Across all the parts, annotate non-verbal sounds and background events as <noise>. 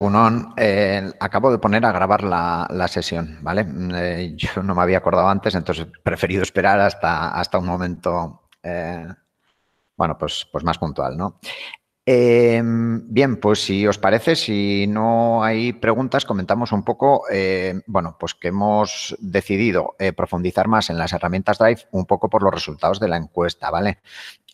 Unón, eh, acabo de poner a grabar la, sesión, ¿vale? Mm, eh, yo no me había acordado antes, entonces he preferido esperar hasta, hasta un momento, eh, bueno, pues, pues más puntual, ¿no? bien, pues si os parece, si no hay preguntas, comentamos un poco, bueno, pues que hemos decidido profundizar más en las herramientas Drive un poco por los resultados de la encuesta, ¿vale?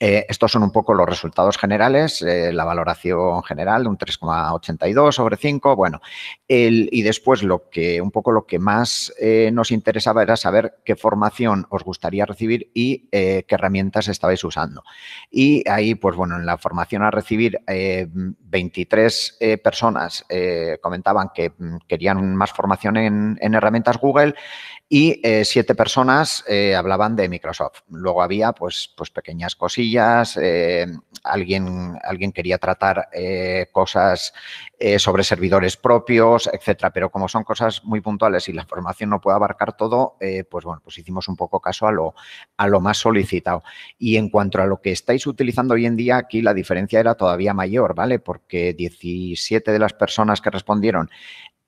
Eh, estos son un poco los resultados generales, eh, la valoración general de un 3,82 sobre 5, bueno, y después lo que un poco lo que más eh, nos interesaba era saber qué formación os gustaría recibir y qué herramientas estabais usando. Y ahí, pues bueno, en la formación a recibir, 23 personas comentaban que mm, querían más formación en herramientas Google y eh, siete personas eh, hablaban de Microsoft. Luego había pues, pues pequeñas cosillas, eh, alguien, alguien quería tratar cosas sobre servidores propios, etcétera, pero como son cosas muy puntuales y la formación no puede abarcar todo, pues bueno, pues hicimos un poco caso a lo, a lo más solicitado. Y en cuanto a lo que estáis utilizando hoy en día, aquí la diferencia era todavía mayor, ¿vale? Porque 17 de las personas que respondieron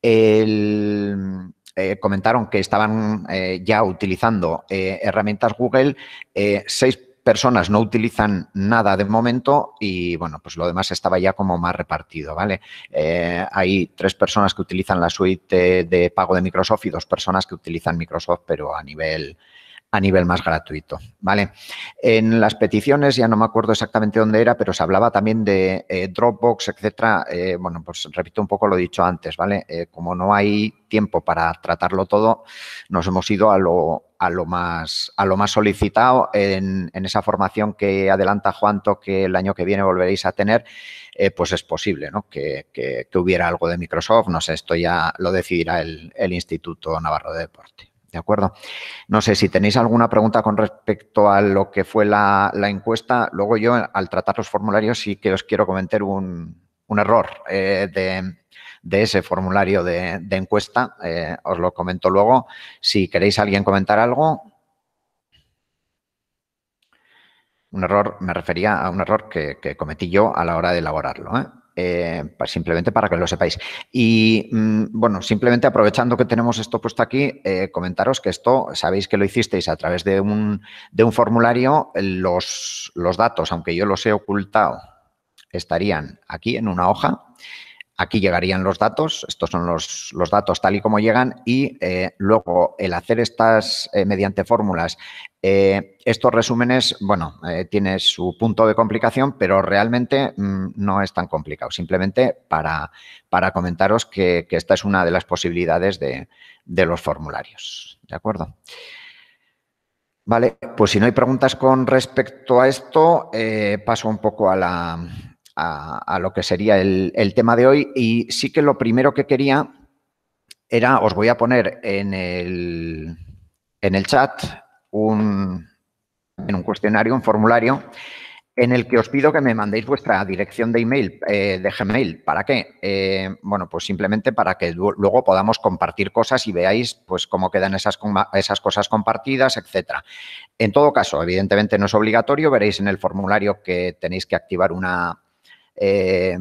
el, eh, comentaron que estaban eh, ya utilizando eh, herramientas Google. seis personas no utilizan nada de momento y bueno, pues lo demás estaba ya como más repartido, ¿vale? hay tres personas que utilizan la suite de, de, pago de Microsoft y dos personas que utilizan Microsoft, pero a nivel a nivel más gratuito. ¿vale? En las peticiones, ya no me acuerdo exactamente dónde era, pero se hablaba también de eh, Dropbox, etcétera. Eh, bueno, pues repito un poco lo dicho antes, ¿vale? Eh, como no hay tiempo para tratarlo todo, nos hemos ido a lo, a lo más, a lo más solicitado en, esa formación que adelanta Juanto que el año que viene volveréis a tener, pues es posible ¿no? que, hubiera algo de Microsoft. No sé, esto ya lo decidirá el Instituto Navarro de Deporte. ¿De acuerdo? No sé si tenéis alguna pregunta con respecto a lo que fue la, encuesta. Luego yo, al tratar los formularios, sí que os quiero comentar un, error eh, de, ese formulario de, encuesta. Eh, os lo comento luego. Si queréis alguien comentar algo. Un error, me refería a un error que, cometí yo a la hora de elaborarlo. ¿eh? Eh, pues simplemente para que lo sepáis. Y mm, bueno, simplemente aprovechando que tenemos esto puesto aquí, eh, comentaros que esto, sabéis que lo hicisteis a través de un, de un formulario, los, los datos, aunque yo los he ocultado, estarían aquí en una hoja Aquí llegarían los datos, estos son los, datos tal y como llegan y eh, luego el hacer estas eh, mediante fórmulas, eh, estos resúmenes, bueno, tiene su punto de complicación, pero realmente mm, no es tan complicado. Simplemente para, para comentaros que, esta es una de las posibilidades de, de los formularios. ¿De acuerdo? Vale, pues si no hay preguntas con respecto a esto, paso un poco a la, a, lo que sería el, tema de hoy. Y sí que lo primero que quería era, os voy a poner en el, en el chat un, en un cuestionario, un formulario, en el que os pido que me mandéis vuestra dirección de email, eh, de Gmail. ¿Para qué? Eh, bueno, pues simplemente para que luego podamos compartir cosas y veáis pues cómo quedan esas, esas cosas compartidas, etcétera. En todo caso, evidentemente no es obligatorio, veréis en el formulario que tenéis que activar una eh,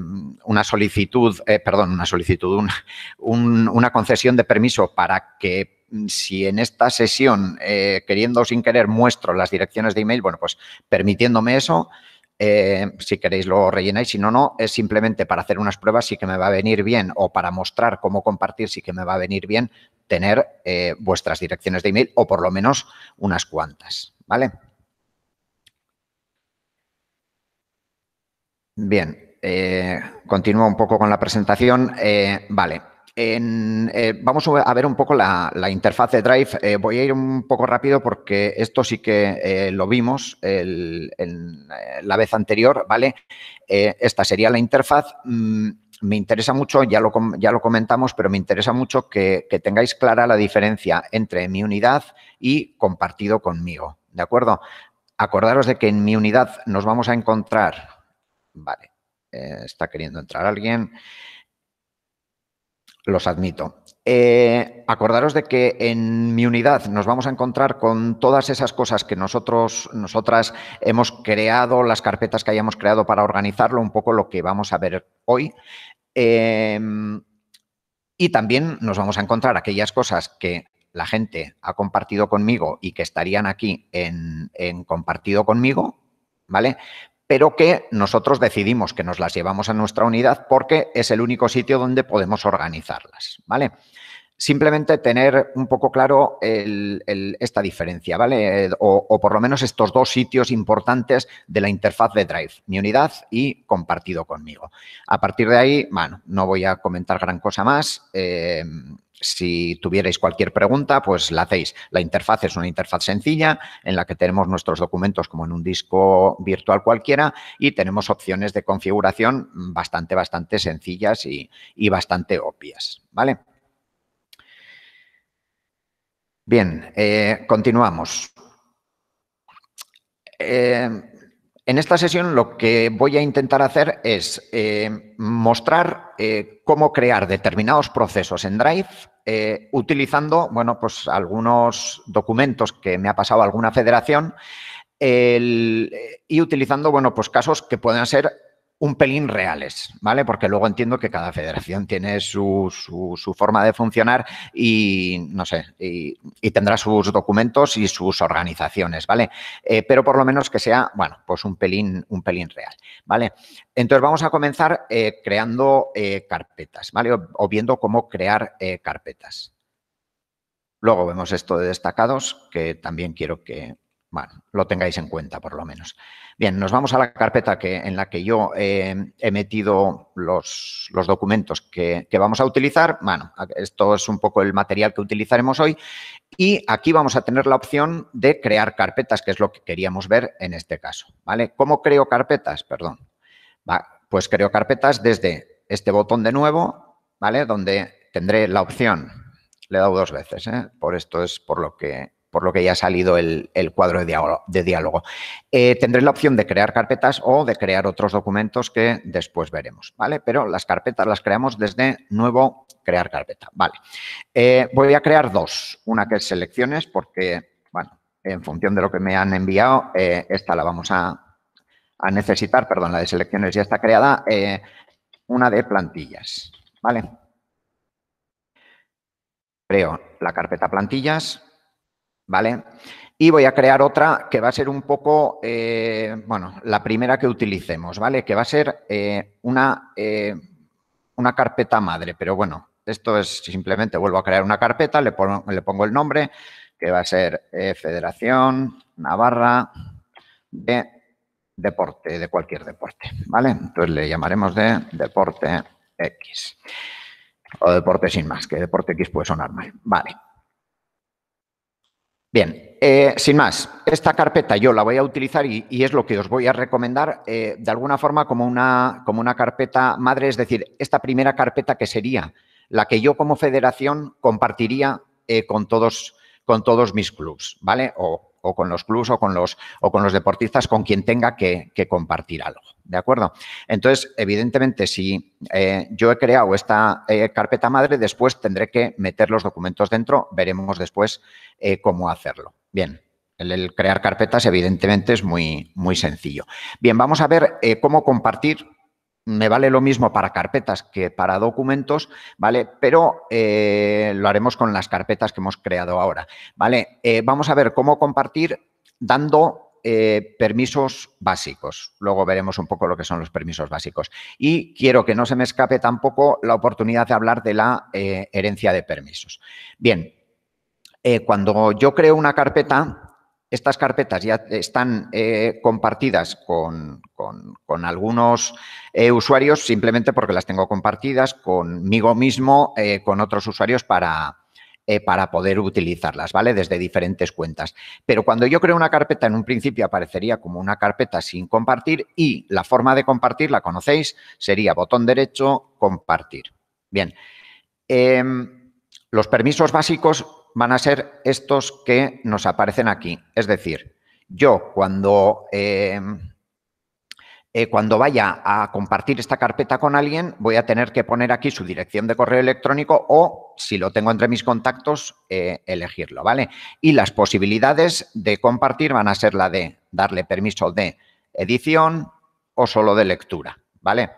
una solicitud, eh, perdón, una solicitud, una concesión de permiso para que mm, si en esta sesión, eh, queriendo o sin querer, muestro las direcciones de email, bueno, pues permitiéndome eso, si queréis lo rellenáis, si no, no, es simplemente para hacer unas pruebas, sí que me va a venir bien, o para mostrar cómo compartir, sí que me va a venir bien tener vuestras direcciones de email o por lo menos unas cuantas, ¿vale? Bien, eh, continúo un poco con la presentación. Eh, vale. Eh, vamos a ver un poco la, interfaz de Drive. voy a ir un poco rápido porque esto sí que lo vimos la vez anterior, ¿vale? esta sería la interfaz. Mm, me interesa mucho, ya lo, ya lo comentamos, pero me interesa mucho que, que tengáis clara la diferencia entre mi unidad y compartido conmigo, ¿de acuerdo? Acordaros de que en mi unidad nos vamos a encontrar, vale, eh, está queriendo entrar alguien, los admito. Eh, acordaros de que en mi unidad nos vamos a encontrar con todas esas cosas que nosotros, nosotras hemos creado, las carpetas que hayamos creado para organizarlo, un poco lo que vamos a ver hoy. Em, y también nos vamos a encontrar aquellas cosas que la gente ha compartido conmigo y que estarían aquí en, en compartido conmigo, ¿vale? pero que nosotros decidimos que nos las llevamos a nuestra unidad porque es el único sitio donde podemos organizarlas, ¿vale? simplemente tener un poco claro esta diferencia, ¿vale? Eh, o, por lo menos estos dos sitios importantes de la interfaz de Drive, mi unidad y compartido conmigo. A partir de ahí, bueno, no voy a comentar gran cosa más. Em, si tuvierais cualquier pregunta, pues la hacéis. La interfaz es una interfaz sencilla en la que tenemos nuestros documentos como en un disco virtual cualquiera y tenemos opciones de configuración bastante, bastante sencillas y, y bastante obvias, ¿vale? Bien, eh, continuamos. Eh, en esta sesión lo que voy a intentar hacer es eh, mostrar cómo crear determinados procesos en Drive utilizando, bueno, pues algunos documentos que me ha pasado alguna federación y utilizando, bueno, pues casos que puedan ser un pelín reales, ¿vale? Porque luego entiendo que cada federación tiene su, forma de funcionar y, no sé, y, tendrá sus documentos y sus organizaciones, ¿vale? Eh, pero por lo menos que sea, bueno, pues un pelín, un pelín real, ¿vale? Entonces vamos a comenzar eh, creando eh, carpetas, ¿vale? o, viendo cómo crear carpetas. Luego vemos esto de destacados, que también quiero que, bueno, lo tengáis en cuenta por lo menos. Bien, nos vamos a la carpeta que, en la que yo eh, he metido los, los documentos que, vamos a utilizar. Bueno, esto es un poco el material que utilizaremos hoy. Y aquí vamos a tener la opción de crear carpetas, que es lo que queríamos ver en este caso. ¿vale? ¿Cómo creo carpetas? Perdón. pues creo carpetas desde este botón de nuevo, ¿vale? Donde tendré la opción. Le he dado dos veces, ¿eh? por esto es por lo que por lo que ya ha salido el, cuadro de diálogo. De eh, tendréis la opción de crear carpetas o de crear otros documentos que después veremos, ¿vale? Pero las carpetas las creamos desde nuevo crear carpeta, ¿vale? Eh, voy a crear dos, una que es selecciones porque, bueno, en función de lo que me han enviado, eh, esta la vamos a, a, necesitar, perdón, la de selecciones ya está creada, una de plantillas, ¿vale? Creo la carpeta plantillas, ¿vale? Y voy a crear otra que va a ser un poco, eh, bueno, la primera que utilicemos, ¿vale? Que va a ser eh, una, eh, una carpeta madre, pero bueno, esto es simplemente vuelvo a crear una carpeta, le pongo, le pongo el nombre, que va a ser Federación Navarra de Deporte, de cualquier deporte, ¿vale? Entonces le llamaremos de Deporte X o Deporte sin más, que Deporte X puede sonar mal, ¿vale? Bien, eh, sin más, esta carpeta yo la voy a utilizar y, es lo que os voy a recomendar eh, de alguna forma como una, como una carpeta madre, es decir, esta primera carpeta que sería la que yo como federación compartiría eh, con, todos, con todos mis clubs, ¿vale? O o con los clubs o con los, o con los deportistas con quien tenga que, compartir algo. ¿De acuerdo? Entonces, evidentemente, si eh, yo he creado esta eh, carpeta madre, después tendré que meter los documentos dentro, veremos después eh, cómo hacerlo. Bien, el, crear carpetas, evidentemente, es muy, muy sencillo. Bien, vamos a ver cómo compartir me vale lo mismo para carpetas que para documentos, ¿vale? Pero eh, lo haremos con las carpetas que hemos creado ahora, ¿vale? Eh, vamos a ver cómo compartir dando eh, permisos básicos. Luego veremos un poco lo que son los permisos básicos. Y quiero que no se me escape tampoco la oportunidad de hablar de la herencia de permisos. Bien, cuando yo creo una carpeta, estas carpetas ya están eh, compartidas con, algunos eh, usuarios simplemente porque las tengo compartidas conmigo mismo, eh, con otros usuarios para, para poder utilizarlas, ¿vale? Desde diferentes cuentas. Pero cuando yo creo una carpeta, en un principio aparecería como una carpeta sin compartir y la forma de compartir, la conocéis, sería botón derecho, compartir. Bien. Em, los permisos básicos van a ser estos que nos aparecen aquí. Es decir, yo cuando, eh, eh, cuando vaya a compartir esta carpeta con alguien, voy a tener que poner aquí su dirección de correo electrónico o, si lo tengo entre mis contactos, eh, elegirlo, ¿vale? Y las posibilidades de compartir van a ser la de darle permiso de edición o solo de lectura, ¿vale?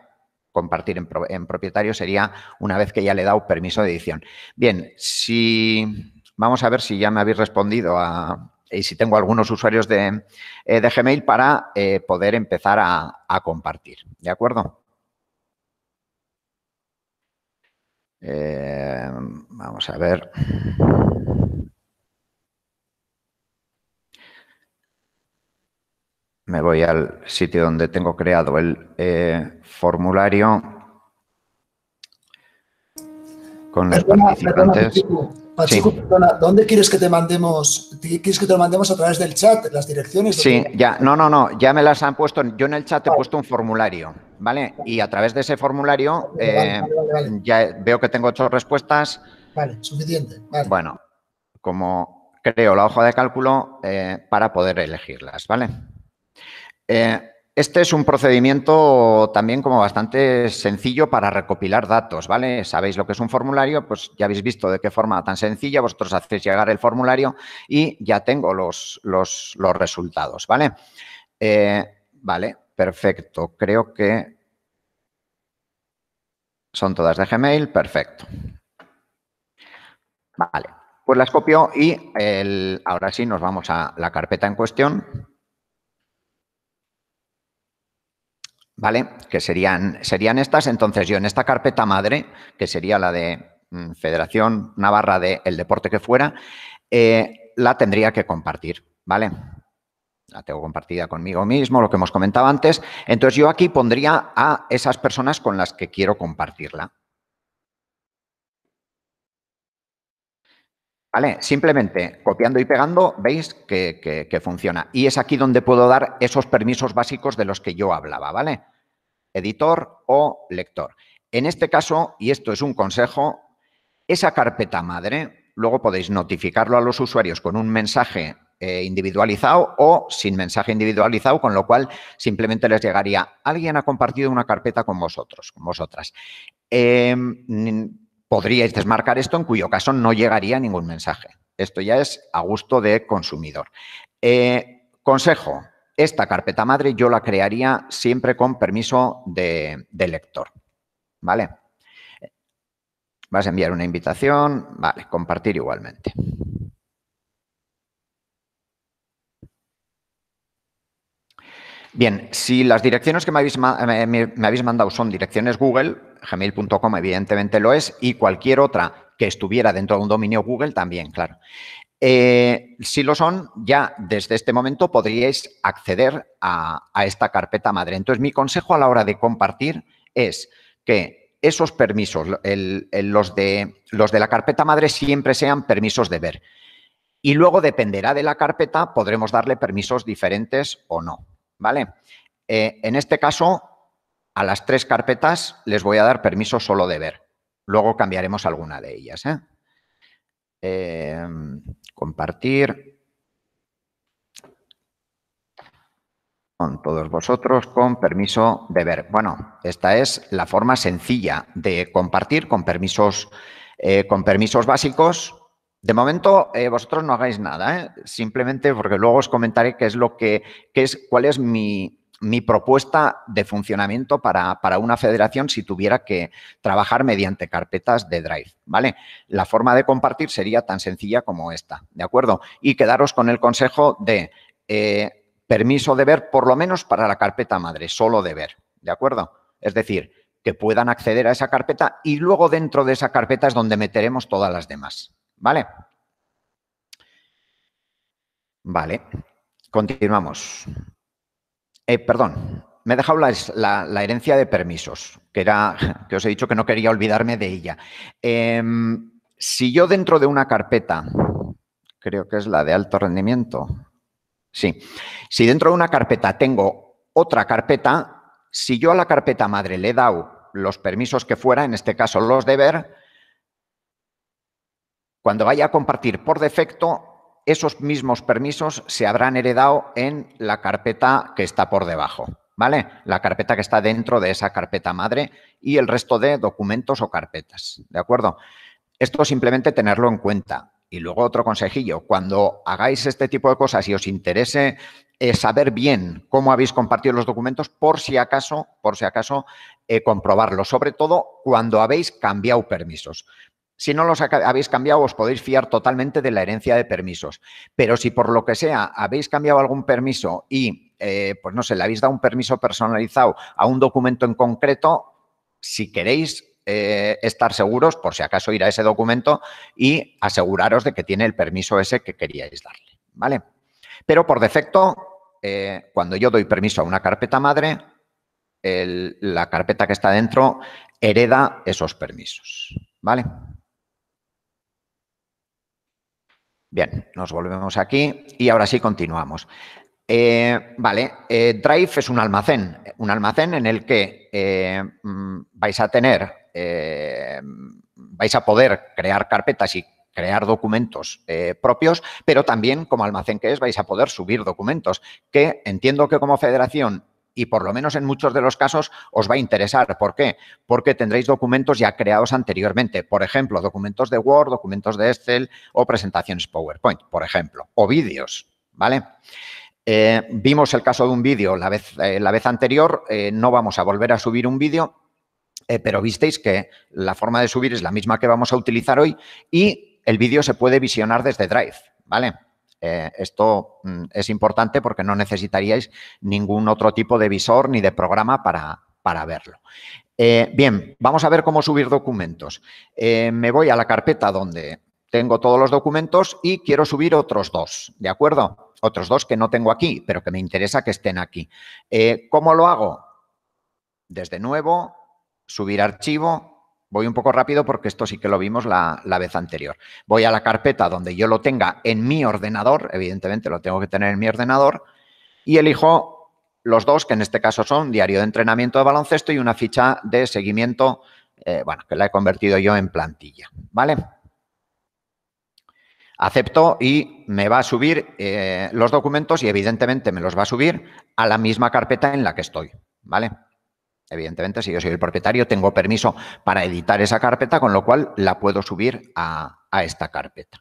compartir en, propietario sería una vez que ya le he dado permiso de edición. Bien, si Vamos a ver si ya me habéis respondido a, y si tengo algunos usuarios de, eh, de Gmail para eh, poder empezar a, compartir. ¿De acuerdo? Eh, vamos a ver. Me voy al sitio donde tengo creado el formulario con los participantes. ¿dónde quieres que te mandemos? ¿Quieres que te lo mandemos a través del chat, las direcciones? Sí, ya, no, no, no, ya me las han puesto. Yo en el chat he puesto un formulario, ¿vale? Y a través de ese formulario eh, ya veo que tengo ocho respuestas. Vale, suficiente. Bueno, como creo la hoja de cálculo eh, para poder elegirlas, ¿vale? Eh, este es un procedimiento también como bastante sencillo para recopilar datos, ¿vale? Sabéis lo que es un formulario, pues ya habéis visto de qué forma tan sencilla vosotros hacéis llegar el formulario y ya tengo los, los, resultados, ¿vale? Eh, vale, perfecto. Creo que son todas de Gmail, perfecto. Vale, pues las copio y ahora sí nos vamos a la carpeta en cuestión. ¿vale? Que serían, serían estas. Entonces, yo en esta carpeta madre, que sería la de mm, Federación Navarra de el deporte que fuera, eh, la tendría que compartir, ¿vale? La tengo compartida conmigo mismo, lo que hemos comentado antes. Entonces, yo aquí pondría a esas personas con las que quiero compartirla. ¿Vale? Simplemente copiando y pegando veis que, funciona. Y es aquí donde puedo dar esos permisos básicos de los que yo hablaba, ¿vale? Editor o lector. En este caso, y esto es un consejo, esa carpeta madre, luego podéis notificarlo a los usuarios con un mensaje eh, individualizado o sin mensaje individualizado, con lo cual simplemente les llegaría, alguien ha compartido una carpeta con vosotros, con vosotras. Em, podríais desmarcar esto, en cuyo caso no llegaría ningún mensaje. Esto ya es a gusto de consumidor. Eh, consejo, esta carpeta madre yo la crearía siempre con permiso de, de lector. ¿Vale? Vas a enviar una invitación, vale, compartir igualmente. Bien, si las direcciones que me habéis, mandado son direcciones Google, gmail.com evidentemente lo es, y cualquier otra que estuviera dentro de un dominio Google también, claro. Eh, si lo son, ya desde este momento podríais acceder a, esta carpeta madre. Entonces, mi consejo a la hora de compartir es que esos permisos, los de la carpeta madre siempre sean permisos de ver. Y luego, dependerá de la carpeta, podremos darle permisos diferentes o no. ¿Vale? Eh, en este caso, a las tres carpetas les voy a dar permiso solo de ver. Luego cambiaremos alguna de ellas. ¿eh? Em, compartir con todos vosotros con permiso de ver. Bueno, esta es la forma sencilla de compartir con permisos, eh, con permisos básicos de momento, eh, vosotros no hagáis nada, ¿eh? simplemente porque luego os comentaré qué es lo que, qué es, cuál es mi, propuesta de funcionamiento para, una federación si tuviera que trabajar mediante carpetas de Drive, ¿vale? La forma de compartir sería tan sencilla como esta, ¿de acuerdo? Y quedaros con el consejo de eh, permiso de ver por lo menos para la carpeta madre, solo de ver, ¿de acuerdo? Es decir, que puedan acceder a esa carpeta y luego dentro de esa carpeta es donde meteremos todas las demás, ¿Vale? Vale, continuamos. Eh, perdón, me he dejado la, herencia de permisos, que era que os he dicho que no quería olvidarme de ella. Em, si yo dentro de una carpeta, creo que es la de alto rendimiento, sí, si dentro de una carpeta tengo otra carpeta, si yo a la carpeta madre le he dado los permisos que fuera, en este caso los de ver, cuando vaya a compartir por defecto, esos mismos permisos se habrán heredado en la carpeta que está por debajo, ¿vale? La carpeta que está dentro de esa carpeta madre y el resto de documentos o carpetas, ¿de acuerdo? Esto simplemente tenerlo en cuenta. Y luego otro consejillo, cuando hagáis este tipo de cosas y os interese eh, saber bien cómo habéis compartido los documentos, por si acaso, por si acaso, eh, comprobarlo, sobre todo cuando habéis cambiado permisos. Si no los habéis cambiado, os podéis fiar totalmente de la herencia de permisos. Pero si por lo que sea habéis cambiado algún permiso y, eh, pues no sé, le habéis dado un permiso personalizado a un documento en concreto, si queréis eh, estar seguros, por si acaso ir a ese documento y aseguraros de que tiene el permiso ese que queríais darle. ¿Vale? Pero por defecto, eh, cuando yo doy permiso a una carpeta madre, la carpeta que está dentro hereda esos permisos. ¿Vale? Bien, nos volvemos aquí y ahora sí continuamos. Eh, vale, eh, Drive es un almacén, un almacén en el que eh, mm, vais a tener, vais a poder crear carpetas y crear documentos propios, pero también como almacén que es vais a poder subir documentos, que entiendo que como federación y por lo menos en muchos de los casos os va a interesar. ¿Por qué? Porque tendréis documentos ya creados anteriormente. Por ejemplo, documentos de Word, documentos de Excel o presentaciones PowerPoint, por ejemplo, o vídeos, ¿vale? Eh, vimos el caso de un vídeo la vez, eh, la vez anterior, eh, no vamos a volver a subir un vídeo, pero visteis que la forma de subir es la misma que vamos a utilizar hoy y el vídeo se puede visionar desde Drive, ¿vale? Eh, esto mm, es importante porque no necesitaríais ningún otro tipo de visor ni de programa para, para verlo. Eh, bien, vamos a ver cómo subir documentos. Eh, me voy a la carpeta donde tengo todos los documentos y quiero subir otros dos, ¿de acuerdo? Otros dos que no tengo aquí, pero que me interesa que estén aquí. ¿Cómo lo hago? Desde nuevo, subir archivo, Voy un poco rápido porque esto sí que lo vimos la, vez anterior. Voy a la carpeta donde yo lo tenga en mi ordenador, evidentemente lo tengo que tener en mi ordenador, y elijo los dos, que en este caso son diario de entrenamiento de baloncesto y una ficha de seguimiento, eh, bueno, que la he convertido yo en plantilla, ¿vale? Acepto y me va a subir eh, los documentos y evidentemente me los va a subir a la misma carpeta en la que estoy, ¿vale? Evidentemente, si yo soy el propietario, tengo permiso para editar esa carpeta, con lo cual la puedo subir a, esta carpeta.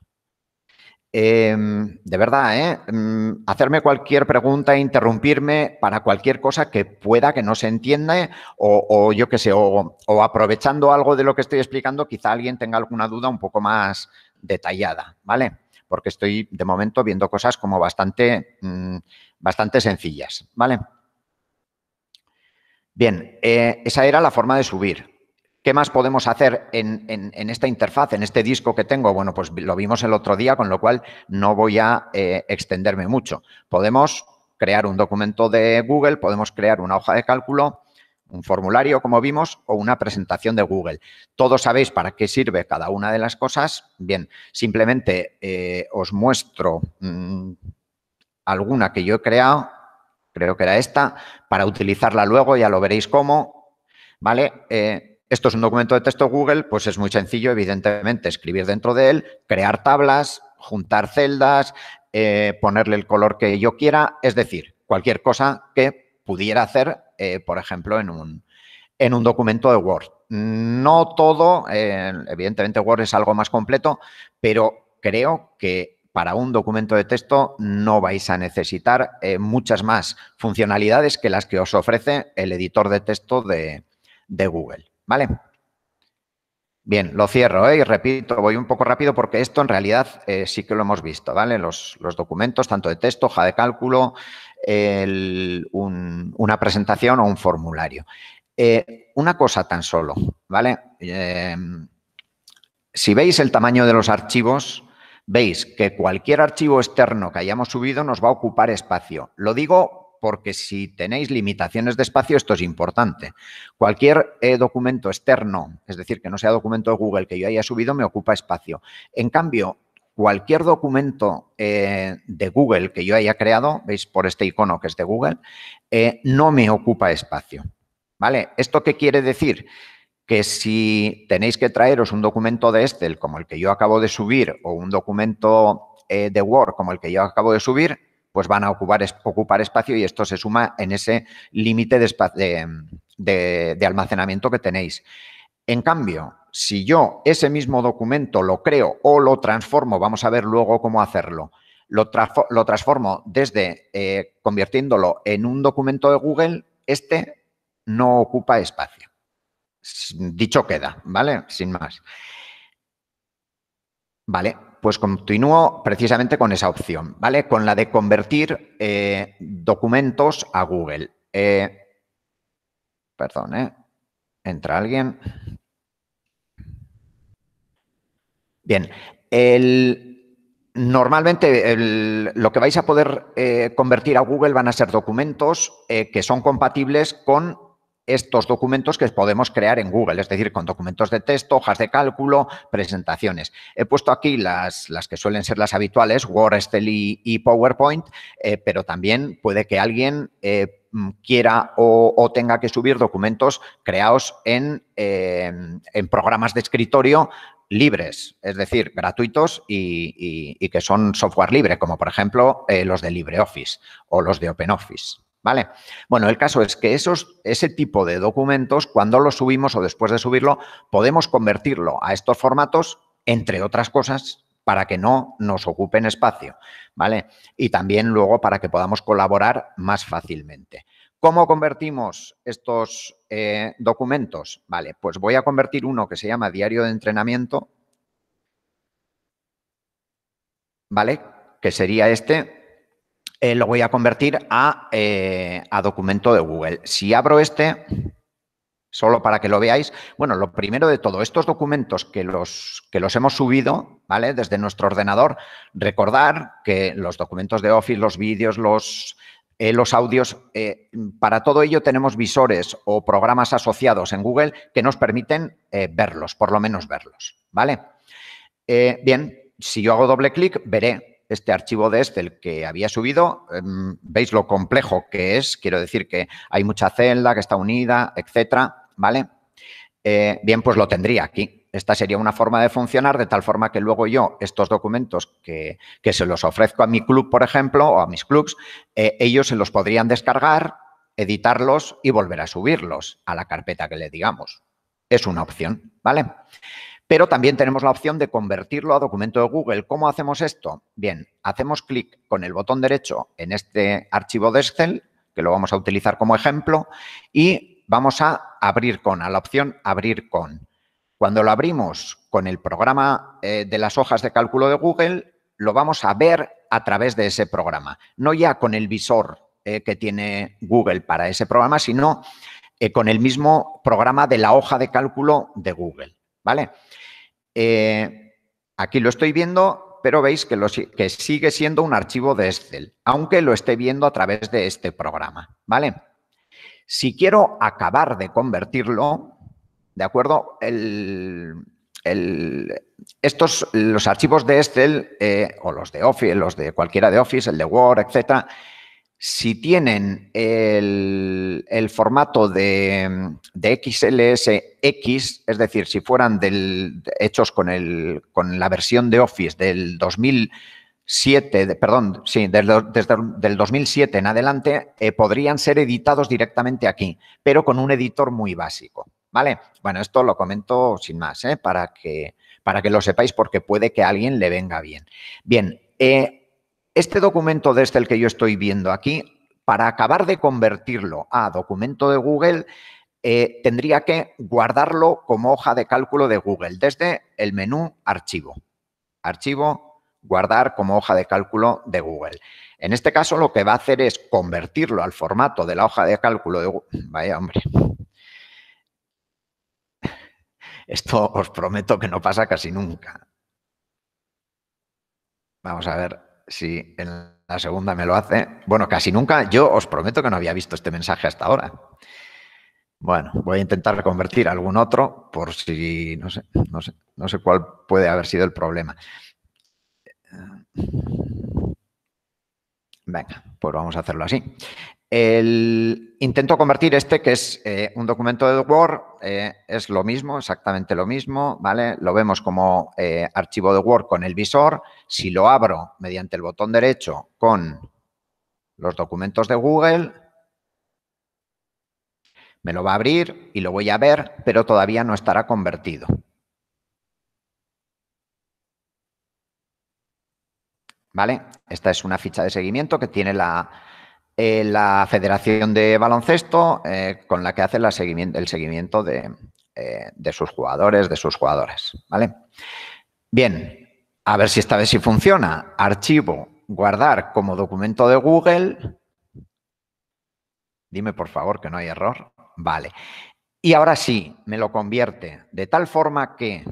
Em, de verdad, ¿eh? Mm, hacerme cualquier pregunta, e interrumpirme para cualquier cosa que pueda que no se entienda o, yo qué sé, o, o, aprovechando algo de lo que estoy explicando, quizá alguien tenga alguna duda un poco más detallada, ¿vale? Porque estoy de momento viendo cosas como bastante, mm, bastante sencillas, ¿vale? Bien, eh, esa era la forma de subir. ¿Qué más podemos hacer en, esta interfaz, en este disco que tengo? Bueno, pues lo vimos el otro día, con lo cual no voy a eh, extenderme mucho. Podemos crear un documento de Google, podemos crear una hoja de cálculo, un formulario, como vimos, o una presentación de Google. Todos sabéis para qué sirve cada una de las cosas. Bien, simplemente eh, os muestro mm, alguna que yo he creado creo que era esta, para utilizarla luego, ya lo veréis cómo, ¿vale? Eh, esto es un documento de texto Google, pues es muy sencillo, evidentemente, escribir dentro de él, crear tablas, juntar celdas, eh, ponerle el color que yo quiera, es decir, cualquier cosa que pudiera hacer, eh, por ejemplo, en un, en un documento de Word. No todo, evidentemente Word es algo más completo, pero creo que para un documento de texto no vais a necesitar eh, muchas más funcionalidades que las que os ofrece el editor de texto de, Google. ¿Vale? Bien, lo cierro ¿eh? y repito, voy un poco rápido porque esto en realidad eh, sí que lo hemos visto, ¿vale? Los, documentos, tanto de texto, hoja de cálculo, una presentación o un formulario. una cosa tan solo, ¿vale? si veis el tamaño de los archivos, veis que cualquier archivo externo que hayamos subido nos va a ocupar espacio. Lo digo porque si tenéis limitaciones de espacio, esto es importante. Cualquier eh, documento externo, es decir, que no sea documento de Google que yo haya subido, me ocupa espacio. En cambio, cualquier documento eh, de Google que yo haya creado, veis por este icono que es de Google, eh, no me ocupa espacio. ¿Vale? ¿Esto qué quiere decir? que si tenéis que traeros un documento de Excel como el que yo acabo de subir o un documento eh, de Word como el que yo acabo de subir, pues van a ocupar, ocupar espacio y esto se suma en ese límite de, de, de, almacenamiento que tenéis. En cambio, si yo ese mismo documento lo creo o lo transformo, vamos a ver luego cómo hacerlo, lo, lo transformo desde eh, convirtiéndolo en un documento de Google, este no ocupa espacio. Dicho queda, ¿vale? Sin más. Vale, pues continúo precisamente con esa opción, ¿vale? Con la de convertir eh, documentos a Google. Eh, perdón, ¿eh? ¿Entra alguien? Bien, normalmente lo que vais a poder eh, convertir a Google van a ser documentos que son compatibles con estos documentos que podemos crear en Google, es decir, con documentos de texto, hojas de cálculo, presentaciones. He puesto aquí las, que suelen ser las habituales, Word, Excel y, PowerPoint, eh, pero también puede que alguien eh, mm, quiera o, tenga que subir documentos creados em, en, programas de escritorio libres, es decir, gratuitos y que son software libre, como por ejemplo eh, los de LibreOffice o los de OpenOffice. ¿Vale? Bueno, el caso es que ese tipo de documentos, cuando los subimos o después de subirlo, podemos convertirlo a estos formatos, entre otras cosas, para que no nos ocupen espacio, ¿vale? Y también luego para que podamos colaborar más fácilmente. ¿Cómo convertimos estos eh, documentos? Vale, pues voy a convertir uno que se llama diario de entrenamiento, ¿vale? Que sería este, eh, lo voy a convertir eh, a, documento de Google. Si abro este, solo para que lo veáis. Bueno, lo primero de todo, estos documentos que los, que los hemos subido, ¿vale? Desde nuestro ordenador, recordar que los documentos de Office, los vídeos, los, eh, los audios, para todo ello tenemos visores o programas asociados en Google que nos permiten verlos, por lo menos verlos, ¿vale? bien, si yo hago doble clic, veré este archivo de Excel que había subido, em, veis lo complejo que es, quiero decir que hay mucha celda que está unida, etcétera, ¿vale? Eh, bien, pues lo tendría aquí. Esta sería una forma de funcionar de tal forma que luego yo estos documentos que, se los ofrezco a mi club, por ejemplo, o a mis clubs, eh, ellos se los podrían descargar, editarlos y volver a subirlos a la carpeta que le digamos. Es una opción, ¿vale? Pero también tenemos la opción de convertirlo a documento de Google. ¿Cómo hacemos esto? Bien, hacemos clic con el botón derecho en este archivo de Excel, que lo vamos a utilizar como ejemplo, y vamos a abrir con, a la opción abrir con. Cuando lo abrimos con el programa eh, de las hojas de cálculo de Google, lo vamos a ver a través de ese programa. No ya con el visor eh, que tiene Google para ese programa, sino eh, con el mismo programa de la hoja de cálculo de Google. ¿vale? Eh, aquí lo estoy viendo, pero veis que, que sigue siendo un archivo de Excel, aunque lo esté viendo a través de este programa, ¿vale? Si quiero acabar de convertirlo, ¿de acuerdo? estos, los archivos de Excel eh, o los de Office, los de cualquiera de Office, el de Word, etcétera, si tienen el, formato de, XLSX, es decir, si fueran hechos con, la versión de Office del 2007, perdón, sí, desde, el 2007 en adelante, eh, podrían ser editados directamente aquí, pero con un editor muy básico. ¿Vale? Bueno, esto lo comento sin más, ¿eh? para, que, para que lo sepáis porque puede que a alguien le venga bien. Bien, eh, este documento desde este el que yo estoy viendo aquí, para acabar de convertirlo a documento de Google, eh, tendría que guardarlo como hoja de cálculo de Google desde el menú Archivo. Archivo, guardar como hoja de cálculo de Google. En este caso lo que va a hacer es convertirlo al formato de la hoja de cálculo de Google. <laughs> Vaya, hombre. Esto os prometo que no pasa casi nunca. Vamos a ver. Si en la segunda me lo hace. Bueno, casi nunca. Yo os prometo que no había visto este mensaje hasta ahora. Bueno, voy a intentar reconvertir algún otro por si, no sé, no sé, no sé cuál puede haber sido el problema. Eh, venga, pues vamos a hacerlo así. El, intento convertir este, que es eh, un documento de Word, eh, es lo mismo, exactamente lo mismo, ¿vale? Lo vemos como eh, archivo de Word con el visor. Si lo abro mediante el botón derecho con los documentos de Google, me lo va a abrir y lo voy a ver, pero todavía no estará convertido. ¿Vale? Esta es una ficha de seguimiento que tiene la, eh, la Federación de Baloncesto, eh, con la que hace seguimiento, el seguimiento eh, de, sus jugadores, de sus jugadoras. ¿vale? Bien, a ver si esta vez sí funciona. Archivo, guardar como documento de Google. Dime por favor que no hay error. Vale. Y ahora sí, me lo convierte de tal forma que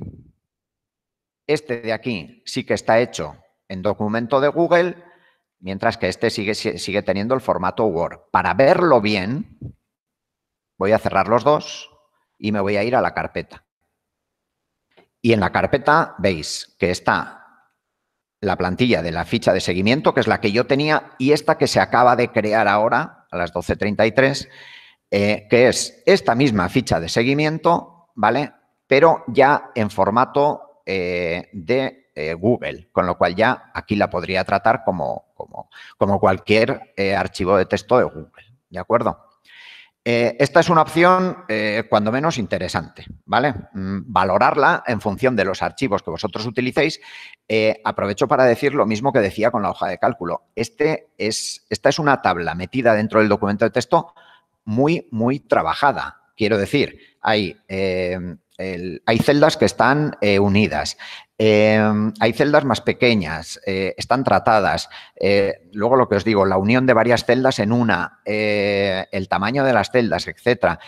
este de aquí sí que está hecho en documento de Google mientras que este sigue, sigue teniendo el formato Word. Para verlo bien, voy a cerrar los dos y me voy a ir a la carpeta. Y en la carpeta veis que está la plantilla de la ficha de seguimiento, que es la que yo tenía, y esta que se acaba de crear ahora, a las 12.33, eh, que es esta misma ficha de seguimiento, ¿vale? Pero ya en formato eh, de eh, Google, con lo cual ya aquí la podría tratar como, como, como cualquier eh, archivo de texto de Google, ¿de acuerdo? Eh, esta es una opción cuando menos interesante, ¿vale? Mm, valorarla en función de los archivos que vosotros utilicéis. aprovecho para decir lo mismo que decía con la hoja de cálculo. Este es, esta es una tabla metida dentro del documento de texto muy, muy trabajada. Quiero decir, hay hay celdas que están eh, unidas, em, hay celdas más pequeñas, eh, están tratadas. Eh, luego lo que os digo, la unión de varias celdas en una, el tamaño de las celdas, etc.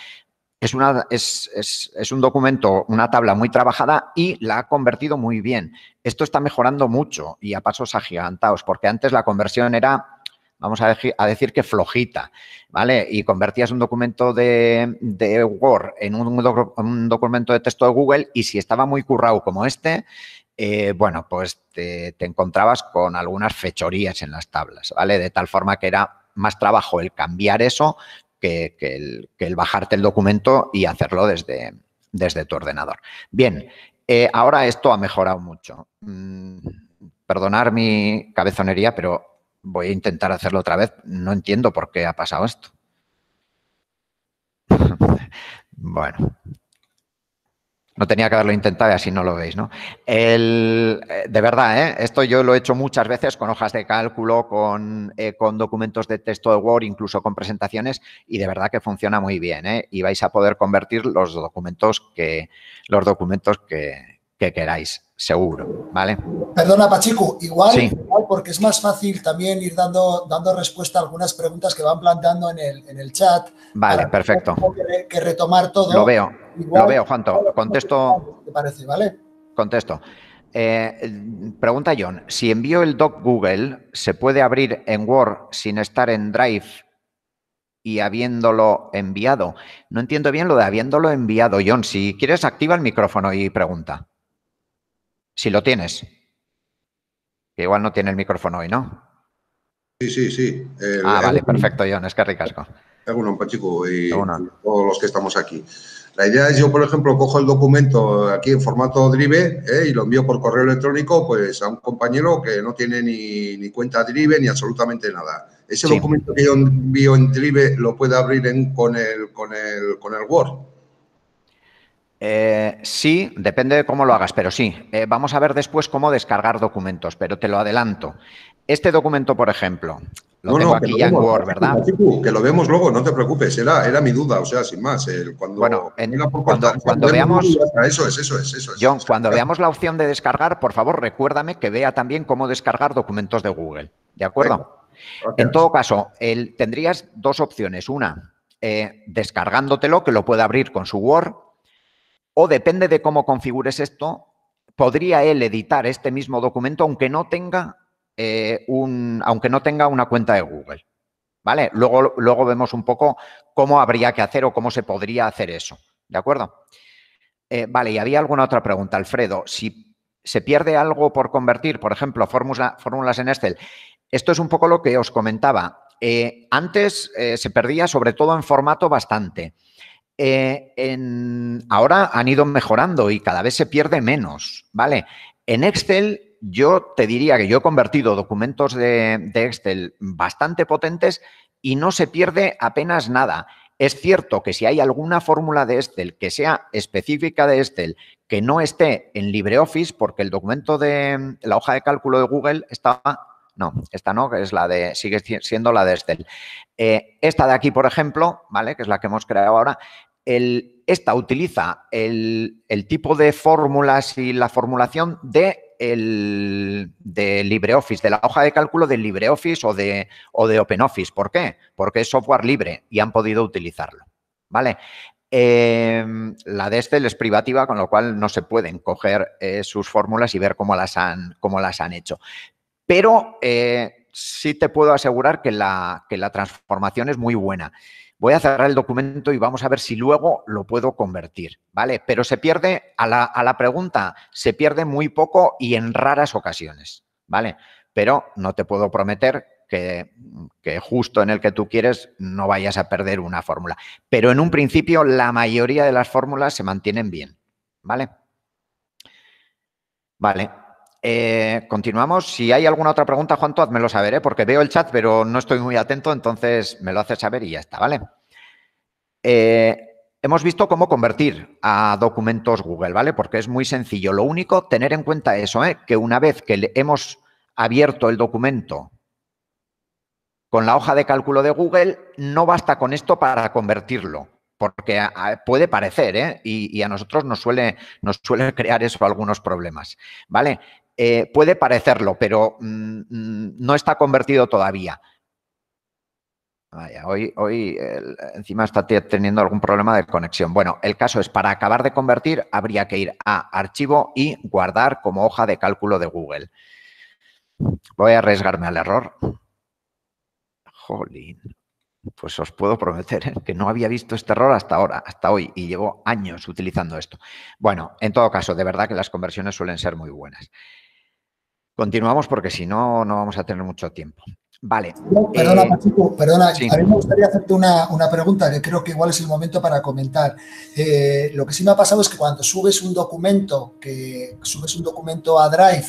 Es, es, un documento, una tabla muy trabajada y la ha convertido muy bien. Esto está mejorando mucho y a pasos agigantados, porque antes la conversión era vamos a, decir que flojita, ¿vale? Y convertías un documento de, Word en un, documento de texto de Google y si estaba muy currado como este, eh, bueno, pues te, encontrabas con algunas fechorías en las tablas, ¿vale? De tal forma que era más trabajo el cambiar eso que, el, bajarte el documento y hacerlo desde, tu ordenador. Bien, eh, ahora esto ha mejorado mucho. Mm, perdonar mi cabezonería, pero voy a intentar hacerlo otra vez. No entiendo por qué ha pasado esto. <laughs> bueno. No tenía que haberlo intentado y así no lo veis, ¿no? El, eh, de verdad, ¿eh? esto yo lo he hecho muchas veces con hojas de cálculo, eh, con, documentos de texto de Word, incluso con presentaciones, y de verdad que funciona muy bien, ¿eh? Y vais a poder convertir los documentos que, los documentos que, que queráis, seguro, ¿vale? Perdona, Pachico, igual, igual, porque es más fácil también ir dando, dando respuesta a algunas preguntas que van planteando en el, en el chat. Vale, perfecto. Que, retomar todo. Lo veo, lo veo, Juanto. Contesto. ¿Te parece, vale? Contesto. Eh, pregunta John, si envío el doc Google, ¿se puede abrir en Word sin estar en Drive y habiéndolo enviado? No entiendo bien lo de habiéndolo enviado, John. Si quieres, activa el micrófono y pregunta. Si lo tienes. Que igual no tiene el micrófono hoy, ¿no? Sí, sí, sí. ah, vale, perfecto, John, es que ricasco. Alguno, Pachico, y todos los que estamos aquí. La idea es, yo, por ejemplo, cojo el documento aquí en formato Drive eh, y lo envío por correo electrónico pues, a un compañero que no tiene ni, cuenta Drive ni absolutamente nada. Ese documento que yo envío en Drive lo puede abrir con, el, con, con el Word. Eh, sí, depende de cómo lo hagas, pero sí. Eh, vamos a ver después cómo descargar documentos, pero te lo adelanto. Este documento, por ejemplo, lo tengo aquí en Word, ¿verdad? Que lo vemos luego, no te preocupes, era, mi duda, o sea, sin más. cuando, cuando, veamos... Eso John, cuando veamos la opción de descargar, por favor, recuérdame que vea también cómo descargar documentos de Google, ¿de acuerdo? en todo caso, tendrías dos opciones. Una, eh, descargándotelo, que lo pueda abrir con su Word, o depende de cómo configures esto, podría él editar este mismo documento aunque no tenga, eh, aunque no tenga una cuenta de Google. ¿Vale? Luego, luego vemos un poco cómo habría que hacer o cómo se podría hacer eso. ¿De acuerdo? Eh, vale, y había alguna otra pregunta, Alfredo. Si se pierde algo por convertir, por ejemplo, fórmulas en Excel, esto es un poco lo que os comentaba. Eh, antes se perdía sobre todo en formato bastante. Eh, ahora han ido mejorando y cada vez se pierde menos, ¿vale? En Excel yo te diría que yo he convertido documentos de, Excel bastante potentes y no se pierde apenas nada. Es cierto que si hay alguna fórmula de Excel que sea específica de Excel, que no esté en LibreOffice, porque el documento de la hoja de cálculo de Google está, no, esta no, que es la de, sigue siendo la de Excel. Eh, esta de aquí, por ejemplo, ¿vale? Que es la que hemos creado ahora, esta utiliza el, tipo de fórmulas y la formulación de LibreOffice, de la hoja de cálculo de LibreOffice o de, OpenOffice. ¿Por qué? Porque es software libre y han podido utilizarlo. ¿Vale? Em, la de Excel es privativa, con lo cual no se pueden coger eh, sus fórmulas y ver cómo las han, hecho. Pero eh, sí te puedo asegurar que la transformación es muy buena. Voy a cerrar el documento y vamos a ver si luego lo puedo convertir, ¿vale? Pero se pierde, a la, pregunta, se pierde muy poco y en raras ocasiones, ¿vale? Pero no te puedo prometer que, que, justo en el que tú quieres no vayas a perder una fórmula. Pero en un principio la mayoría de las fórmulas se mantienen bien, ¿vale? Vale, eh, continuamos. Si hay alguna otra pregunta, Juan, tú hazmelo saber, ¿eh? porque veo el chat, pero no estoy muy atento, entonces me lo haces saber y ya está, ¿vale? Eh, hemos visto cómo convertir a documentos Google, ¿vale? Porque es muy sencillo. Lo único, tener en cuenta eso, que una vez que hemos abierto el documento con la hoja de cálculo de Google, no basta con esto para convertirlo porque puede parecer, y, a nosotros nos suele, nos suele crear eso algunos problemas, ¿vale? Eh, puede parecerlo, pero mm, mm, no está convertido todavía. Vaya, hoy, hoy encima está teniendo algún problema de conexión. Bueno, el caso es, para acabar de convertir, habría que ir a archivo y guardar como hoja de cálculo de Google. Voy a arriesgarme al error. Jolín. Pues os puedo prometer ¿eh? que no había visto este error hasta ahora, hasta hoy, y llevo años utilizando esto. Bueno, en todo caso, de verdad que las conversiones suelen ser muy buenas. Continuamos porque si no, no vamos a tener mucho tiempo. Vale. perdona, eh, perdona. A mí me gustaría hacerte una, pregunta que creo que igual es el momento para comentar. Eh, lo que sí me ha pasado es que cuando subes un documento, que subes un documento a Drive,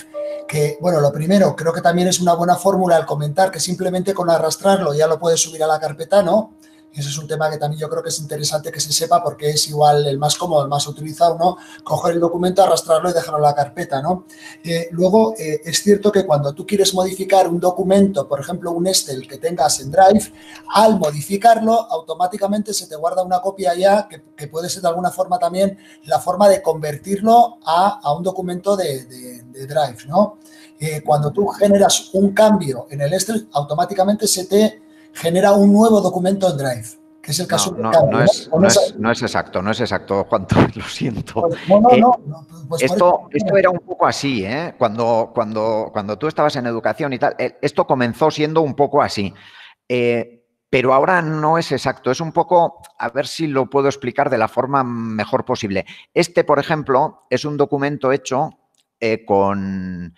que, bueno, lo primero, creo que también es una buena fórmula al comentar que simplemente con arrastrarlo ya lo puedes subir a la carpeta, ¿no? ese es un tema que también yo creo que es interesante que se sepa porque es igual el más cómodo, el más utilizado, ¿no? Coger el documento, arrastrarlo y dejarlo en la carpeta, ¿no? Eh, luego, eh, es cierto que cuando tú quieres modificar un documento, por ejemplo, un Excel que tengas en Drive, al modificarlo, automáticamente se te guarda una copia ya que, puede ser de alguna forma también la forma de convertirlo a, un documento de, Drive, ¿no? Eh, cuando tú generas un cambio en el Excel, automáticamente se te genera un nuevo documento en Drive, que es el caso no, es, exacto, no es exacto, <laughs> lo siento. Pues, eh, pues esto, esto era un poco así, ¿eh? Cuando, cuando, cuando tú estabas en educación y tal, eh, esto comenzó siendo un poco así. pero ahora no es exacto. Es un poco, a ver si lo puedo explicar de la forma mejor posible. Este, por ejemplo, es un documento hecho con,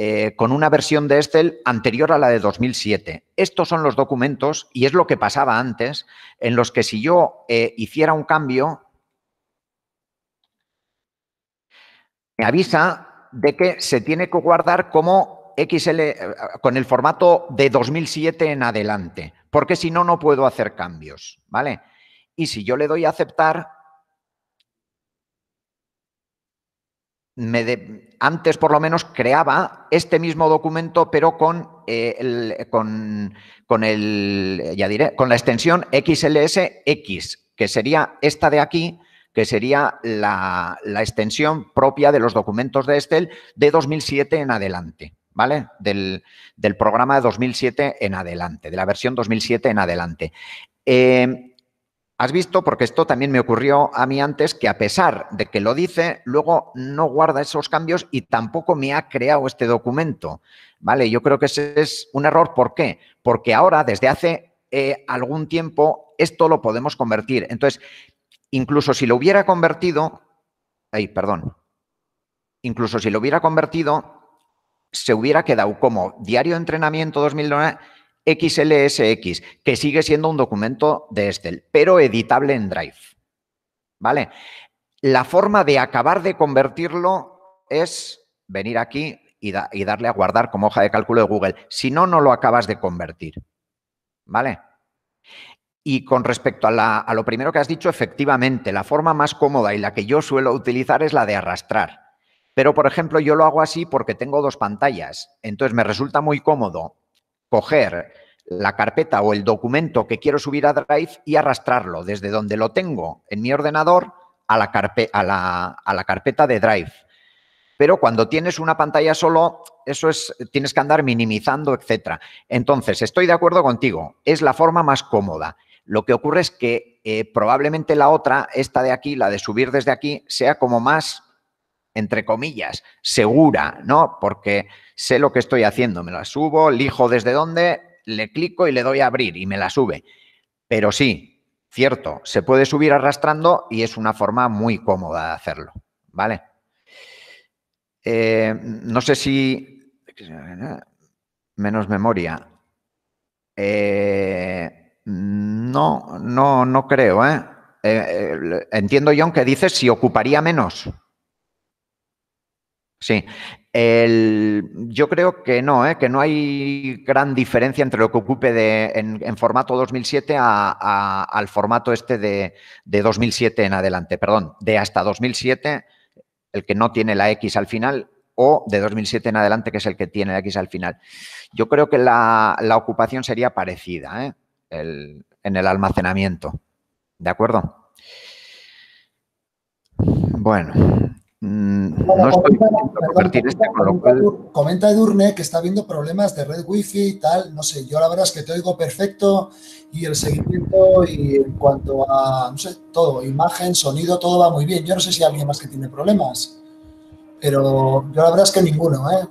eh, con una versión de Excel anterior a la de 2007. Estos son los documentos y es lo que pasaba antes, en los que si yo eh, hiciera un cambio, me avisa de que se tiene que guardar como XL, eh, con el formato de 2007 en adelante, porque si no, no puedo hacer cambios, ¿vale? Y si yo le doy a aceptar, me antes por lo menos creaba este mismo documento, pero con, eh, el, con, el, ya diré, con la extensión XLSX, que sería esta de aquí, que sería la, extensión propia de los documentos de Excel de 2007 en adelante, ¿vale? Del, programa de 2007 en adelante, de la versión 2007 en adelante. Eh, Has visto, porque esto también me ocurrió a mí antes, que a pesar de que lo dice, luego no guarda esos cambios y tampoco me ha creado este documento. ¿Vale? Yo creo que ese es un error. ¿Por qué? Porque ahora, desde hace eh, algún tiempo, esto lo podemos convertir. Entonces, incluso si lo hubiera convertido, ay, perdón, incluso si lo hubiera convertido, se hubiera quedado como diario de entrenamiento 2009 XLSX, que sigue siendo un documento de Excel, pero editable en Drive. ¿Vale? La forma de acabar de convertirlo es venir aquí y, darle a guardar como hoja de cálculo de Google. Si no, no lo acabas de convertir. ¿Vale? Y con respecto a, lo primero que has dicho, efectivamente, la forma más cómoda y la que yo suelo utilizar es la de arrastrar. Pero, por ejemplo, yo lo hago así porque tengo dos pantallas. Entonces, me resulta muy cómodo coger la carpeta o el documento que quiero subir a Drive y arrastrarlo desde donde lo tengo en mi ordenador a la, carpeta de Drive. Pero cuando tienes una pantalla solo, eso es, tienes que andar minimizando, etcétera. Entonces, estoy de acuerdo contigo, es la forma más cómoda. Lo que ocurre es que eh, probablemente la otra, esta de aquí, la de subir desde aquí, sea como más entre comillas, segura, ¿no? Porque sé lo que estoy haciendo, me la subo, elijo desde dónde, le clico y le doy a abrir y me la sube. Pero sí, cierto, se puede subir arrastrando y es una forma muy cómoda de hacerlo, ¿vale? Eh, no sé si... Menos memoria. Eh, no, no, no creo, ¿eh? ¿eh? entiendo, John, que dices si ocuparía menos. Sí, el, yo creo que no, ¿eh? que no hay gran diferencia entre lo que ocupe de, en, formato 2007 a, al formato este de, 2007 en adelante, perdón, de hasta 2007, el que no tiene la X al final, o de 2007 en adelante, que es el que tiene la X al final. Yo creo que la, la ocupación sería parecida ¿eh? el, en el almacenamiento. ¿De acuerdo? Bueno, Mm, comenta, Edurne que está viendo problemas de red wifi y tal. No sé, yo la verdad es que te oigo perfecto y el seguimiento y en cuanto a, no sé, todo, imagen, sonido, todo va muy bien. Yo no sé si hay alguien más que tiene problemas, pero yo la verdad es que ninguno, ¿eh?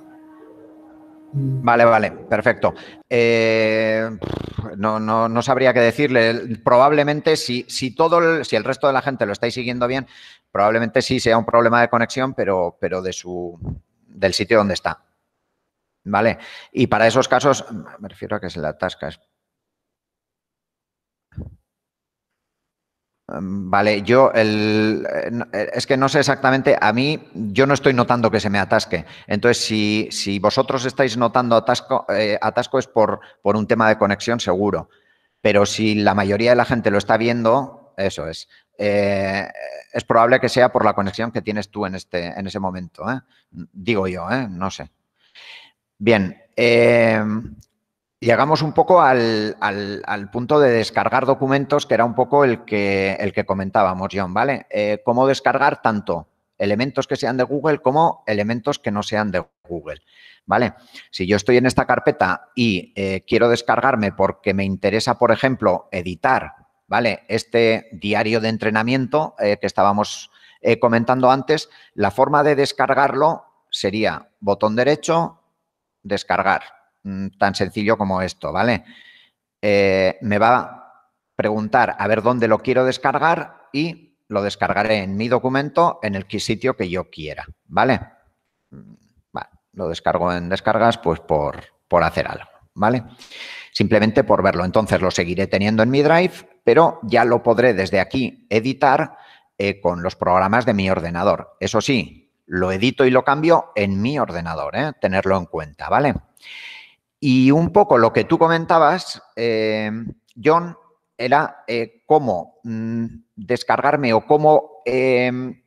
mm. Vale, vale, perfecto. Eh, no, no, no, sabría qué decirle. Probablemente si, si todo si el resto de la gente lo estáis siguiendo bien, probablemente sí sea un problema de conexión, pero, pero de su, del sitio donde está. ¿Vale? Y para esos casos, me refiero a que se le atasca. Vale, yo eh, es que no sé exactamente, a mí yo no estoy notando que se me atasque. Entonces, si, si vosotros estáis notando atasco, eh, atasco es por, por un tema de conexión seguro. Pero si la mayoría de la gente lo está viendo, eso es. Eh, es probable que sea por la conexión que tienes tú en, este, en ese momento. ¿eh? Digo yo, ¿eh? no sé. Bien, llegamos un poco al, punto de descargar documentos, que era un poco el que, el que comentábamos, John, ¿vale? ¿Cómo descargar tanto elementos que sean de Google como elementos que no sean de Google. ¿Vale? Si yo estoy en esta carpeta y quiero descargarme porque me interesa, por ejemplo, editar ¿vale? Este diario de entrenamiento eh, que estábamos eh, comentando antes, la forma de descargarlo sería botón derecho, descargar. Mm, tan sencillo como esto, ¿vale? Eh, me va a preguntar a ver dónde lo quiero descargar y lo descargaré en mi documento en el sitio que yo quiera, mm, ¿vale? lo descargo en descargas pues por, por hacer algo, ¿vale? Simplemente por verlo. Entonces lo seguiré teniendo en mi drive pero ya lo podré desde aquí editar eh, con los programas de mi ordenador. Eso sí, lo edito y lo cambio en mi ordenador, eh, tenerlo en cuenta, ¿vale? Y un poco lo que tú comentabas, eh, John, era cómo mm, descargarme o cómo, em,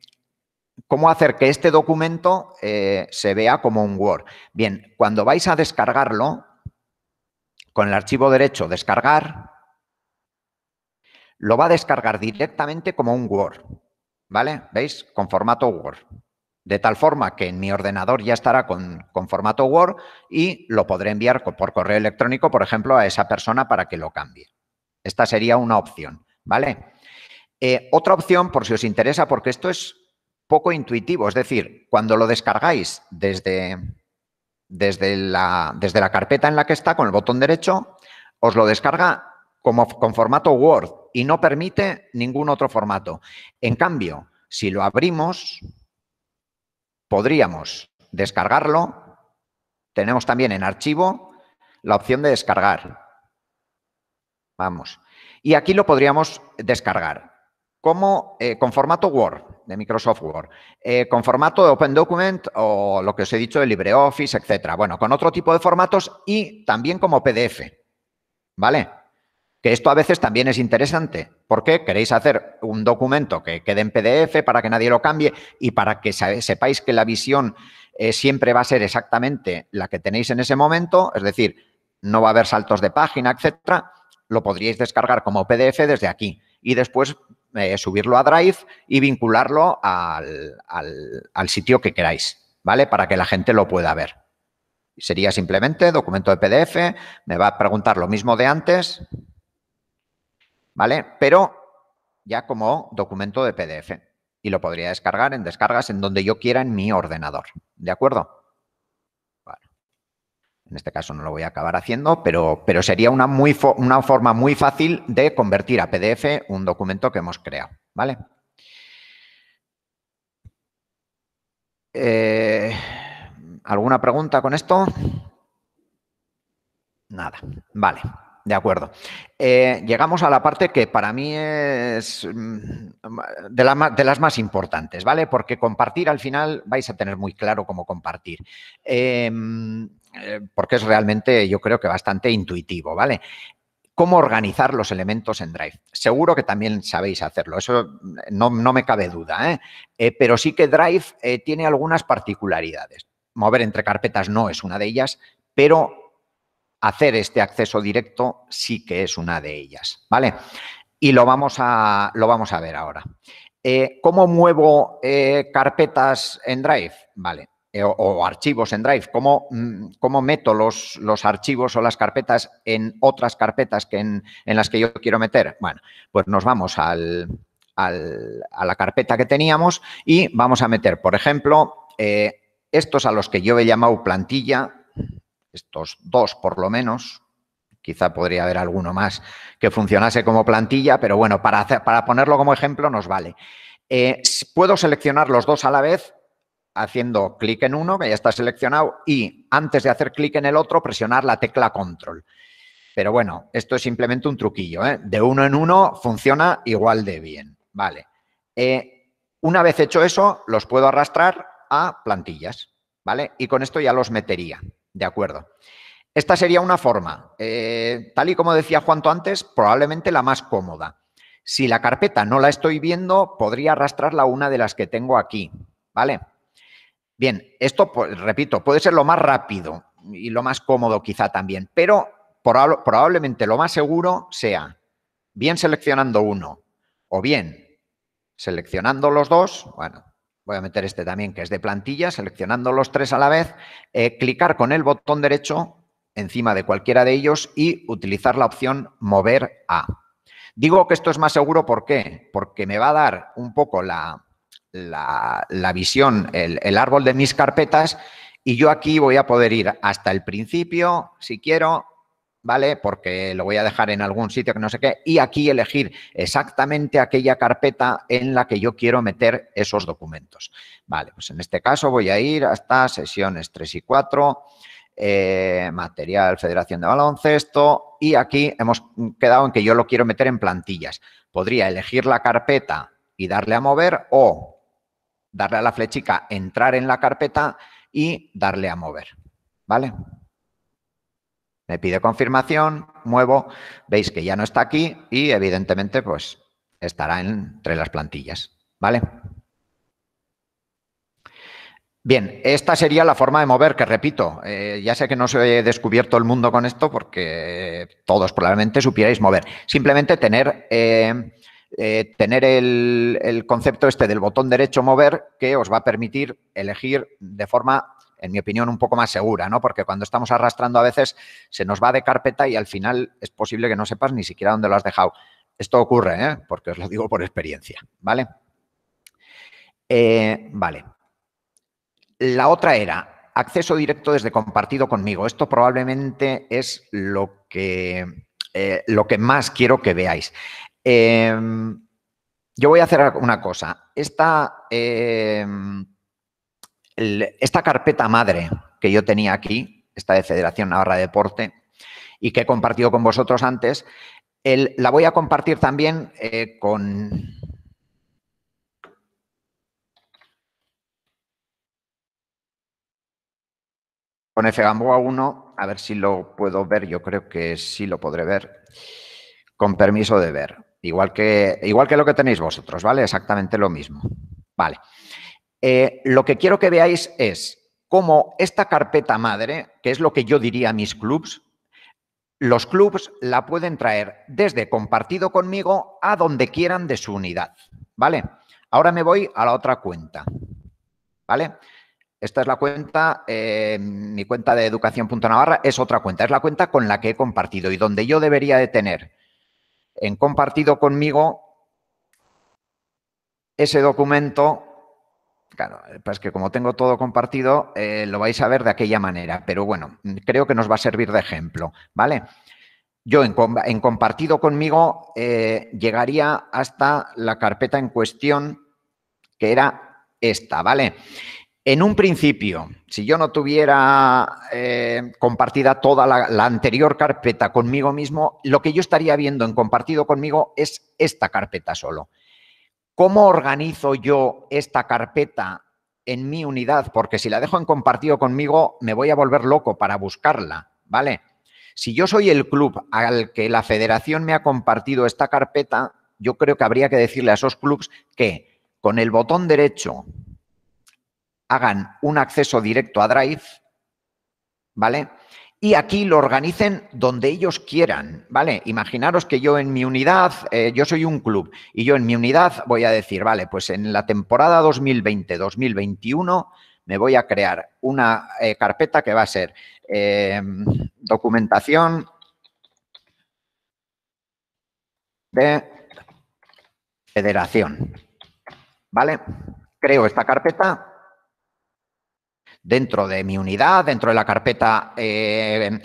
cómo, hacer que este documento se vea como un Word. Bien, cuando vais a descargarlo, con el archivo derecho descargar, lo va a descargar directamente como un Word, ¿vale? ¿Veis? Con formato Word. De tal forma que en mi ordenador ya estará con, formato Word y lo podré enviar por correo electrónico, por ejemplo, a esa persona para que lo cambie. Esta sería una opción, ¿vale? Eh, otra opción, por si os interesa, porque esto es poco intuitivo, es decir, cuando lo descargáis desde, desde, la, desde la carpeta en la que está, con el botón derecho, os lo descarga como con formato Word y no permite ningún otro formato. En cambio, si lo abrimos, podríamos descargarlo. Tenemos también en archivo la opción de descargar. Vamos. Y aquí lo podríamos descargar. Como eh, con formato Word, de Microsoft Word, eh, con formato de Open Document o lo que os he dicho de LibreOffice, etcétera. Bueno, con otro tipo de formatos y también como PDF. ¿Vale? Que esto a veces también es interesante. ¿Por qué? Queréis hacer un documento que quede en PDF para que nadie lo cambie y para que sepáis que la visión eh, siempre va a ser exactamente la que tenéis en ese momento, es decir, no va a haber saltos de página, etcétera. Lo podríais descargar como PDF desde aquí y después eh, subirlo a Drive y vincularlo al, al sitio que queráis, ¿vale? Para que la gente lo pueda ver. Sería simplemente documento de PDF, me va a preguntar lo mismo de antes, ¿vale? Pero ya como documento de PDF y lo podría descargar en descargas en donde yo quiera en mi ordenador, ¿de acuerdo? en este caso no lo voy a acabar haciendo, pero, pero sería una, muy una forma muy fácil de convertir a PDF un documento que hemos creado, ¿vale? Eh, ¿Alguna pregunta con esto? Nada, vale de acuerdo. Eh, llegamos a la parte que para mí es mm, de, las más importantes, ¿vale? Porque compartir al final vais a tener muy claro cómo compartir. Em, eh, porque es realmente, yo creo que bastante intuitivo, ¿vale? Cómo organizar los elementos en Drive. Seguro que también sabéis hacerlo, eso mm, no, no me cabe duda, ¿eh? eh pero sí que Drive tiene algunas particularidades. Mover entre carpetas no es una de ellas, pero hacer este acceso directo sí que es una de ellas, ¿vale? Y lo vamos a, lo vamos a ver ahora. Eh, ¿Cómo muevo eh, carpetas en Drive? Vale. Eh, o, archivos en Drive. ¿Cómo, mm, cómo meto los, los, archivos o las carpetas en otras carpetas que en, en las que yo quiero meter? Bueno, pues nos vamos al, al, a la carpeta que teníamos y vamos a meter, por ejemplo, estos a los que yo he llamado plantilla, estos dos por lo menos, quizá podría haber alguno más que funcionase como plantilla, pero bueno, para, para ponerlo como ejemplo nos vale. Eh, puedo seleccionar los dos a la vez haciendo clic en uno, que ya está seleccionado, y antes de hacer clic en el otro, presionar la tecla control. Pero bueno, esto es simplemente un truquillo. ¿eh? De uno en uno funciona igual de bien. Vale. Eh, una vez hecho eso, los puedo arrastrar a plantillas. ¿Vale? Y con esto ya los metería. De acuerdo. Esta sería una forma, eh, tal y como decía cuanto antes, probablemente la más cómoda. Si la carpeta no la estoy viendo, podría arrastrarla una de las que tengo aquí, ¿vale? Bien, esto, pues, repito, puede ser lo más rápido y lo más cómodo quizá también, pero probablemente lo más seguro sea bien seleccionando uno o bien seleccionando los dos, bueno, voy a meter este también, que es de plantilla, seleccionando los tres a la vez, eh, clicar con el botón derecho encima de cualquiera de ellos y utilizar la opción mover a. Digo que esto es más seguro, ¿por qué? Porque me va a dar un poco la, la, visión, el, el árbol de mis carpetas y yo aquí voy a poder ir hasta el principio, si quiero, ¿vale? Porque lo voy a dejar en algún sitio que no sé qué, y aquí elegir exactamente aquella carpeta en la que yo quiero meter esos documentos. Vale, pues en este caso voy a ir hasta sesiones 3 y 4, eh, material Federación de Baloncesto, y aquí hemos quedado en que yo lo quiero meter en plantillas. Podría elegir la carpeta y darle a mover o darle a la flechica, entrar en la carpeta y darle a mover, ¿vale? vale me pide confirmación, muevo, veis que ya no está aquí y evidentemente pues estará entre las plantillas, ¿vale? Bien, esta sería la forma de mover, que repito, eh, ya sé que no se he descubierto el mundo con esto porque todos probablemente supierais mover. Simplemente tener, eh, eh, tener el, el concepto este del botón derecho mover que os va a permitir elegir de forma en mi opinión, un poco más segura, ¿no? Porque cuando estamos arrastrando a veces se nos va de carpeta y al final es posible que no sepas ni siquiera dónde lo has dejado. Esto ocurre, ¿eh? Porque os lo digo por experiencia, ¿vale? Eh, vale. La otra era acceso directo desde compartido conmigo. Esto probablemente es lo que, eh, lo que más quiero que veáis. Eh, yo voy a hacer una cosa. Esta esta carpeta madre que yo tenía aquí, esta de Federación Navarra Deporte, y que he compartido con vosotros antes, la voy a compartir también eh, con... Con F. 1, a ver si lo puedo ver, yo creo que sí lo podré ver, con permiso de ver. Igual que, igual que lo que tenéis vosotros, ¿vale? Exactamente lo mismo. Vale. Eh, lo que quiero que veáis es cómo esta carpeta madre, que es lo que yo diría a mis clubs, los clubs la pueden traer desde compartido conmigo a donde quieran de su unidad, ¿vale? Ahora me voy a la otra cuenta, ¿vale? Esta es la cuenta, eh, mi cuenta de educación.navarra es otra cuenta, es la cuenta con la que he compartido y donde yo debería de tener en compartido conmigo ese documento Claro, eh, pues que como tengo todo compartido, eh, lo vais a ver de aquella manera, pero bueno, mm, creo que nos va a servir de ejemplo, ¿vale? Yo en, compartido conmigo eh, llegaría hasta la carpeta en cuestión, que era esta, ¿vale? En un principio, si yo no tuviera compartida toda la anterior carpeta conmigo mismo, lo que yo estaría viendo en compartido conmigo es esta carpeta solo. ¿Cómo organizo yo esta carpeta en mi unidad? Porque si la dejo en compartido conmigo, me voy a volver loco para buscarla, ¿vale? Si yo soy el club al que la federación me ha compartido esta carpeta, yo creo que habría que decirle a esos clubs que con el botón derecho hagan un acceso directo a Drive, ¿vale? y aquí lo organicen donde ellos quieran, ¿vale? Imaginaros que yo en mi unidad, eh, yo soy un club y yo en mi unidad voy a decir, vale, pues en la temporada 2020-2021 me voy a crear una eh, carpeta que va a ser em, documentación de federación, ¿vale? Creo esta carpeta dentro de mi unidad, dentro de la carpeta eh,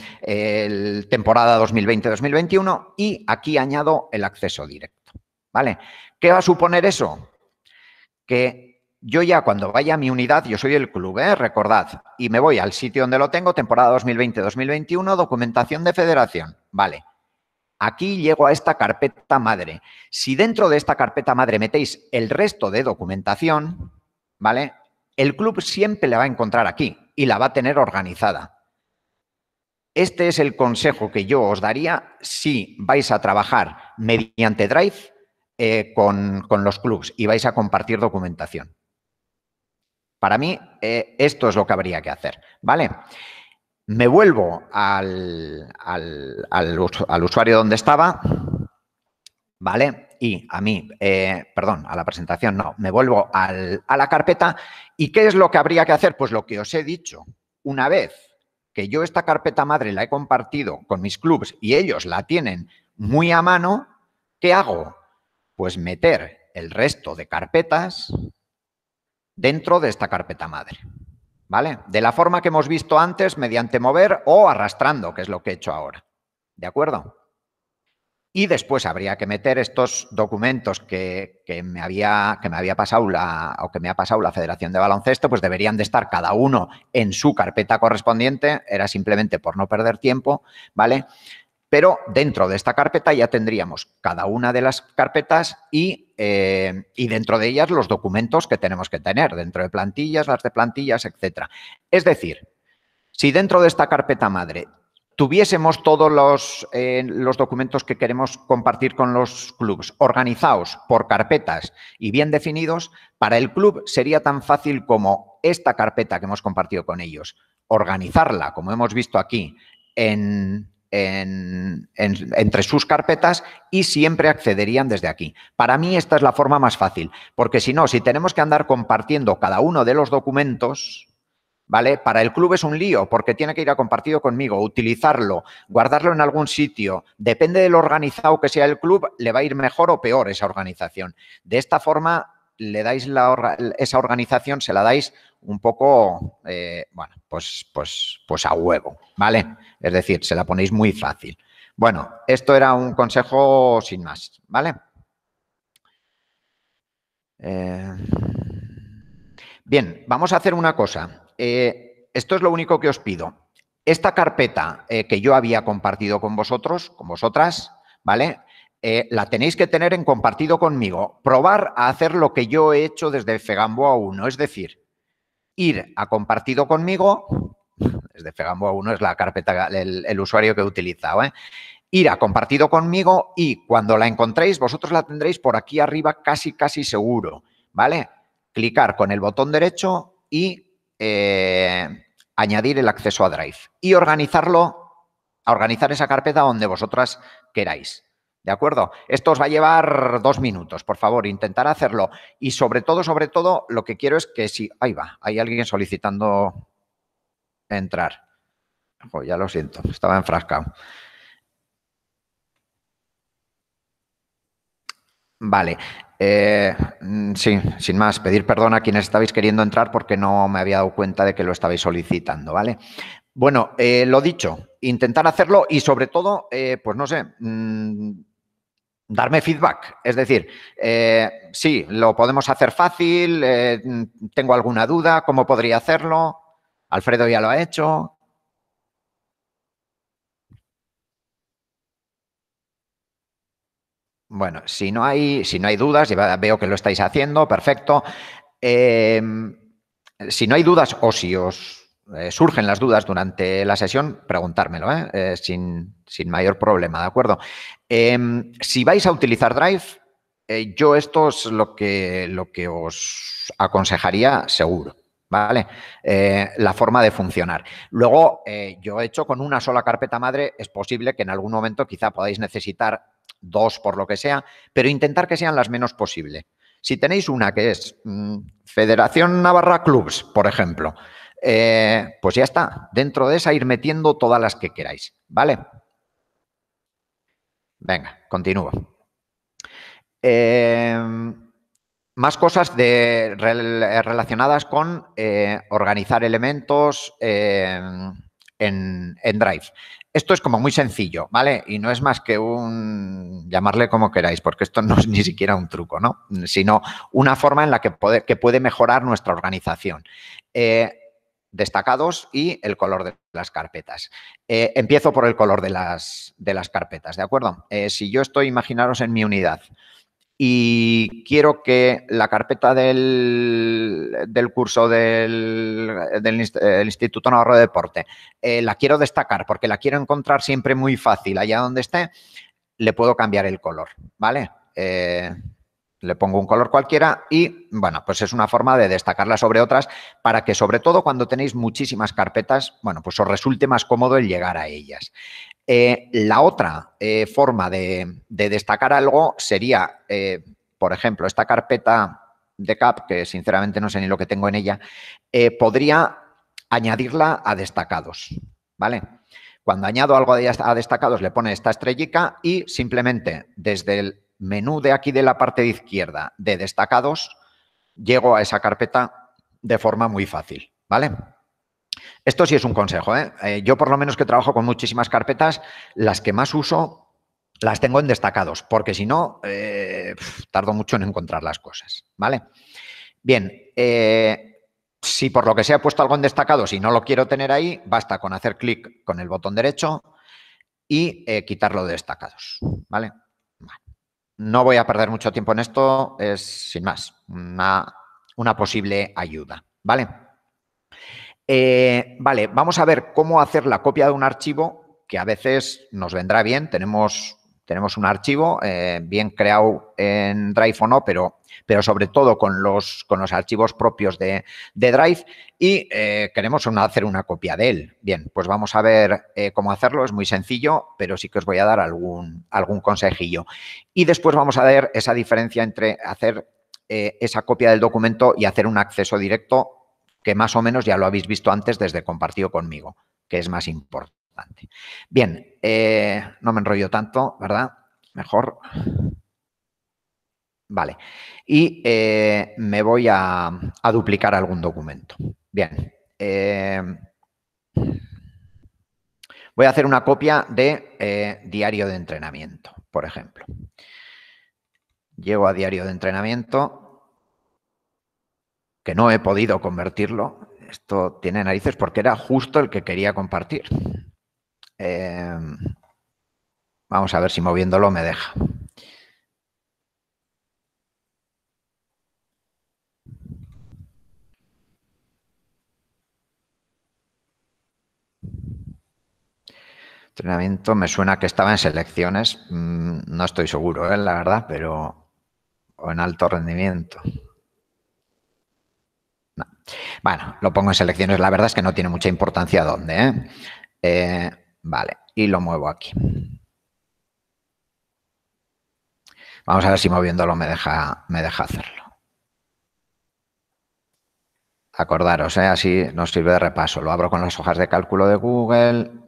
temporada 2020-2021 y aquí añado el acceso directo. ¿Vale? ¿Qué va a suponer eso? Que yo ya cuando vaya a mi unidad, yo soy el club, ¿eh? recordad, y me voy al sitio donde lo tengo, temporada 2020-2021, documentación de federación. Vale. Aquí llego a esta carpeta madre. Si dentro de esta carpeta madre metéis el resto de documentación, ¿vale? el club siempre la va a encontrar aquí y la va a tener organizada. Este es el consejo que yo os daría si vais a trabajar mediante Drive eh, con, los clubs y vais a compartir documentación. Para mí, eh, esto es lo que habría que hacer, ¿vale? Me vuelvo al, al usuario donde estaba, ¿vale? y a mí, eh, perdón, a la presentación, no, me vuelvo a la carpeta. ¿Y qué es lo que habría que hacer? Pues lo que os he dicho. Una vez que yo esta carpeta madre la he compartido con mis clubs y ellos la tienen muy a mano, ¿qué hago? Pues meter el resto de carpetas dentro de esta carpeta madre. ¿Vale? De la forma que hemos visto antes, mediante mover o arrastrando, que es lo que he hecho ahora. ¿De acuerdo? Y después habría que meter estos documentos que, me, había, que me había pasado la, o que me ha pasado la Federación de Baloncesto, pues deberían de estar cada uno en su carpeta correspondiente, era simplemente por no perder tiempo, ¿vale? Pero dentro de esta carpeta ya tendríamos cada una de las carpetas y, eh, y, dentro de ellas los documentos que tenemos que tener, dentro de plantillas, las de plantillas, etc. Es decir, si dentro de esta carpeta madre tuviésemos todos los, eh, los, documentos que queremos compartir con los clubs organizados por carpetas y bien definidos, para el club sería tan fácil como esta carpeta que hemos compartido con ellos, organizarla, como hemos visto aquí, entre sus carpetas y siempre accederían desde aquí. Para mí esta es la forma más fácil, porque si no, si tenemos que andar compartiendo cada uno de los documentos, ¿vale? Para el club es un lío porque tiene que ir a compartido conmigo, utilizarlo, guardarlo en algún sitio. Depende de lo organizado que sea el club, le va a ir mejor o peor esa organización. De esta forma, le dais esa organización, se la dais un poco, eh, bueno, pues, pues, pues a huevo, ¿vale? Es decir, se la ponéis muy fácil. Bueno, esto era un consejo sin más, ¿vale? Eh, bien, vamos a hacer una cosa. Eh, esto es lo único que os pido. Esta carpeta eh, que yo había compartido con vosotros, con vosotras, ¿vale? Eh, la tenéis que tener en compartido conmigo. Probar a hacer lo que yo he hecho desde a 1, es decir, ir a compartido conmigo, desde a 1 es la carpeta, el, usuario que he utilizado, ir a compartido conmigo y cuando la encontréis, vosotros la tendréis por aquí arriba casi, casi seguro, ¿vale? Clicar con el botón derecho y eh, añadir el acceso a Drive y organizarlo, a organizar esa carpeta donde vosotras queráis. ¿De acuerdo? Esto os va a llevar dos minutos, por favor, intentar hacerlo. Y sobre todo, sobre todo, lo que quiero es que si... Ahí va, hay alguien solicitando entrar. ya lo siento, estaba enfrascado. Vale. Eh, mm, sí, sin más, pedir perdón a quienes estabais queriendo entrar porque no me había dado cuenta de que lo estabais solicitando, ¿vale? Bueno, eh, lo dicho, intentar hacerlo y sobre todo, eh, pues no sé, mm, darme feedback. Es decir, sí, lo podemos hacer fácil, mm, tengo alguna duda, ¿cómo podría hacerlo? Alfredo ya lo ha hecho, Bueno, si no hay, si no hay dudas, veo que lo estáis haciendo, perfecto. Em, si no hay dudas o si os eh, surgen las dudas durante la sesión, preguntármelo, ¿eh? Eh, sin, mayor problema, ¿de acuerdo? Em, si vais a utilizar Drive, yo esto es lo que, lo que os aconsejaría seguro. ¿Vale? la forma de funcionar. Luego, yo he hecho con una sola carpeta madre, es posible que en algún momento quizá podáis necesitar dos por lo que sea, pero intentar que sean las menos posible. Si tenéis una que es mm, Federación Navarra Clubs, por ejemplo, eh, pues ya está. Dentro de esa ir metiendo todas las que queráis, ¿vale? Venga, continúo. Em, más cosas de, relacionadas con eh, organizar elementos em, en, en Drive. Esto es como muy sencillo, ¿vale? Y no es más que un, llamarle como queráis, porque esto no es ni siquiera un truco, ¿no? Sino una forma en la que puede, mejorar nuestra organización. Eh, destacados y el color de las carpetas. Eh, empiezo por el color de las, de las carpetas, ¿de acuerdo? Eh, si yo estoy, imaginaros en mi unidad, y quiero que la carpeta del, curso del, eh, Instituto Navarro de Deporte eh, la quiero destacar porque la quiero encontrar siempre muy fácil allá donde esté, le puedo cambiar el color, ¿vale? Eh, le pongo un color cualquiera y, bueno, pues es una forma de destacarla sobre otras para que, sobre todo cuando tenéis muchísimas carpetas, bueno, pues os resulte más cómodo el llegar a ellas. Eh, la otra eh, forma de, destacar algo sería, eh, por ejemplo, esta carpeta de CAP, que sinceramente no sé ni lo que tengo en ella, podría añadirla a destacados, ¿vale? Cuando añado algo a destacados le pone esta estrellita y simplemente desde el menú de aquí de la parte de izquierda de destacados llego a esa carpeta de forma muy fácil, ¿vale? Esto sí es un consejo. ¿eh? ¿eh? yo por lo menos que trabajo con muchísimas carpetas, las que más uso las tengo en destacados, porque si no, eh, tardo mucho en encontrar las cosas. ¿Vale? Bien, eh, si por lo que sea he puesto algo en destacados y no lo quiero tener ahí, basta con hacer clic con el botón derecho y quitarlo de destacados. ¿Vale? no voy a perder mucho tiempo en esto, es sin más, una, una posible ayuda. ¿Vale? Eh, vale, vamos a ver cómo hacer la copia de un archivo que a veces nos vendrá bien. Tenemos, tenemos un archivo eh, bien creado en Drive o no, pero, pero sobre todo con los, con los archivos propios de, Drive y eh, queremos hacer una copia de él. Bien, pues vamos a ver cómo hacerlo. Es muy sencillo, pero sí que os voy a dar algún, algún consejillo. Y después vamos a ver esa diferencia entre hacer esa copia del documento y hacer un acceso directo que más o menos ya lo habéis visto antes desde compartido conmigo, que es más importante. Bien, eh, no me enrollo tanto, ¿verdad? Mejor. Vale. Y eh, me voy a, duplicar algún documento. Bien. Eh, voy a hacer una copia de diario de entrenamiento, por ejemplo. Llego a diario de entrenamiento, que no he podido convertirlo. Esto tiene narices porque era justo el que quería compartir. Em, vamos a ver si moviéndolo me deja. Entrenamiento me suena que estaba en selecciones, mm, no estoy seguro, ¿eh? la verdad, pero o en alto rendimiento. Bueno, lo pongo en selecciones. La verdad es que no tiene mucha importancia dónde. ¿eh? Eh, vale, y lo muevo aquí. Vamos a ver si moviéndolo me deja, hacerlo. Acordaros, ¿eh? así nos sirve de repaso. Lo abro con las hojas de cálculo de Google.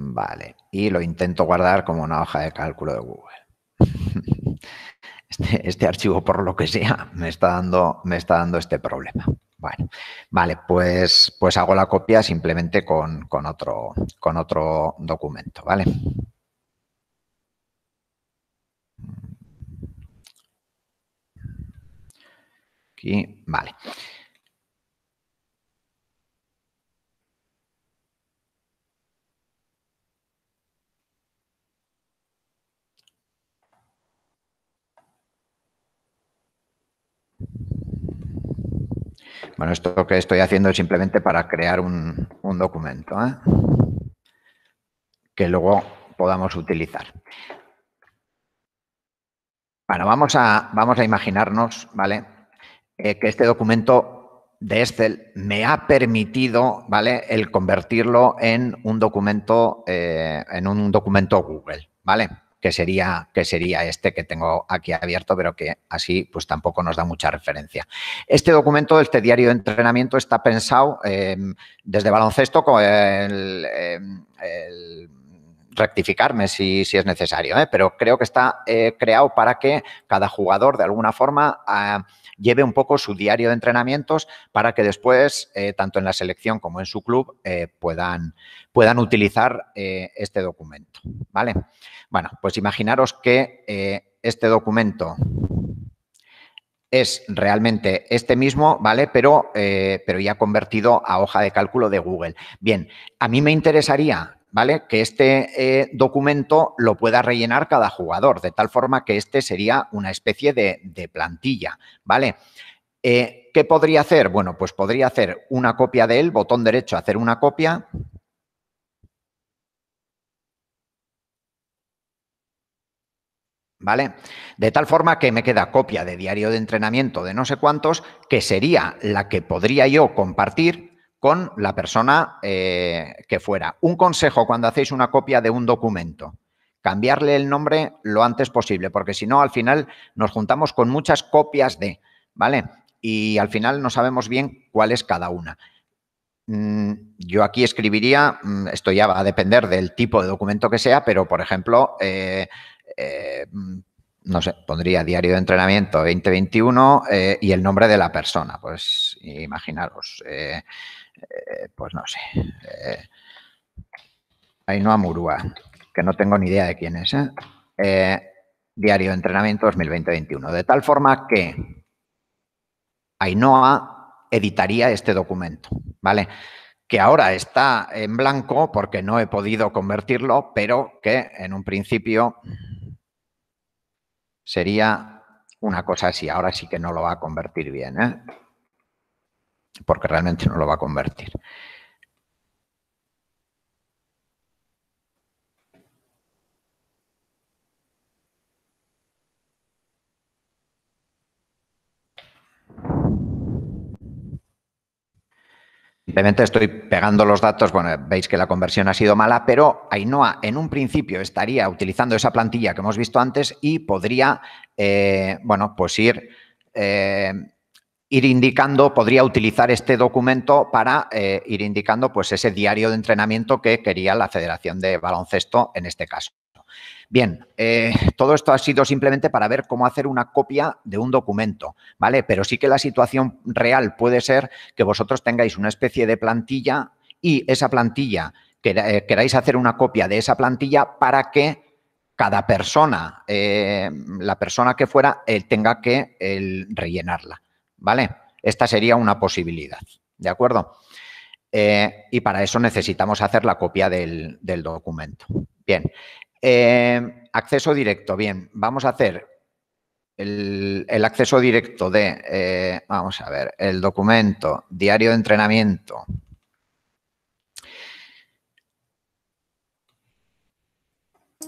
Vale, y lo intento guardar como una hoja de cálculo de Google. <laughs> Este, este, archivo, por lo que sea, me está dando, me está dando este problema. Bueno, vale, pues, pues hago la copia simplemente con, otro, con otro documento, ¿vale? Aquí, vale. Bueno, esto que estoy haciendo es simplemente para crear un, documento ¿eh? que luego podamos utilizar. Bueno, vamos a, vamos a imaginarnos, ¿vale? Eh, que este documento de Excel me ha permitido, ¿vale? El convertirlo en un documento, eh, en un documento Google, ¿vale? que sería, que sería este que tengo aquí abierto, pero que así pues tampoco nos da mucha referencia. Este documento, este diario de entrenamiento, está pensado em, desde baloncesto con el, em, rectificarme si, es necesario, ¿eh? pero creo que está eh, creado para que cada jugador de alguna forma ah, lleve un poco su diario de entrenamientos para que después, eh, tanto en la selección como en su club, eh, puedan, puedan, utilizar eh, este documento. ¿Vale? Bueno, pues imaginaros que este documento es realmente este mismo, ¿vale? Pero, pero ya convertido a hoja de cálculo de Google. Bien, a mí me interesaría ¿vale? Que este eh, documento lo pueda rellenar cada jugador, de tal forma que este sería una especie de, plantilla, ¿vale? Eh, ¿Qué podría hacer? Bueno, pues podría hacer una copia de él, botón derecho, hacer una copia. ¿Vale? De tal forma que me queda copia de diario de entrenamiento de no sé cuántos, que sería la que podría yo compartir con la persona eh, que fuera. Un consejo cuando hacéis una copia de un documento, cambiarle el nombre lo antes posible, porque si no, al final nos juntamos con muchas copias de, ¿vale? Y al final no sabemos bien cuál es cada una. Mm, yo aquí escribiría, mm, esto ya va a depender del tipo de documento que sea, pero por ejemplo, eh, eh, mm, no sé, pondría diario de entrenamiento 2021 y el nombre de la persona. Pues imaginaros, eh, pues no sé, eh, Ainhoa Murúa, que no tengo ni idea de quién es, ¿eh? diario de entrenamiento 2020-21, de tal forma que Ainhoa editaría este documento, ¿vale? que ahora está en blanco porque no he podido convertirlo, pero que en un principio sería una cosa así. Ahora sí que no lo va a convertir bien. ¿eh? porque realmente no lo va a convertir. Simplemente estoy pegando los datos, bueno, veis que la conversión ha sido mala, pero Ainhoa en un principio estaría utilizando esa plantilla que hemos visto antes y podría, eh, bueno, pues ir eh, ir indicando, podría utilizar este documento para eh, ir indicando pues, ese diario de entrenamiento que quería la Federación de Baloncesto en este caso. Bien, eh, todo esto ha sido simplemente para ver cómo hacer una copia de un documento, ¿vale? Pero sí que la situación real puede ser que vosotros tengáis una especie de plantilla y esa plantilla, eh, queráis hacer una copia de esa plantilla para que cada persona, la persona que fuera, tenga que rellenarla. ¿vale? Esta sería una posibilidad, ¿de acuerdo? Eh, y para eso necesitamos hacer la copia del, documento. Bien, eh, acceso directo, bien, vamos a hacer el, acceso directo de, eh, vamos a ver, el documento, diario de entrenamiento,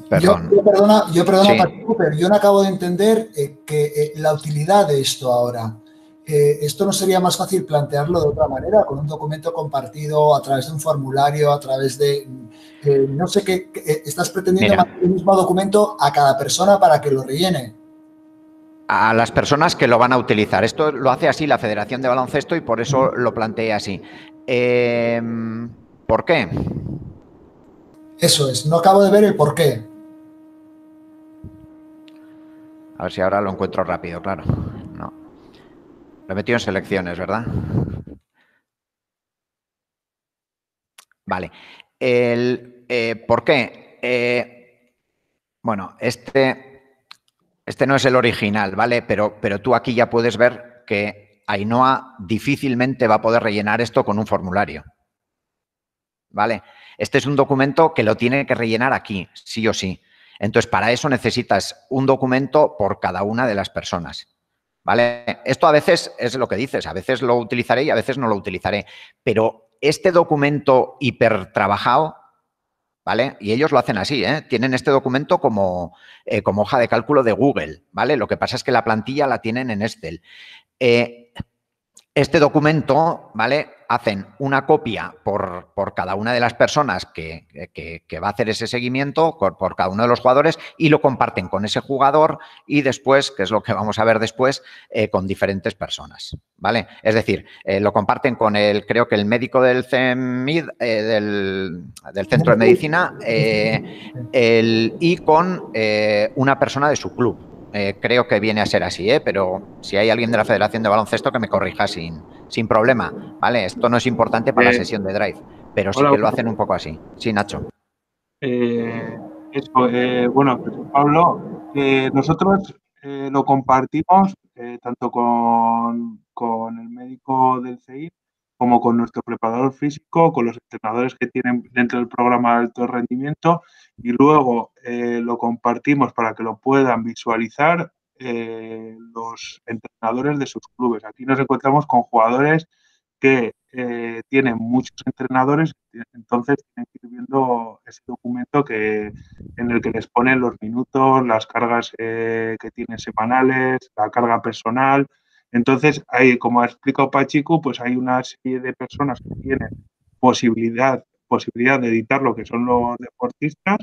Perdón. Yo, perdona, yo perdona yo no acabo de entender que, la utilidad de esto ahora. ¿esto no sería más fácil plantearlo de otra manera, con un documento compartido a través de un formulario, a través de, no sé qué, eh, estás pretendiendo el mismo documento a cada persona para que lo rellene? A las personas que lo van a utilizar. Esto lo hace así la Federación de Baloncesto y por eso lo planteé así. Em, ¿Por qué? Eso es, no acabo de ver el por qué. A ver si ahora lo encuentro rápido, claro. Lo metió en selecciones, ¿verdad? Vale. Eh, ¿Por qué? Eh, bueno, este, este no es el original, ¿vale? Pero, pero tú aquí ya puedes ver que Ainhoa difícilmente va a poder rellenar esto con un formulario. ¿Vale? Este es un documento que lo tiene que rellenar aquí, sí o sí. Entonces, para eso necesitas un documento por cada una de las personas. ¿Vale? Esto a veces es lo que dices, a veces lo utilizaré y a veces no lo utilizaré, pero este documento hipertrabajado, ¿vale? Y ellos lo hacen así, ¿eh? Tienen este documento como, eh, como, hoja de cálculo de Google, ¿vale? Lo que pasa es que la plantilla la tienen en Excel. Eh, este documento, ¿vale? Hacen una copia por, por cada una de las personas que, va a hacer ese seguimiento, por, por cada uno de los jugadores, y lo comparten con ese jugador y después, que es lo que vamos a ver después, eh, con diferentes personas, ¿vale? Es decir, eh, lo comparten con el, creo que el médico del CEMID, eh, del, Centro de Medicina, el, y con una persona de su club, eh, creo que viene a ser así, ¿eh? pero si hay alguien de la Federación de Baloncesto que me corrija sin, sin problema, ¿vale? Esto no es importante para la eh, sesión de drive, pero sí que lo hacen un poco así. Sí, Nacho. Eh, eso, bueno, pues, Pablo, nosotros lo compartimos tanto con, con, el médico del CEIP como con nuestro preparador físico, con los entrenadores que tienen dentro del programa de alto rendimiento y luego eh, lo compartimos para que lo puedan visualizar eh, los entrenadores de sus clubes. Aquí nos encontramos con jugadores que eh, tienen muchos entrenadores, entonces tienen que ir viendo ese documento que, en el que les ponen los minutos, las cargas que tienen semanales, la carga personal, entonces, como ha explicado Pachico, pues hay una serie de personas que tienen posibilidad, posibilidad de lo que son los deportistas,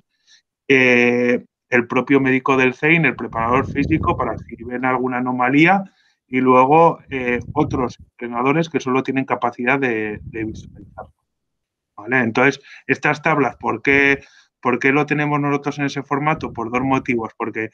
el propio médico del CEIN, el preparador físico, para si ven alguna anomalía, y luego eh, otros entrenadores que solo tienen capacidad de, visualizarlo. ¿Vale? Entonces, estas tablas, ¿por qué, ¿por qué lo tenemos nosotros en ese formato? Por dos motivos. Porque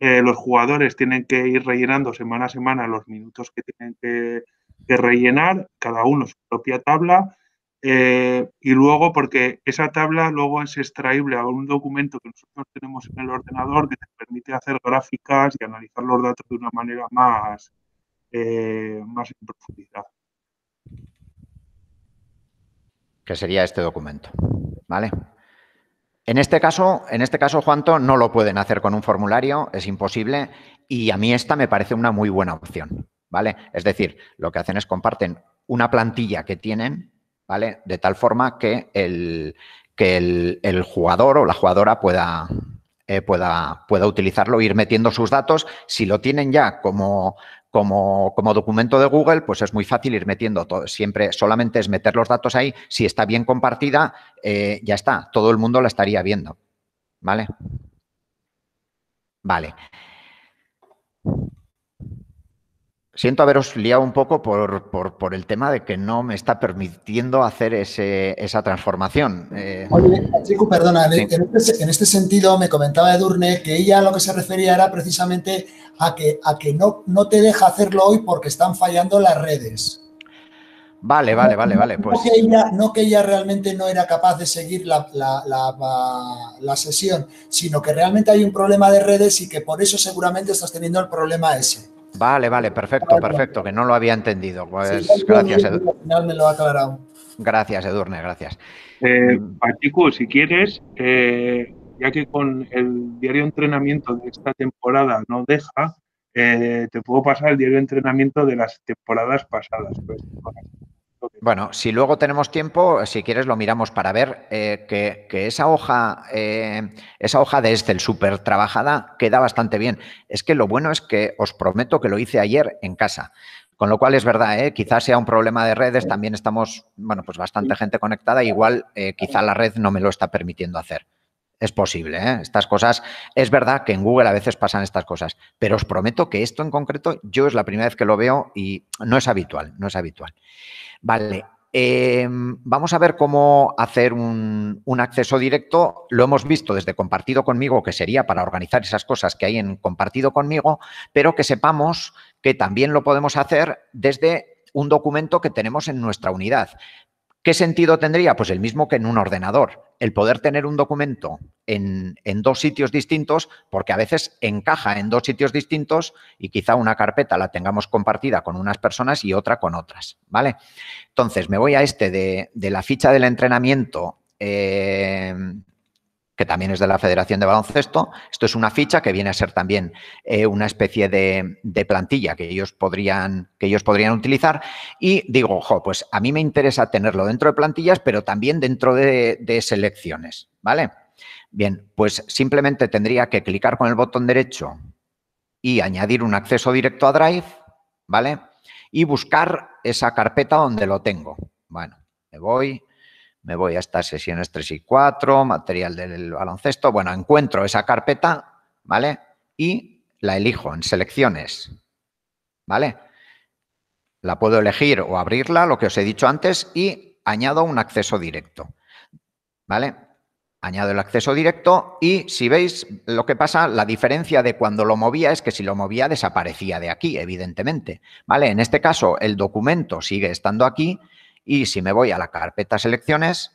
los jugadores tienen que ir rellenando semana a semana los minutos que tienen que, rellenar, cada uno su propia tabla, eh, y luego porque esa tabla luego es extraíble a un documento que nosotros tenemos en el ordenador que te permite hacer gráficas y analizar los datos de una manera más, eh, más en profundidad. Que sería este documento, ¿vale? En este caso, en este caso, Juanto, no lo pueden hacer con un formulario, es imposible, y a mí esta me parece una muy buena opción, ¿vale? Es decir, lo que hacen es comparten una plantilla que tienen, ¿vale? De tal forma que el, que el, jugador o la jugadora pueda, eh, pueda, pueda utilizarlo, ir metiendo sus datos. Si lo tienen ya como, como, documento de Google, pues es muy fácil ir metiendo todo. Siempre solamente es meter los datos ahí. Si está bien compartida, eh, ya está. Todo el mundo la estaría viendo. ¿Vale? Vale. Siento haberos liado un poco por, por, el tema de que no me está permitiendo hacer ese, esa transformación. Eh. Oye, perdona, e-, este en, este, sentido me comentaba Edurne que ella lo que se refería era precisamente a que, a que no, no te deja hacerlo hoy porque están fallando las redes. Vale, vale, vale, vale. No, pues que ella, realmente no era capaz de seguir la, sesión, sino que realmente hay un problema de redes y que por eso seguramente estás teniendo el problema ese. Vale, vale, perfecto, perfecto, que no lo había entendido. Pues gracias, Edurne. Gracias, Edurne, gracias. Eh, mm. si quieres, eh, ya que con el diario entrenamiento de esta temporada no deja, eh, te puedo pasar el diario entrenamiento de las temporadas pasadas. Pues, bueno, si luego tenemos tiempo, si quieres lo miramos para ver eh, que, esa hoja, eh, esa hoja de Excel súper trabajada queda bastante bien. Es que lo bueno es que os prometo que lo hice ayer en casa. Con lo cual es verdad, eh, quizás sea un problema de redes, también estamos, bueno, pues bastante gente conectada, igual quizá la red no me lo está permitiendo hacer. Es posible, estas cosas. Es verdad que en Google a veces pasan estas cosas, pero os prometo que esto en concreto yo es la primera vez que lo veo y no es habitual, no es habitual. Vale, em, vamos a ver cómo hacer un, un, acceso directo. Lo hemos visto desde compartido conmigo, que sería para organizar esas cosas que hay en compartido conmigo, pero que sepamos que también lo podemos hacer desde un documento que tenemos en nuestra unidad. ¿Qué sentido tendría? Pues el mismo que en un ordenador el poder tener un documento en, dos sitios distintos, porque a veces encaja en dos sitios distintos y quizá una carpeta la tengamos compartida con unas personas y otra con otras, ¿vale? Entonces, me voy a este de, la ficha del entrenamiento eh, que también es de la Federación de Baloncesto. Esto es una ficha que viene a ser también eh, una especie de, plantilla que ellos, podrían, que ellos podrían utilizar. Y digo, ojo, pues a mí me interesa tenerlo dentro de plantillas, pero también dentro de, de selecciones, ¿vale? Bien, pues simplemente tendría que clicar con el botón derecho y añadir un acceso directo a Drive, ¿vale? Y buscar esa carpeta donde lo tengo. Bueno, me voy, me voy a estas sesiones 3 y 4, material del baloncesto, bueno, encuentro esa carpeta, ¿vale? Y la elijo en selecciones, ¿vale? La puedo elegir o abrirla, lo que os he dicho antes, y añado un acceso directo, ¿vale? Añado el acceso directo y si veis lo que pasa, la diferencia de cuando lo movía es que si lo movía desaparecía de aquí, evidentemente, ¿vale? En este caso, el documento sigue estando aquí, y si me voy a la carpeta selecciones,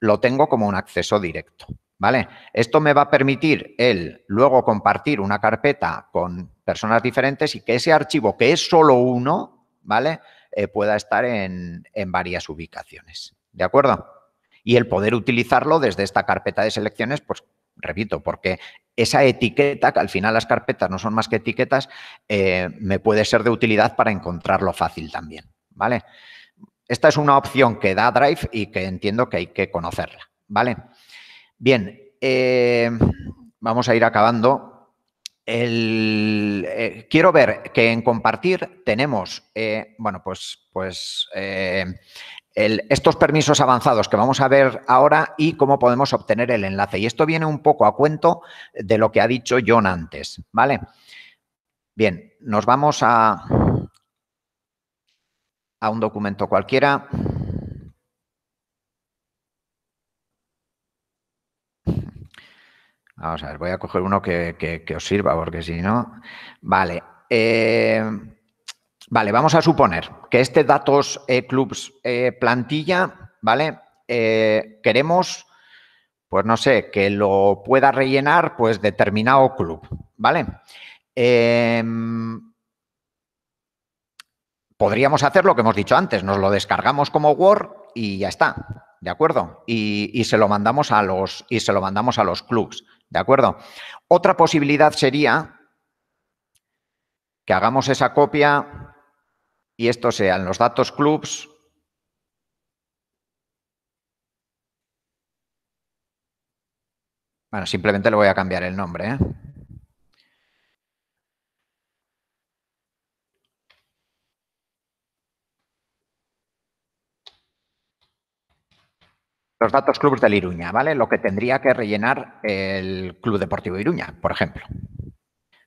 lo tengo como un acceso directo. ¿Vale? Esto me va a permitir el luego compartir una carpeta con personas diferentes y que ese archivo, que es solo uno, ¿vale? Eh, pueda estar en, varias ubicaciones. ¿De acuerdo? Y el poder utilizarlo desde esta carpeta de selecciones, pues repito, porque esa etiqueta, que al final las carpetas no son más que etiquetas, eh, me puede ser de utilidad para encontrarlo fácil también, ¿vale? Esta es una opción que da Drive y que entiendo que hay que conocerla, ¿vale? Bien, eh, vamos a ir acabando. Eh, quiero ver que en compartir tenemos, eh, bueno, pues, pues estos permisos avanzados que vamos a ver ahora y cómo podemos obtener el enlace. Y esto viene un poco a cuento de lo que ha dicho John antes, ¿vale? Bien, nos vamos a a un documento cualquiera. Vamos a ver, voy a coger uno que, os sirva, porque si no... Vale. Eh, vale, vamos a suponer que este datos eh, clubs eh, plantilla, ¿vale? queremos, pues no sé, que lo pueda rellenar pues determinado club, ¿vale? podríamos hacer lo que hemos dicho antes, nos lo descargamos como Word y ya está, ¿de acuerdo? Y, se lo mandamos a los y se lo mandamos a los clubs, ¿de acuerdo? Otra posibilidad sería que hagamos esa copia y esto sean los datos clubs Bueno, simplemente le voy a cambiar el nombre, ¿eh? los datos clubes del Iruña, ¿vale? Lo que tendría que rellenar el Club Deportivo Iruña, por ejemplo.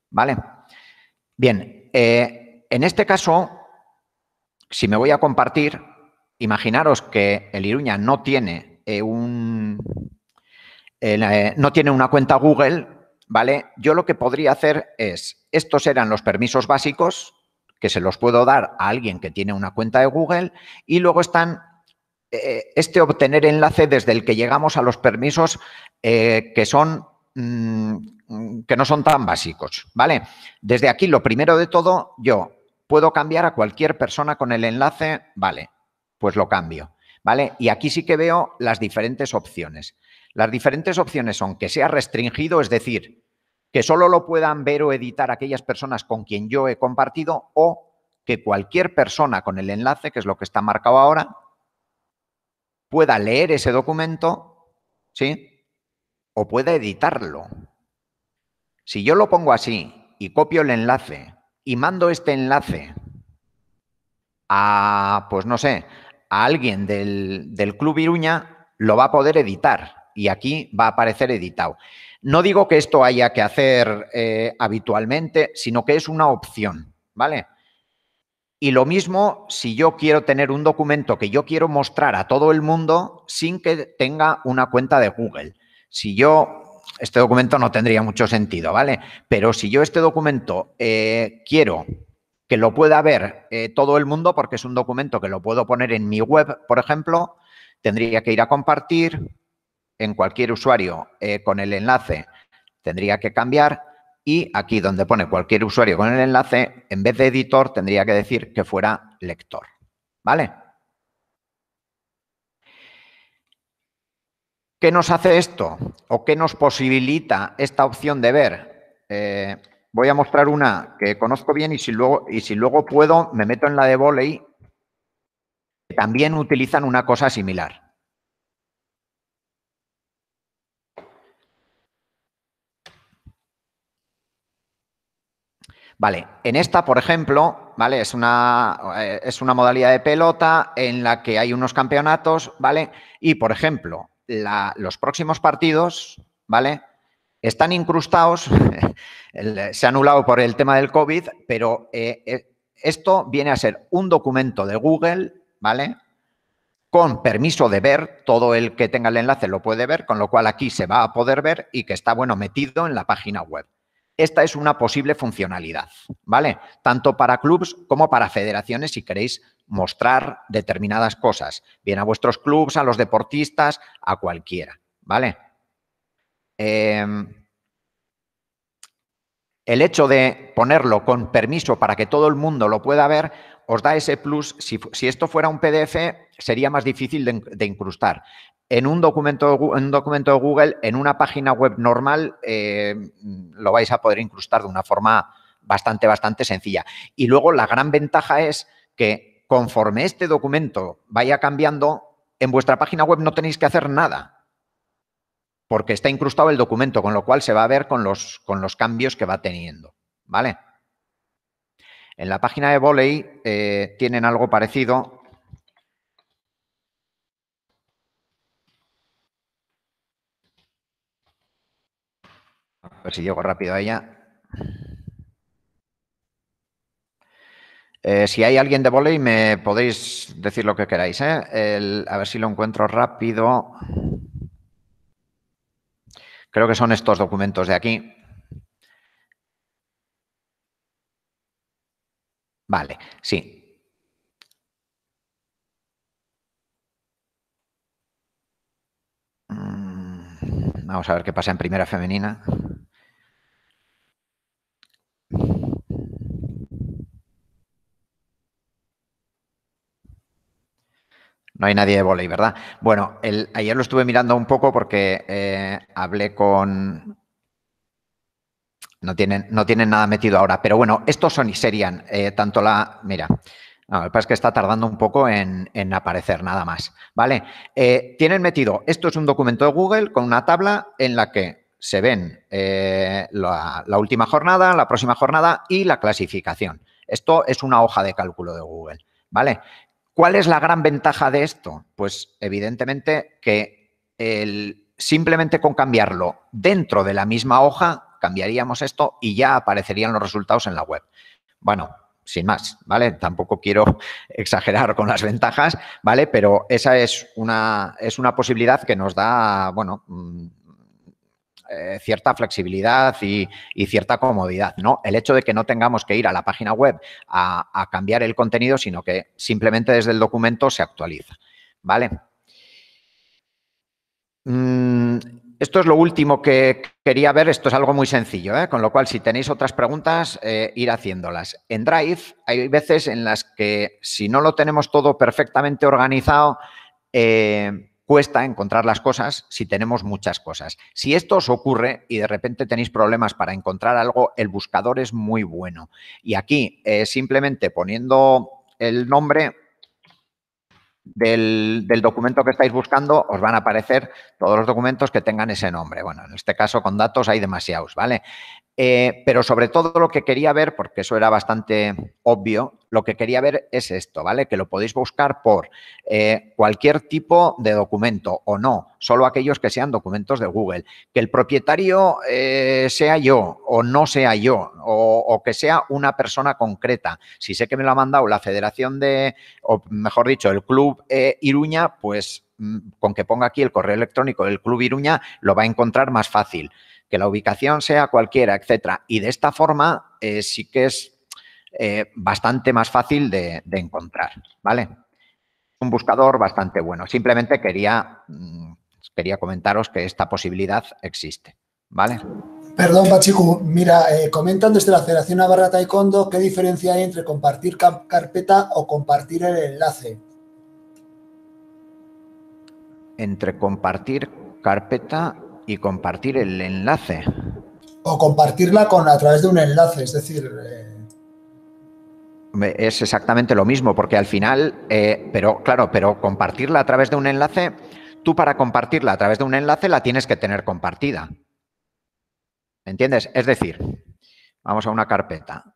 ¿Vale? Bien, eh, en este caso, si me voy a compartir, imaginaros que el Iruña no tiene eh, un. Eh, no tiene una cuenta Google, ¿vale? Yo lo que podría hacer es, estos eran los permisos básicos que se los puedo dar a alguien que tiene una cuenta de Google y luego están eh, eh, este obtener enlace desde el que llegamos a los permisos eh, que son mm, que no son tan básicos, ¿vale? Desde aquí, lo primero de todo, yo puedo cambiar a cualquier persona con el enlace, vale, pues lo cambio, ¿vale? Y aquí sí que veo las diferentes opciones. Las diferentes opciones son que sea restringido, es decir, que solo lo puedan ver o editar aquellas personas con quien yo he compartido o que cualquier persona con el enlace, que es lo que está marcado ahora, pueda leer ese documento, ¿sí? O pueda editarlo. Si yo lo pongo así y copio el enlace y mando este enlace a, pues no sé, a alguien del, Club Iruña, lo va a poder editar y aquí va a aparecer editado. No digo que esto haya que hacer eh, habitualmente, sino que es una opción, ¿vale? Y lo mismo si yo quiero tener un documento que yo quiero mostrar a todo el mundo sin que tenga una cuenta de Google. Si yo, este documento no tendría mucho sentido, ¿vale? Pero si yo este documento eh, quiero que lo pueda ver eh, todo el mundo, porque es un documento que lo puedo poner en mi web, por ejemplo, tendría que ir a compartir en cualquier usuario eh, con el enlace, tendría que cambiar y aquí donde pone cualquier usuario con el enlace, en vez de editor tendría que decir que fuera lector. ¿Vale? ¿Qué nos hace esto? ¿O qué nos posibilita esta opción de ver? Eh, voy a mostrar una que conozco bien y si luego, y si luego puedo me meto en la de volei. También utilizan una cosa similar. Vale, en esta, por ejemplo, ¿vale? Es una, eh, es una modalidad de pelota en la que hay unos campeonatos, ¿vale? Y, por ejemplo, los próximos partidos, ¿vale? Están incrustados, <laughs> se ha anulado por el tema del COVID, pero eh, eh, esto viene a ser un documento de Google, ¿vale? con permiso de ver, todo el que tenga el enlace lo puede ver, con lo cual aquí se va a poder ver y que está, bueno, metido en la página web. Esta es una posible funcionalidad, ¿vale? Tanto para clubs como para federaciones si queréis mostrar determinadas cosas, bien a vuestros clubes, a los deportistas, a cualquiera, ¿vale? Em, el hecho de ponerlo con permiso para que todo el mundo lo pueda ver os da ese plus. Si, esto fuera un PDF, sería más difícil de, incrustar. En un, documento, un documento de Google, en una página web normal, eh, lo vais a poder incrustar de una forma bastante, bastante sencilla. Y luego la gran ventaja es que conforme este documento vaya cambiando, en vuestra página web no tenéis que hacer nada, porque está incrustado el documento, con lo cual se va a ver con los, con los cambios que va teniendo. ¿Vale? En la página de Volley eh, tienen algo parecido. A ver si llego rápido a ella. Eh, si hay alguien de volei, me podéis decir lo que queráis. ¿eh? a ver si lo encuentro rápido. Creo que son estos documentos de aquí. Vale, sí. Mm, vamos a ver qué pasa en primera femenina. No hay nadie de volei, ¿verdad? Bueno, el, ayer lo estuve mirando un poco porque eh, hablé con, no tienen, no tienen nada metido ahora. Pero bueno, estos son y serían eh, tanto la... Mira, lo que pasa es que está tardando un poco en, aparecer, nada más. ¿Vale? Eh, tienen metido, esto es un documento de Google con una tabla en la que se ven eh, la, última jornada, la próxima jornada y la clasificación. Esto es una hoja de cálculo de Google. ¿Vale? ¿Cuál es la gran ventaja de esto? Pues evidentemente que simplemente con cambiarlo dentro de la misma hoja cambiaríamos esto y ya aparecerían los resultados en la web. Bueno, sin más, ¿vale? Tampoco quiero <laughs> exagerar con las ventajas, ¿vale? Pero esa es una, es una posibilidad que nos da, bueno, mm, eh, cierta flexibilidad y, cierta comodidad, ¿no? El hecho de que no tengamos que ir a la página web a, cambiar el contenido, sino que simplemente desde el documento se actualiza, ¿vale? Mm, esto es lo último que quería ver. Esto es algo muy sencillo, ¿eh? con lo cual, si tenéis otras preguntas, eh, ir haciéndolas. En Drive hay veces en las que, si no lo tenemos todo perfectamente organizado, eh, cuesta encontrar las cosas si tenemos muchas cosas. Si esto os ocurre y de repente tenéis problemas para encontrar algo, el buscador es muy bueno. Y aquí, simplemente poniendo el nombre, del, documento que estáis buscando, os van a aparecer todos los documentos que tengan ese nombre. Bueno, en este caso con datos hay demasiados, ¿vale? Eh, pero sobre todo lo que quería ver, porque eso era bastante obvio, lo que quería ver es esto, ¿vale? Que lo podéis buscar por eh, cualquier tipo de documento o no, solo aquellos que sean documentos de Google. Que el propietario eh, sea yo o no sea yo, o, o, que sea una persona concreta. Si sé que me lo ha mandado la Federación de, o mejor dicho, el Club Iruña, pues mm, con que ponga aquí el correo electrónico del Club Iruña lo va a encontrar más fácil que la ubicación sea cualquiera, etcétera. Y de esta forma eh, sí que es eh, bastante más fácil de, encontrar, ¿vale? Un buscador bastante bueno. Simplemente quería, mm, quería comentaros que esta posibilidad existe, ¿vale? Perdón, Pachiku. Mira, comentando eh, comentan desde la Federación Navarra Taekwondo qué diferencia hay entre compartir carpeta o compartir el enlace. Entre compartir carpeta y compartir el enlace. O compartirla con, a través de un enlace, es decir... Eh, es exactamente lo mismo, porque al final, eh, pero claro, pero compartirla a través de un enlace, tú para compartirla a través de un enlace la tienes que tener compartida. entiendes? Es decir, vamos a una carpeta.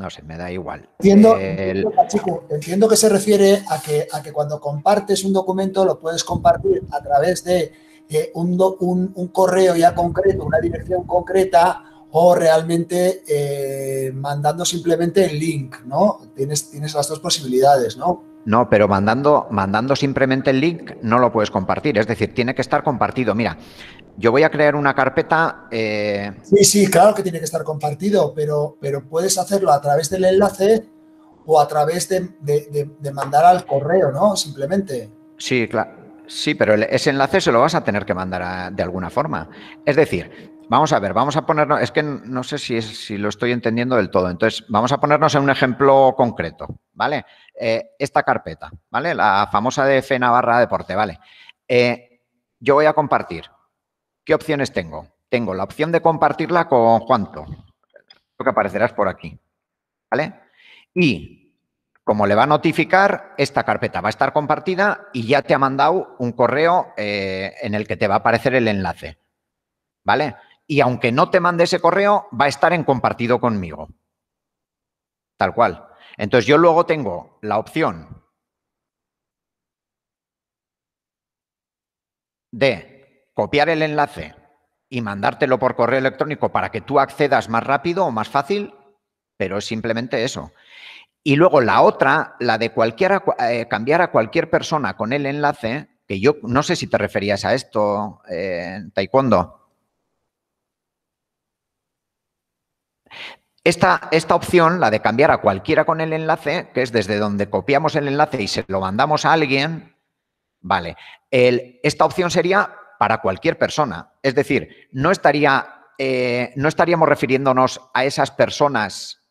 No sé, me da igual. Eh, entiendo, que se refiere a que, a que cuando compartes un documento lo puedes compartir a través de eh, un, correo ya concreto, una dirección concreta o realmente eh, mandando simplemente el link, ¿no? Tienes, tienes las dos posibilidades, ¿no? No, pero mandando, mandando simplemente el link no lo puedes compartir. Es decir, tiene que estar compartido. Mira, yo voy a crear una carpeta. Eh, sí, sí, claro que tiene que estar compartido, pero, pero puedes hacerlo a través del enlace o a través de, mandar al correo, ¿no? Simplemente. Sí, claro. Sí, pero ese enlace se lo vas a tener que mandar de alguna forma. Es decir, vamos a ver, vamos a ponernos, es que no sé si, si lo estoy entendiendo del todo, entonces vamos a ponernos en un ejemplo concreto, ¿vale? Eh, esta carpeta, ¿vale? La famosa de F Navarra Deporte, ¿vale? Eh, yo voy a compartir ¿Qué opciones tengo? Tengo la opción de compartirla con ¿Cuánto? lo que aparecerás por aquí. ¿Vale? Y como le va a notificar, esta carpeta va a estar compartida y ya te ha mandado un correo eh, en el que te va a aparecer el enlace. ¿Vale? Y aunque no te mande ese correo, va a estar en compartido conmigo. Tal cual. Entonces yo luego tengo la opción de copiar el enlace y mandártelo por correo electrónico para que tú accedas más rápido o más fácil, pero es simplemente eso. Y luego la otra, la de cualquiera, eh, cambiar a cualquier persona con el enlace, que yo no sé si te referías a esto, eh, Taekwondo. Esta, esta, opción, la de cambiar a cualquiera con el enlace, que es desde donde copiamos el enlace y se lo mandamos a alguien, vale. esta opción sería para cualquier persona. Es decir, no, eh, no estaríamos refiriéndonos a esas personas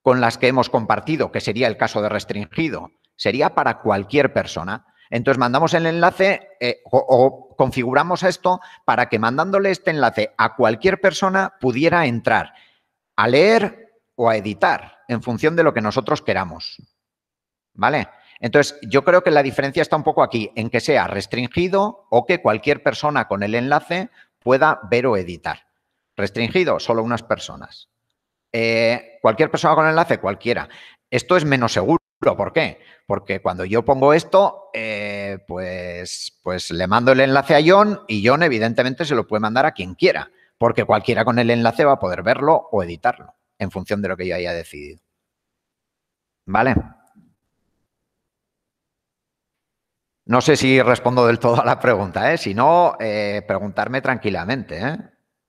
con las que hemos compartido, que sería el caso de restringido, sería para cualquier persona. Entonces mandamos el enlace eh, o, configuramos esto para que mandándole este enlace a cualquier persona pudiera entrar a leer o a editar en función de lo que nosotros queramos. ¿Vale? Entonces, yo creo que la diferencia está un poco aquí, en que sea restringido o que cualquier persona con el enlace pueda ver o editar. Restringido, solo unas personas. Eh, cualquier persona con el enlace, cualquiera. Esto es menos seguro. ¿Por qué? Porque cuando yo pongo esto, eh, pues, pues le mando el enlace a John y John evidentemente se lo puede mandar a quien quiera, porque cualquiera con el enlace va a poder verlo o editarlo en función de lo que yo haya decidido. ¿Vale? No sé si respondo del todo a la pregunta, ¿eh? si no, eh, preguntarme tranquilamente. ¿eh?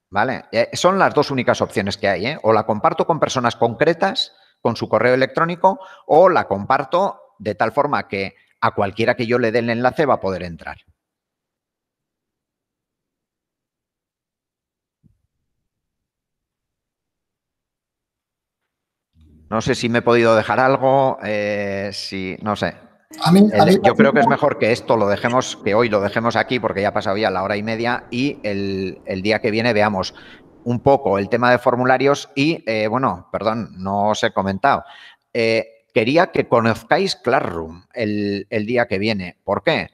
¿Vale? Eh, son las dos únicas opciones que hay. O la comparto con personas concretas, con su correo electrónico, o la comparto de tal forma que a cualquiera que yo le dé el enlace va a poder entrar. No sé si me he podido dejar algo, si, no sé, yo creo que es mejor que esto lo dejemos, que hoy lo dejemos aquí porque ya ha pasado ya la hora y media y el, día que viene veamos un poco el tema de formularios y, eh, bueno, perdón, no os he comentado. Eh, quería que conozcáis Classroom el, día que viene. ¿Por qué?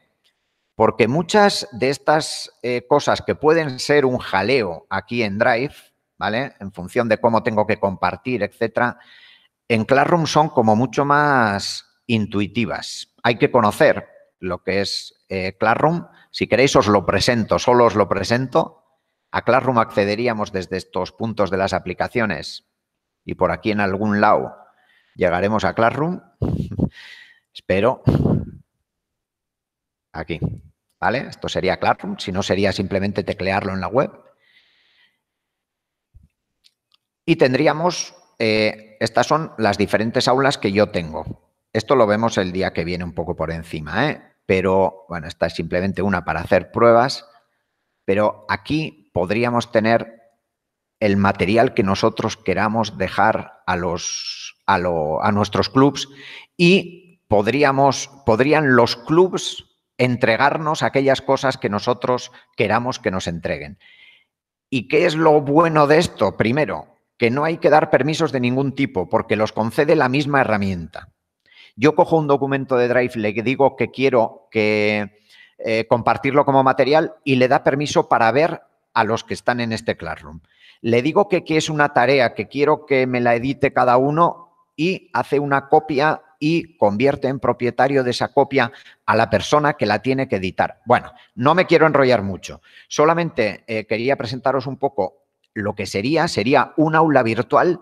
Porque muchas de estas eh, cosas que pueden ser un jaleo aquí en Drive, ¿vale? En función de cómo tengo que compartir, etcétera, en Classroom son como mucho más intuitivas. Hay que conocer lo que es eh, Classroom. Si queréis os lo presento, solo os lo presento. A Classroom accederíamos desde estos puntos de las aplicaciones y por aquí en algún lado llegaremos a Classroom. <laughs> Espero. Aquí. ¿Vale? Esto sería Classroom, si no sería simplemente teclearlo en la web. Y tendríamos, eh, estas son las diferentes aulas que yo tengo. Esto lo vemos el día que viene un poco por encima, ¿eh? pero bueno, esta es simplemente una para hacer pruebas, pero aquí podríamos tener el material que nosotros queramos dejar a, los, a, a nuestros clubs y podríamos, podrían los clubs entregarnos aquellas cosas que nosotros queramos que nos entreguen. ¿Y qué es lo bueno de esto? Primero, que no hay que dar permisos de ningún tipo porque los concede la misma herramienta. Yo cojo un documento de Drive, le digo que quiero que eh, compartirlo como material y le da permiso para ver a los que están en este Classroom. Le digo que, es una tarea, que quiero que me la edite cada uno y hace una copia y convierte en propietario de esa copia a la persona que la tiene que editar. Bueno, no me quiero enrollar mucho. Solamente eh, quería presentaros un poco lo que sería. Sería un aula virtual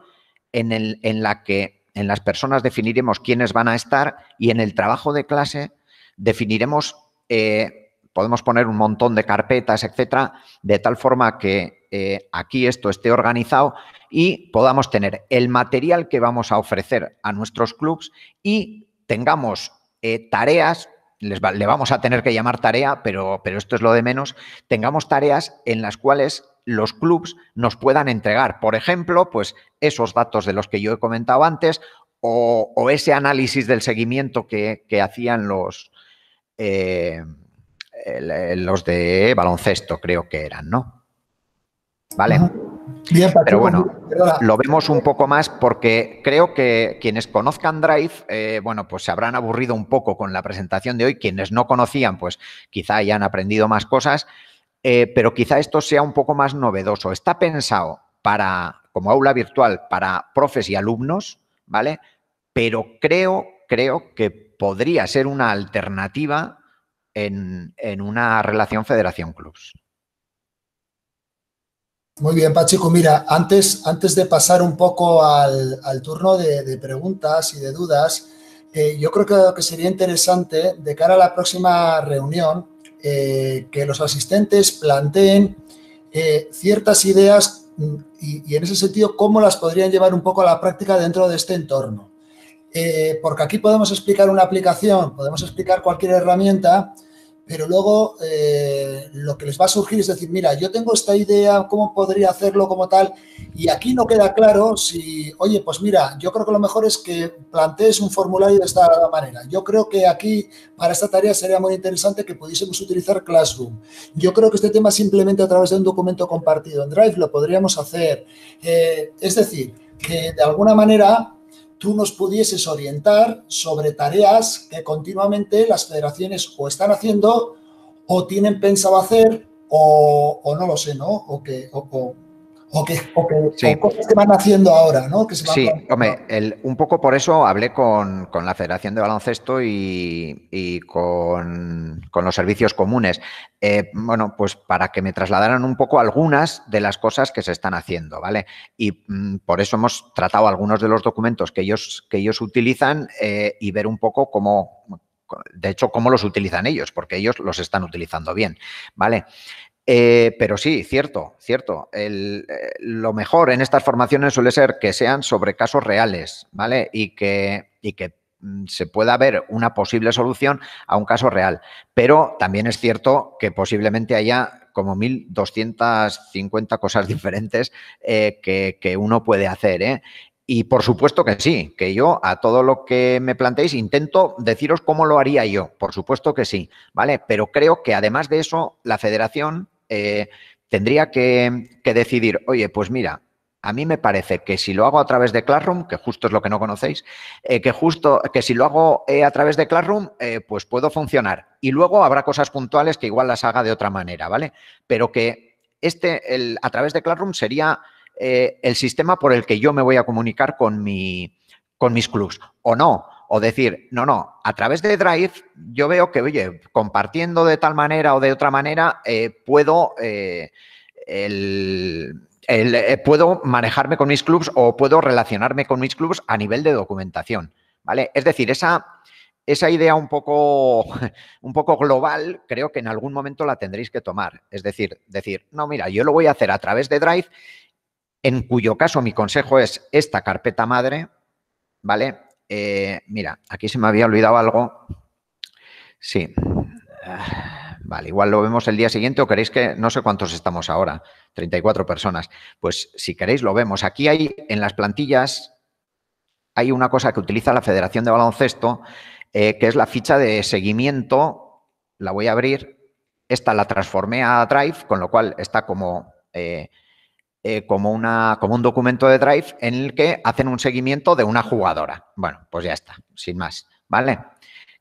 en la que en las personas definiremos quiénes van a estar y en el trabajo de clase definiremos, eh, podemos poner un montón de carpetas, etcétera, de tal forma que eh, aquí esto esté organizado y podamos tener el material que vamos a ofrecer a nuestros clubs y tengamos eh, tareas les le vamos a tener que llamar tarea, pero, pero, esto es lo de menos, tengamos tareas en las cuales los clubs nos puedan entregar, por ejemplo, pues esos datos de los que yo he comentado antes o, ese análisis del seguimiento que, hacían los, eh, los de baloncesto, creo que eran, ¿no? ¿Vale? Pero bueno, pues, lo vemos un poco más porque creo que quienes conozcan Drive, eh, bueno, pues se habrán aburrido un poco con la presentación de hoy. Quienes no conocían, pues quizá hayan aprendido más cosas. Eh, pero quizá esto sea un poco más novedoso. Está pensado para, como aula virtual, para profes y alumnos, ¿vale? Pero creo, creo que podría ser una alternativa en, una relación federación-clubs. Muy bien, Pachico. Mira, antes, antes de pasar un poco al, turno de, preguntas y de dudas, eh, yo creo que sería interesante de cara a la próxima reunión eh, que los asistentes planteen eh, ciertas ideas mm, y, en ese sentido cómo las podrían llevar un poco a la práctica dentro de este entorno. Eh, porque aquí podemos explicar una aplicación, podemos explicar cualquier herramienta, pero luego eh, lo que les va a surgir es decir, mira, yo tengo esta idea, ¿cómo podría hacerlo como tal? Y aquí no queda claro si, oye, pues mira, yo creo que lo mejor es que plantees un formulario de esta manera. Yo creo que aquí, para esta tarea, sería muy interesante que pudiésemos utilizar Classroom. Yo creo que este tema simplemente a través de un documento compartido en Drive lo podríamos hacer. Eh, es decir, que de alguna manera tú nos pudieses orientar sobre tareas que continuamente las federaciones o están haciendo o tienen pensado hacer o, o no lo sé, ¿no? O que, o, o cosas van haciendo ahora, sí, hombre, un poco por eso hablé con, la Federación de Baloncesto y, con, los servicios comunes. Eh, bueno, pues para que me trasladaran un poco algunas de las cosas que se están haciendo, ¿vale? Y mm, por eso hemos tratado algunos de los documentos que ellos, que ellos utilizan eh, y ver un poco cómo, de hecho, cómo los utilizan ellos, porque ellos los están utilizando bien, ¿vale? Eh, pero sí, cierto, cierto. Eh, lo mejor en estas formaciones suele ser que sean sobre casos reales, ¿vale? Y que, y que mm, se pueda ver una posible solución a un caso real. Pero también es cierto que posiblemente haya como 1.250 cosas <laughs> diferentes eh, que, uno puede hacer. Y por supuesto que sí, que yo a todo lo que me planteéis intento deciros cómo lo haría yo, por supuesto que sí, ¿vale? Pero creo que además de eso, la federación eh, tendría que, decidir, oye, pues mira, a mí me parece que si lo hago a través de Classroom, que justo es lo que no conocéis, eh, que justo que si lo hago eh, a través de Classroom, pues puedo funcionar. Y luego habrá cosas puntuales que igual las haga de otra manera, ¿vale? Pero que este, a través de Classroom sería el sistema por el que yo me voy a comunicar con, mi, con mis clubs. O no, o decir, no, no, a través de Drive yo veo que, oye, compartiendo de tal manera o de otra manera, eh, puedo, eh, eh, puedo manejarme con mis clubs o puedo relacionarme con mis clubs a nivel de documentación. ¿Vale? Es decir, esa, esa idea un poco, <laughs> un poco global, creo que en algún momento la tendréis que tomar. Es decir, decir, no, mira, yo lo voy a hacer a través de Drive, en cuyo caso mi consejo es esta carpeta madre, ¿vale? Eh, mira, aquí se me había olvidado algo. Sí. Vale, igual lo vemos el día siguiente o queréis que no sé cuántos estamos ahora, 34 personas. Pues si queréis lo vemos. Aquí hay en las plantillas hay una cosa que utiliza la Federación de Baloncesto, eh, que es la ficha de seguimiento. La voy a abrir. Esta la transformé a Drive, con lo cual está como eh, eh, como, una, como un documento de Drive en el que hacen un seguimiento de una jugadora. Bueno, pues ya está, sin más, ¿vale?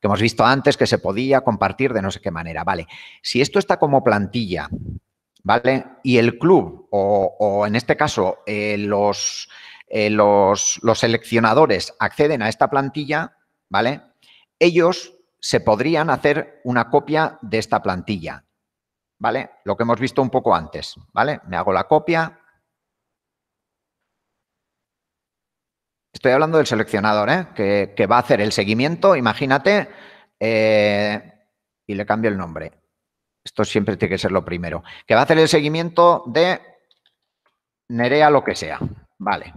Que hemos visto antes que se podía compartir de no sé qué manera, ¿vale? Si esto está como plantilla, ¿vale? Y el club, o, en este caso, eh, los, eh, los, los seleccionadores acceden a esta plantilla, ¿vale? Ellos se podrían hacer una copia de esta plantilla. ¿Vale? Lo que hemos visto un poco antes, ¿vale? Me hago la copia, Estoy hablando del seleccionador, ¿eh? que, va a hacer el seguimiento, imagínate, eh, y le cambio el nombre. Esto siempre tiene que ser lo primero. Que va a hacer el seguimiento de Nerea lo que sea. Vale.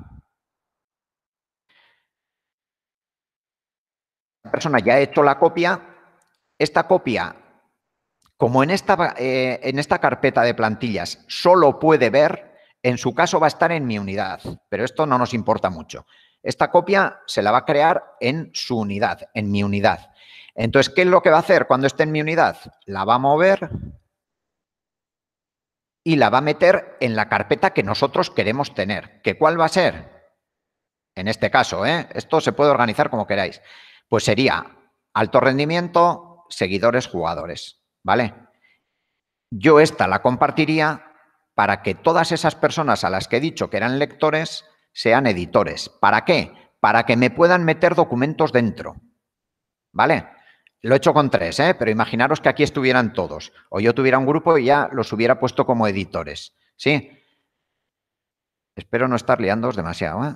La persona ya ha hecho la copia. Esta copia, como en esta, eh, en esta carpeta de plantillas solo puede ver, en su caso va a estar en mi unidad, pero esto no nos importa mucho. Esta copia se la va a crear en su unidad, en mi unidad. Entonces, ¿qué es lo que va a hacer cuando esté en mi unidad? La va a mover y la va a meter en la carpeta que nosotros queremos tener. ¿Qué? ¿Cuál va a ser? En este caso, ¿eh? esto se puede organizar como queráis. Pues sería alto rendimiento, seguidores, jugadores. ¿Vale? Yo esta la compartiría para que todas esas personas a las que he dicho que eran lectores sean editores. ¿Para qué? Para que me puedan meter documentos dentro. ¿Vale? Lo he hecho con tres, ¿eh? pero imaginaros que aquí estuvieran todos. O yo tuviera un grupo y ya los hubiera puesto como editores. ¿Sí? Espero no estar liándoos demasiado. ¿eh?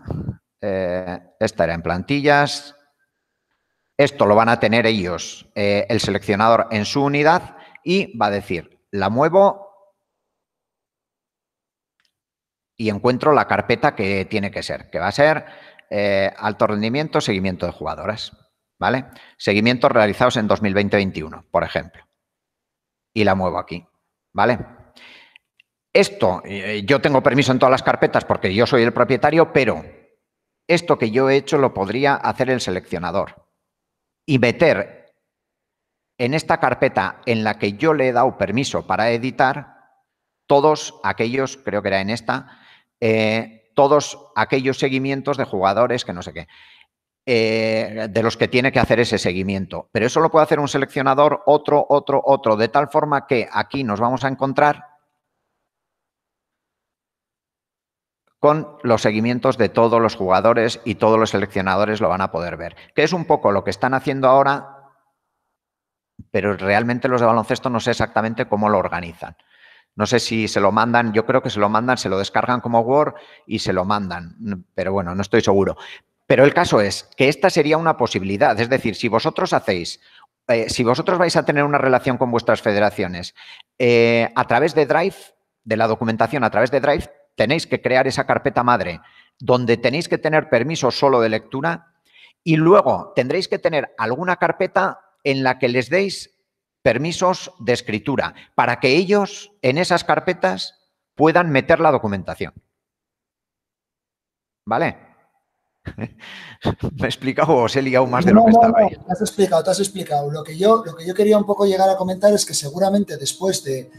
Eh, esta era en plantillas. Esto lo van a tener ellos, eh, el seleccionador, en su unidad y va a decir, la muevo y encuentro la carpeta que tiene que ser, que va a ser eh, alto rendimiento, seguimiento de jugadoras, ¿vale? Seguimientos realizados en 2020-21, por ejemplo. Y la muevo aquí, ¿vale? Esto, eh, yo tengo permiso en todas las carpetas porque yo soy el propietario, pero esto que yo he hecho lo podría hacer el seleccionador y meter en esta carpeta en la que yo le he dado permiso para editar todos aquellos, creo que era en esta, eh, todos aquellos seguimientos de jugadores que no sé qué. Eh, de los que tiene que hacer ese seguimiento. Pero eso lo puede hacer un seleccionador, otro, otro, otro, de tal forma que aquí nos vamos a encontrar con los seguimientos de todos los jugadores y todos los seleccionadores lo van a poder ver. Que es un poco lo que están haciendo ahora, pero realmente los de baloncesto no sé exactamente cómo lo organizan. No sé si se lo mandan, yo creo que se lo mandan, se lo descargan como Word y se lo mandan, pero bueno, no estoy seguro. Pero el caso es que esta sería una posibilidad, es decir, si vosotros hacéis, eh, si vosotros vais a tener una relación con vuestras federaciones eh, a través de Drive, de la documentación a través de Drive, tenéis que crear esa carpeta madre donde tenéis que tener permiso solo de lectura y luego tendréis que tener alguna carpeta en la que les deis permisos de escritura, para que ellos en esas carpetas puedan meter la documentación. ¿Vale? <laughs> ¿Me he explicado o os he liado más de lo que estaba ahí? Te has explicado, te has explicado. Lo que, yo, lo que yo quería un poco llegar a comentar es que seguramente después de,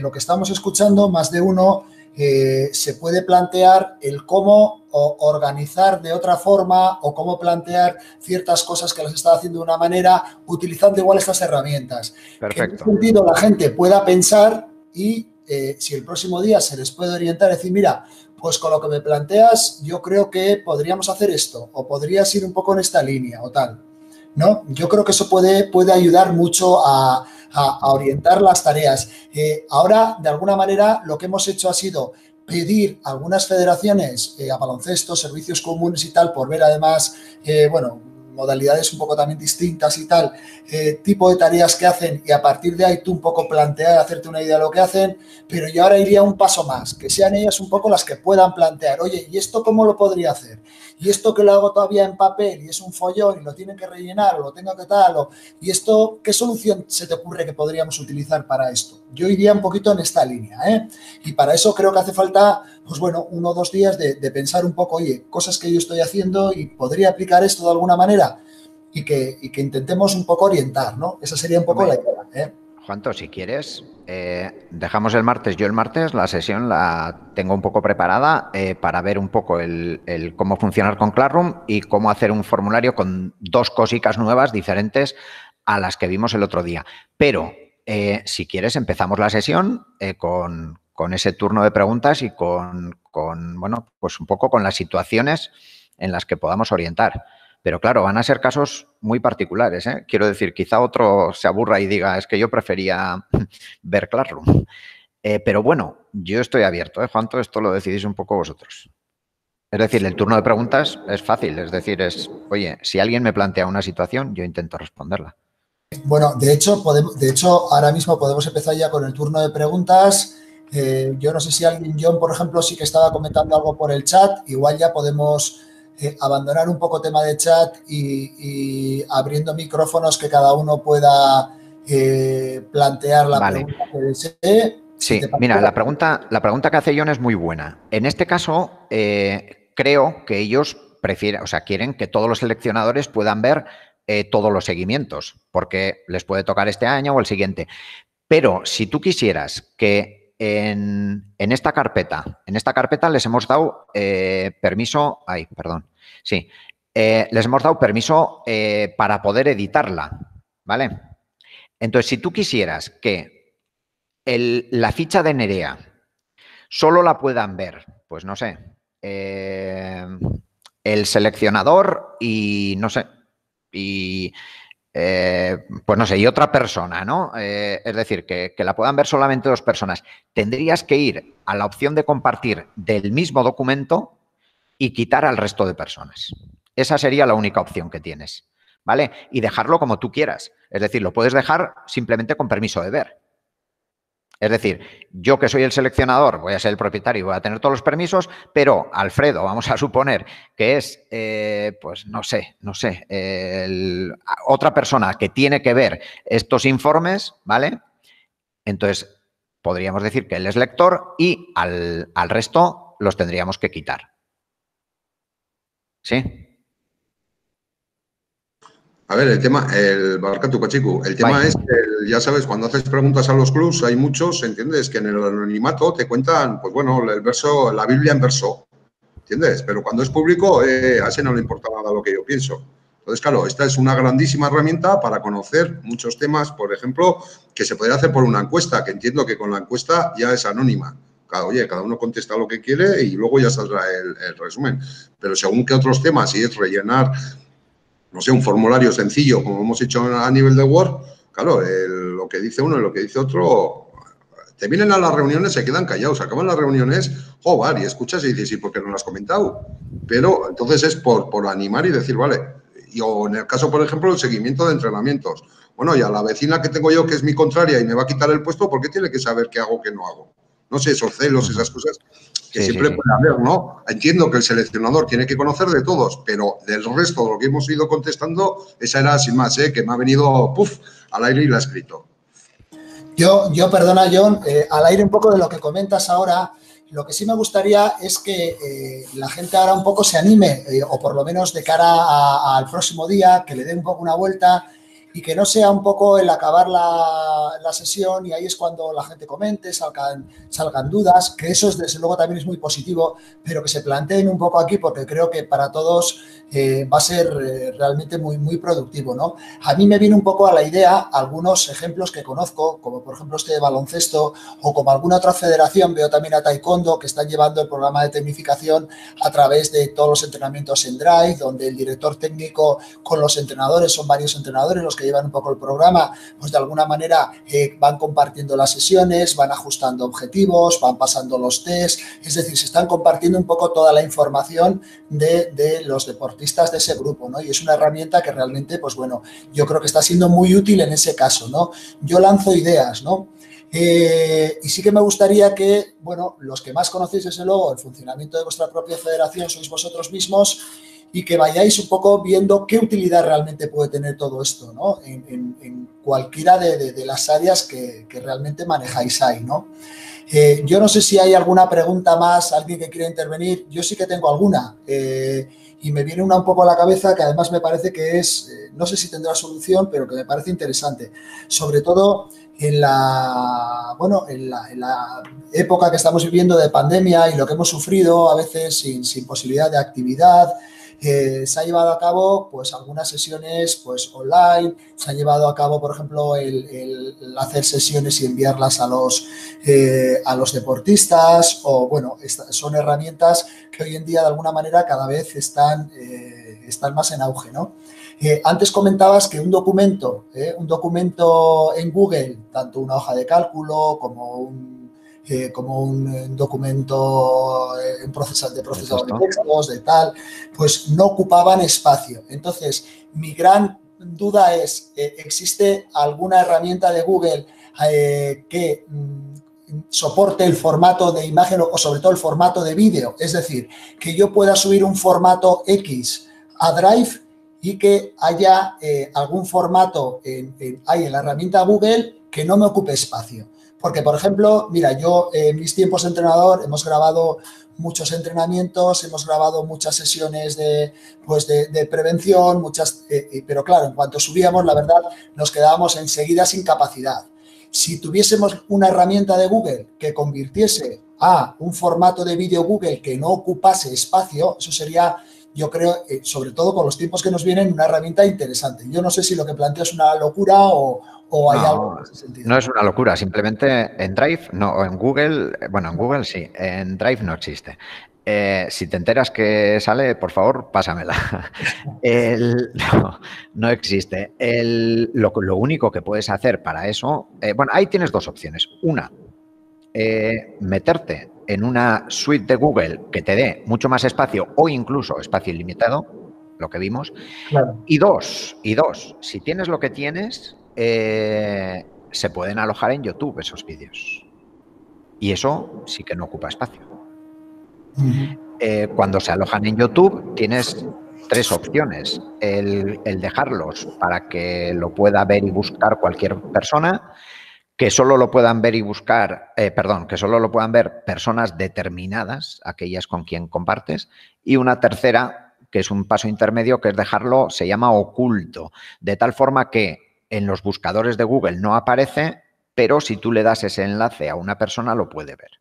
lo que estamos escuchando, más de uno eh, se puede plantear el cómo o organizar de otra forma o cómo plantear ciertas cosas que las está haciendo de una manera, utilizando igual estas herramientas. Perfecto. Que en sentido la gente pueda pensar y eh, si el próximo día se les puede orientar, decir, mira, pues con lo que me planteas, yo creo que podríamos hacer esto, o podrías ir un poco en esta línea, o tal. ¿No? Yo creo que eso puede, puede ayudar mucho a, orientar las tareas. Eh, ahora, de alguna manera, lo que hemos hecho ha sido pedir a algunas federaciones eh, a baloncesto, servicios comunes y tal, por ver además, eh, bueno, modalidades un poco también distintas y tal, eh, tipo de tareas que hacen y a partir de ahí tú un poco plantear, hacerte una idea de lo que hacen, pero yo ahora iría un paso más, que sean ellas un poco las que puedan plantear, oye, ¿y esto cómo lo podría hacer? y esto que lo hago todavía en papel y es un follón y lo tienen que rellenar o lo tengo que tal, o, y esto, ¿qué solución se te ocurre que podríamos utilizar para esto? Yo iría un poquito en esta línea, ¿eh? Y para eso creo que hace falta, pues bueno, uno o dos días de, pensar un poco, oye, cosas que yo estoy haciendo y podría aplicar esto de alguna manera y que, y que intentemos un poco orientar, ¿no? Esa sería un poco la idea, ¿eh? cuanto, si quieres, eh, dejamos el martes. Yo el martes la sesión la tengo un poco preparada eh, para ver un poco el, cómo funcionar con Classroom y cómo hacer un formulario con dos cositas nuevas diferentes a las que vimos el otro día. Pero eh, si quieres, empezamos la sesión con, ese turno de preguntas y con, con, bueno, pues un poco con las situaciones en las que podamos orientar. Pero claro, van a ser casos muy particulares. ¿eh? Quiero decir, quizá otro se aburra y diga, es que yo prefería <laughs> ver Classroom. Eh, pero bueno, yo estoy abierto, ¿eh, Juanto? Esto lo decidís un poco vosotros. Es decir, el turno de preguntas es fácil. Es decir, es, oye, si alguien me plantea una situación, yo intento responderla. Bueno, de hecho, podemos, de hecho, ahora mismo podemos empezar ya con el turno de preguntas. Eh, yo no sé si alguien, John, por ejemplo, sí que estaba comentando algo por el chat. Igual ya podemos eh, abandonar un poco tema de chat y, abriendo micrófonos que cada uno pueda eh, plantear la pregunta que desee. Sí, mira, la pregunta, la pregunta que hace John es muy buena. En este caso, eh, creo que ellos prefieren, o sea, quieren que todos los seleccionadores puedan ver todos los seguimientos, porque les puede tocar este año o el siguiente. Pero si tú quisieras que en, esta carpeta, en esta carpeta les hemos dado eh, permiso, ay, perdón, sí, eh, les hemos dado permiso eh, para poder editarla, ¿vale? Entonces, si tú quisieras que la ficha de Nerea solo la puedan ver, pues no sé, el seleccionador y no sé, y eh, pues no sé, y otra persona, ¿no? Eh, es decir, que, que, la puedan ver solamente dos personas. Tendrías que ir a la opción de compartir del mismo documento y quitar al resto de personas. Esa sería la única opción que tienes, ¿vale? Y dejarlo como tú quieras. Es decir, lo puedes dejar simplemente con permiso de ver. Es decir, yo que soy el seleccionador, voy a ser el propietario, y voy a tener todos los permisos, pero Alfredo, vamos a suponer que es, eh, pues no sé, no sé, otra persona que tiene que ver estos informes, ¿vale? Entonces, podríamos decir que él es lector y al, al resto los tendríamos que quitar. ¿Sí? A ver, el tema, el Barcatu cachicu. el tema es ya sabes, cuando haces preguntas a los clubs, hay muchos, ¿entiendes? Que en el anonimato te cuentan, pues bueno, el verso, la Biblia en verso, ¿entiendes? Pero cuando es público, eh, a ese no le importa nada lo que yo pienso. Entonces, claro, esta es una grandísima herramienta para conocer muchos temas, por ejemplo, que se podría hacer por una encuesta, que entiendo que con la encuesta ya es anónima. Cada, oye, cada uno contesta lo que quiere y luego ya saldrá el, resumen. Pero según qué otros temas, si es rellenar no sé, un formulario sencillo como hemos hecho a nivel de Word, claro, eh, lo que dice uno y lo que dice otro, te vienen a las reuniones, se quedan callados, acaban las reuniones, joder, y escuchas y dices, ¿y por qué no lo has comentado? Pero entonces es por, por animar y decir, vale, yo en el caso, por ejemplo, el seguimiento de entrenamientos. Bueno, y a la vecina que tengo yo que es mi contraria y me va a quitar el puesto, ¿por qué tiene que saber qué hago, qué no hago? No sé, esos celos, esas cosas, que siempre puede haber, ¿no? Entiendo que el seleccionador tiene que conocer de todos, pero del resto de lo que hemos ido contestando, esa era sin más, ¿eh? que me ha venido, puff, al aire y la ha escrito. Yo, yo perdona, John, eh, al aire un poco de lo que comentas ahora, lo que sí me gustaría es que eh, la gente ahora un poco se anime, eh, o por lo menos de cara al próximo día, que le dé un poco una vuelta, y que no sea un poco el acabar la, sesión y ahí es cuando la gente comente, salgan, dudas, que eso es, desde luego también es muy positivo, pero que se planteen un poco aquí porque creo que para todos eh, va a ser eh, realmente muy, muy productivo. ¿no? A mí me viene un poco a la idea algunos ejemplos que conozco, como por ejemplo este de baloncesto o como alguna otra federación, veo también a Taekwondo que están llevando el programa de tecnificación a través de todos los entrenamientos en Drive, donde el director técnico con los entrenadores, son varios entrenadores los que llevan un poco el programa, pues de alguna manera eh, van compartiendo las sesiones, van ajustando objetivos, van pasando los test, es decir, se están compartiendo un poco toda la información de, los deportistas de ese grupo, ¿no? Y es una herramienta que realmente, pues bueno, yo creo que está siendo muy útil en ese caso, ¿no? Yo lanzo ideas, ¿no? Eh, y sí que me gustaría que, bueno, los que más conocéis desde luego el funcionamiento de vuestra propia federación sois vosotros mismos, y que vayáis un poco viendo qué utilidad realmente puede tener todo esto, ¿no? En, cualquiera de, las áreas que, realmente manejáis ahí, eh, yo no sé si hay alguna pregunta más, alguien que quiera intervenir. Yo sí que tengo alguna. Eh, y me viene una un poco a la cabeza que además me parece que es, eh, no sé si tendrá solución, pero que me parece interesante. Sobre todo en la, en la, época que estamos viviendo de pandemia y lo que hemos sufrido a veces sin posibilidad de actividad, se ha llevado a cabo pues algunas sesiones pues online, se ha llevado a cabo, por ejemplo, el, hacer sesiones y enviarlas a los, eh, a los deportistas o, bueno, son herramientas que hoy en día de alguna manera cada vez están, eh, están más en auge, ¿no? Eh, antes comentabas que un documento, un documento en Google, tanto una hoja de cálculo como un eh, como un documento en eh, de procesador de textos, de tal, pues no ocupaban espacio. Entonces, mi gran duda es, eh, ¿existe alguna herramienta de Google que mm, soporte el formato de imagen o sobre todo el formato de vídeo? Es decir, que yo pueda subir un formato X a Drive y que haya algún formato en la herramienta Google que no me ocupe espacio. Porque, por ejemplo, mira, yo en mis tiempos de entrenador hemos grabado muchos entrenamientos, hemos grabado muchas sesiones de, pues de, prevención, muchas, eh, eh, pero claro, en cuanto subíamos, la verdad, nos quedábamos enseguida sin capacidad. Si tuviésemos una herramienta de Google que convirtiese a un formato de vídeo Google que no ocupase espacio, eso sería yo creo, eh, sobre todo con los tiempos que nos vienen, una herramienta interesante. Yo no sé si lo que plantea es una locura o, hay algo en ese sentido. No es una locura, simplemente en Drive, no, o en Google, eh, bueno, en Google sí, en Drive no existe. Eh, si te enteras que sale, por favor, pásamela. <laughs> no, existe. lo, único que puedes hacer para eso, bueno, ahí tienes dos opciones. Una, meterte en una suite de Google que te dé mucho más espacio o incluso espacio ilimitado, lo que vimos. Y dos, y dos, si tienes lo que tienes, eh, se pueden alojar en YouTube esos vídeos. Y eso sí que no ocupa espacio. Eh, cuando se alojan en YouTube, tienes tres opciones. el, dejarlos para que lo pueda ver y buscar cualquier persona que solo lo puedan ver y buscar, eh, perdón, que solo lo puedan ver personas determinadas, aquellas con quien compartes, y una tercera, que es un paso intermedio, que es dejarlo, se llama oculto, de tal forma que en los buscadores de Google no aparece, pero si tú le das ese enlace a una persona lo puede ver.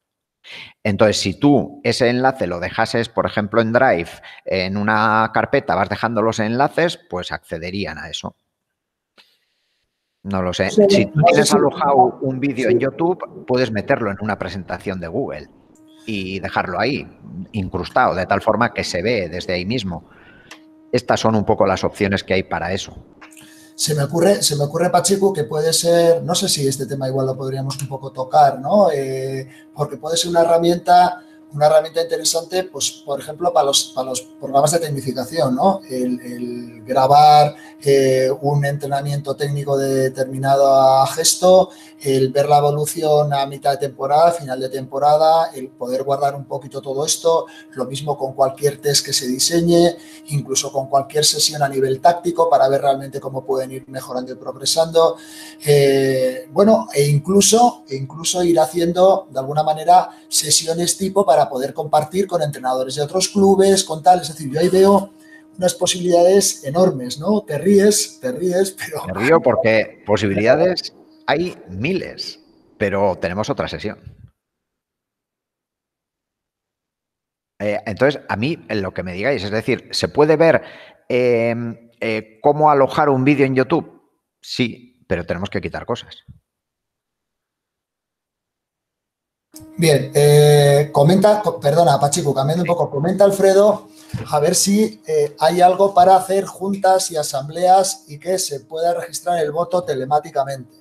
Entonces, si tú ese enlace lo dejases, por ejemplo, en Drive, en una carpeta, vas dejando los enlaces, pues accederían a eso. No lo sé. si tú tienes alojado un vídeo en YouTube, puedes meterlo en una presentación de Google y dejarlo ahí, incrustado, de tal forma que se ve desde ahí mismo. Estas son un poco las opciones que hay para eso. Se me ocurre, se me ocurre Pacheco, que puede ser, no sé si este tema igual lo podríamos un poco tocar, ¿no? Eh, porque puede ser una herramienta una herramienta interesante, pues, por ejemplo, para los, los programas de tecnificación, El, grabar eh, un entrenamiento técnico de determinado gesto, el ver la evolución a mitad de temporada, final de temporada, el poder guardar un poquito todo esto, lo mismo con cualquier test que se diseñe, incluso con cualquier sesión a nivel táctico para ver realmente cómo pueden ir mejorando y progresando. Eh, bueno, e incluso, e incluso ir haciendo de alguna manera sesiones tipo para poder compartir con entrenadores de otros clubes, con tal, es decir, yo ahí veo unas posibilidades enormes, ¿no? Te ríes, te ríes, pero... Te río porque posibilidades hay miles, pero tenemos otra sesión. Eh, entonces, a mí eh, lo que me digáis, es decir, ¿se puede ver em, eh, cómo alojar un vídeo en YouTube? Sí, pero tenemos que quitar cosas. Bien, comenta, perdona, Pachico, cambiando un poco, comenta Alfredo, a ver si hay algo para hacer juntas y asambleas y que se pueda registrar el voto telemáticamente.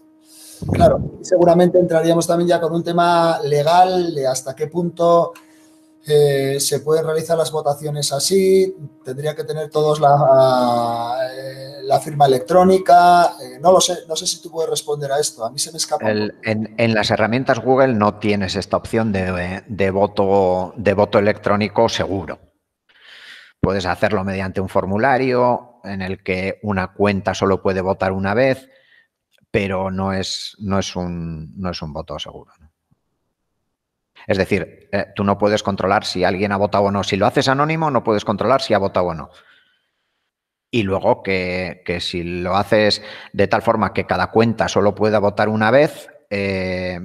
Claro, seguramente entraríamos también ya con un tema legal de hasta qué punto eh, se pueden realizar las votaciones así, tendría que tener todos la, eh, firma electrónica, eh, no lo sé, no sé si tú puedes responder a esto, a mí se me escapa. en, las herramientas Google no tienes esta opción de, voto, de voto electrónico seguro. Puedes hacerlo mediante un formulario en el que una cuenta solo puede votar una vez, pero no es, no es, un, no es un voto seguro. Es decir, eh, tú no puedes controlar si alguien ha votado o no. Si lo haces anónimo, no puedes controlar si ha votado o no. Y luego que, si lo haces de tal forma que cada cuenta solo pueda votar una vez, eh,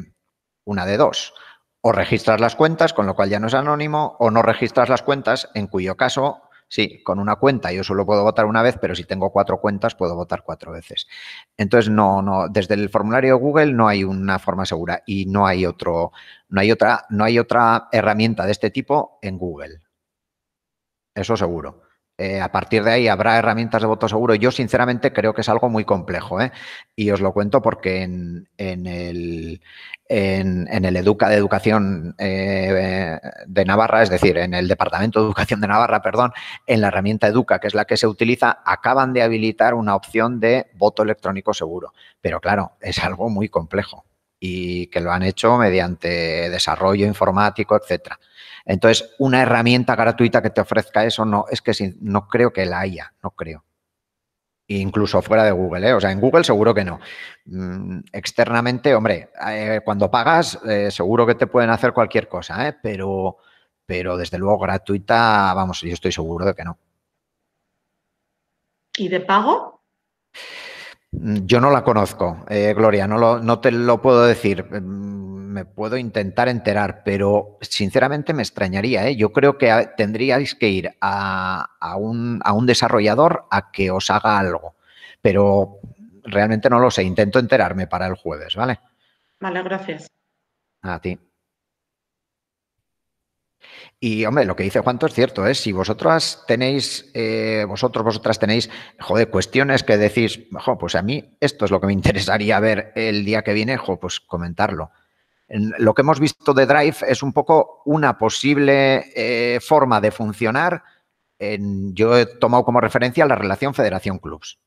una de dos. O registras las cuentas, con lo cual ya no es anónimo, o no registras las cuentas, en cuyo caso Sí, con una cuenta yo solo puedo votar una vez, pero si tengo cuatro cuentas puedo votar cuatro veces. Entonces, no, no, desde el formulario de Google no hay una forma segura y no hay otro, no hay otra, no hay otra herramienta de este tipo en Google. Eso seguro. Eh, a partir de ahí habrá herramientas de voto seguro. Yo sinceramente creo que es algo muy complejo ¿eh? y os lo cuento porque en, el, Educa de Educación eh, de Navarra, es decir, en el Departamento de Educación de Navarra, perdón, en la herramienta Educa, que es la que se utiliza, acaban de habilitar una opción de voto electrónico seguro. Pero claro, es algo muy complejo y que lo han hecho mediante desarrollo informático, etcétera. Entonces, una herramienta gratuita que te ofrezca eso, no, es que no creo que la haya, no creo. Incluso fuera de Google, ¿eh? o sea, en Google seguro que no. Mm, externamente, hombre, eh, cuando pagas, eh, seguro que te pueden hacer cualquier cosa, ¿eh? pero, pero desde luego gratuita, vamos, yo estoy seguro de que no. ¿Y de pago? Mm, yo no la conozco, eh, Gloria, no, te lo puedo decir. Mm, me puedo intentar enterar, pero sinceramente me extrañaría. ¿eh? Yo creo que tendríais que ir a, un, a un desarrollador a que os haga algo, pero realmente no lo sé. Intento enterarme para el jueves, ¿vale? Vale, gracias. A ti. Y hombre, lo que dice Juanto es cierto, es ¿eh? si vosotras tenéis, eh, vosotros, vosotras tenéis, joder, cuestiones que decís, jo, pues a mí esto es lo que me <laughs> interesaría ver el día que viene, jo, pues comentarlo. lo que hemos visto de Drive es un poco una posible eh, forma de funcionar. yo he tomado como referencia la relación Federación Clubs.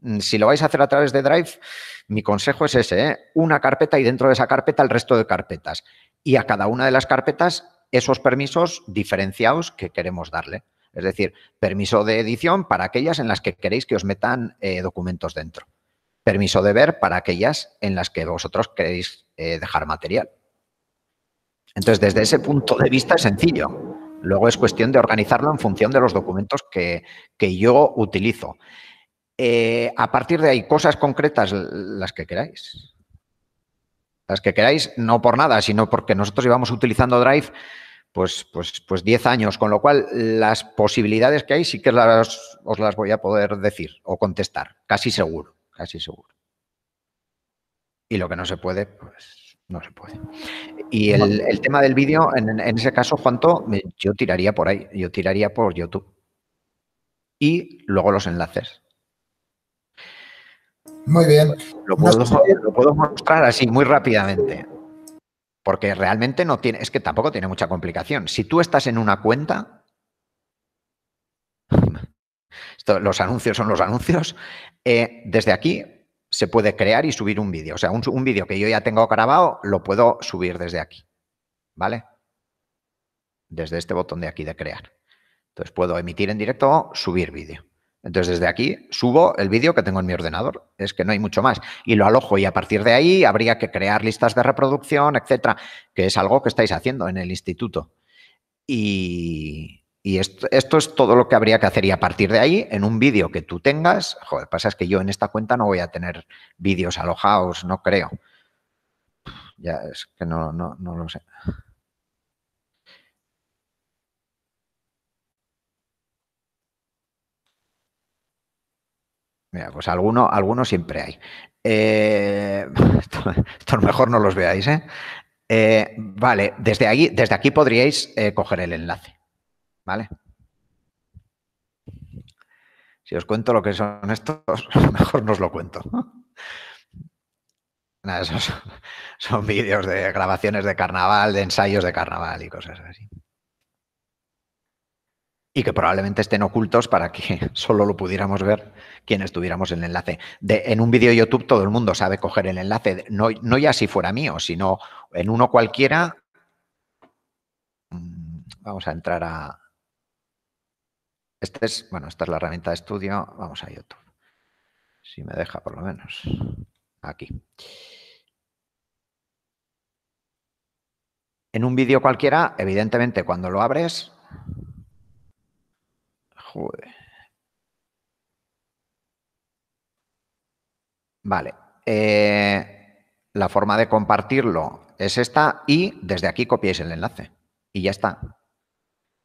Mm, si lo vais a hacer a través de Drive, mi consejo es ese, una carpeta y dentro de esa carpeta el resto de carpetas. Y a cada una de las carpetas esos permisos diferenciados que queremos darle. Es decir, permiso de edición para aquellas en las que queréis que os metan eh, documentos dentro. Permiso de ver para aquellas en las que vosotros queréis eh, dejar material. Entonces, desde ese punto de vista es sencillo. Luego es cuestión de organizarlo en función de los documentos que, yo utilizo. Eh, a partir de ahí, cosas concretas, las que queráis. Las que queráis, no por nada, sino porque nosotros íbamos utilizando Drive pues, pues, pues 10 años, con lo cual las posibilidades que hay sí que las, os las voy a poder decir o contestar, casi seguro, casi seguro. Y lo que no se puede, pues no se puede. Y el, tema del vídeo, en, ese caso, Juanto, yo tiraría por ahí, yo tiraría por YouTube. Y luego los enlaces. Muy bien. Lo puedo, lo puedo mostrar así, muy rápidamente. Porque realmente no tiene, es que tampoco tiene mucha complicación. Si tú estás en una cuenta, los anuncios son los anuncios, eh, desde aquí se puede crear y subir un vídeo. O sea, un, un vídeo que yo ya tengo grabado, lo puedo subir desde aquí. ¿Vale? Desde este botón de aquí de crear. Entonces puedo emitir en directo o subir vídeo. Entonces, desde aquí subo el vídeo que tengo en mi ordenador. Es que no hay mucho más. Y lo alojo y a partir de ahí habría que crear listas de reproducción, etcétera, que es algo que estáis haciendo en el instituto. Y, y esto, es todo lo que habría que hacer. Y a partir de ahí, en un vídeo que tú tengas, joder, pasa es que yo en esta cuenta no voy a tener vídeos alojados, no creo. Ya es que no, no, no lo sé. Mira, pues alguno, siempre hay. Eh, <laughs> estos mejor no los veáis, ¿eh? eh vale, desde, desde aquí podríais eh, coger el enlace, ¿vale? Si os cuento lo que son estos, <laughs> mejor no os lo cuento. <laughs> Nada, son vídeos de grabaciones de carnaval, de ensayos de carnaval y cosas así y que probablemente estén ocultos para que <laughs> solo lo pudiéramos ver estuviéramos en el enlace. De, en un vídeo de YouTube todo el mundo sabe coger el enlace, no, no, ya si fuera mío, sino en uno cualquiera. Mm, vamos a entrar a... Este es, bueno, esta es la herramienta de estudio. Vamos a YouTube. Si me deja por lo menos. Aquí. En un vídeo cualquiera, evidentemente cuando lo abres, Vale. Eh, la forma de compartirlo es esta y desde aquí copiáis el enlace. Y ya está.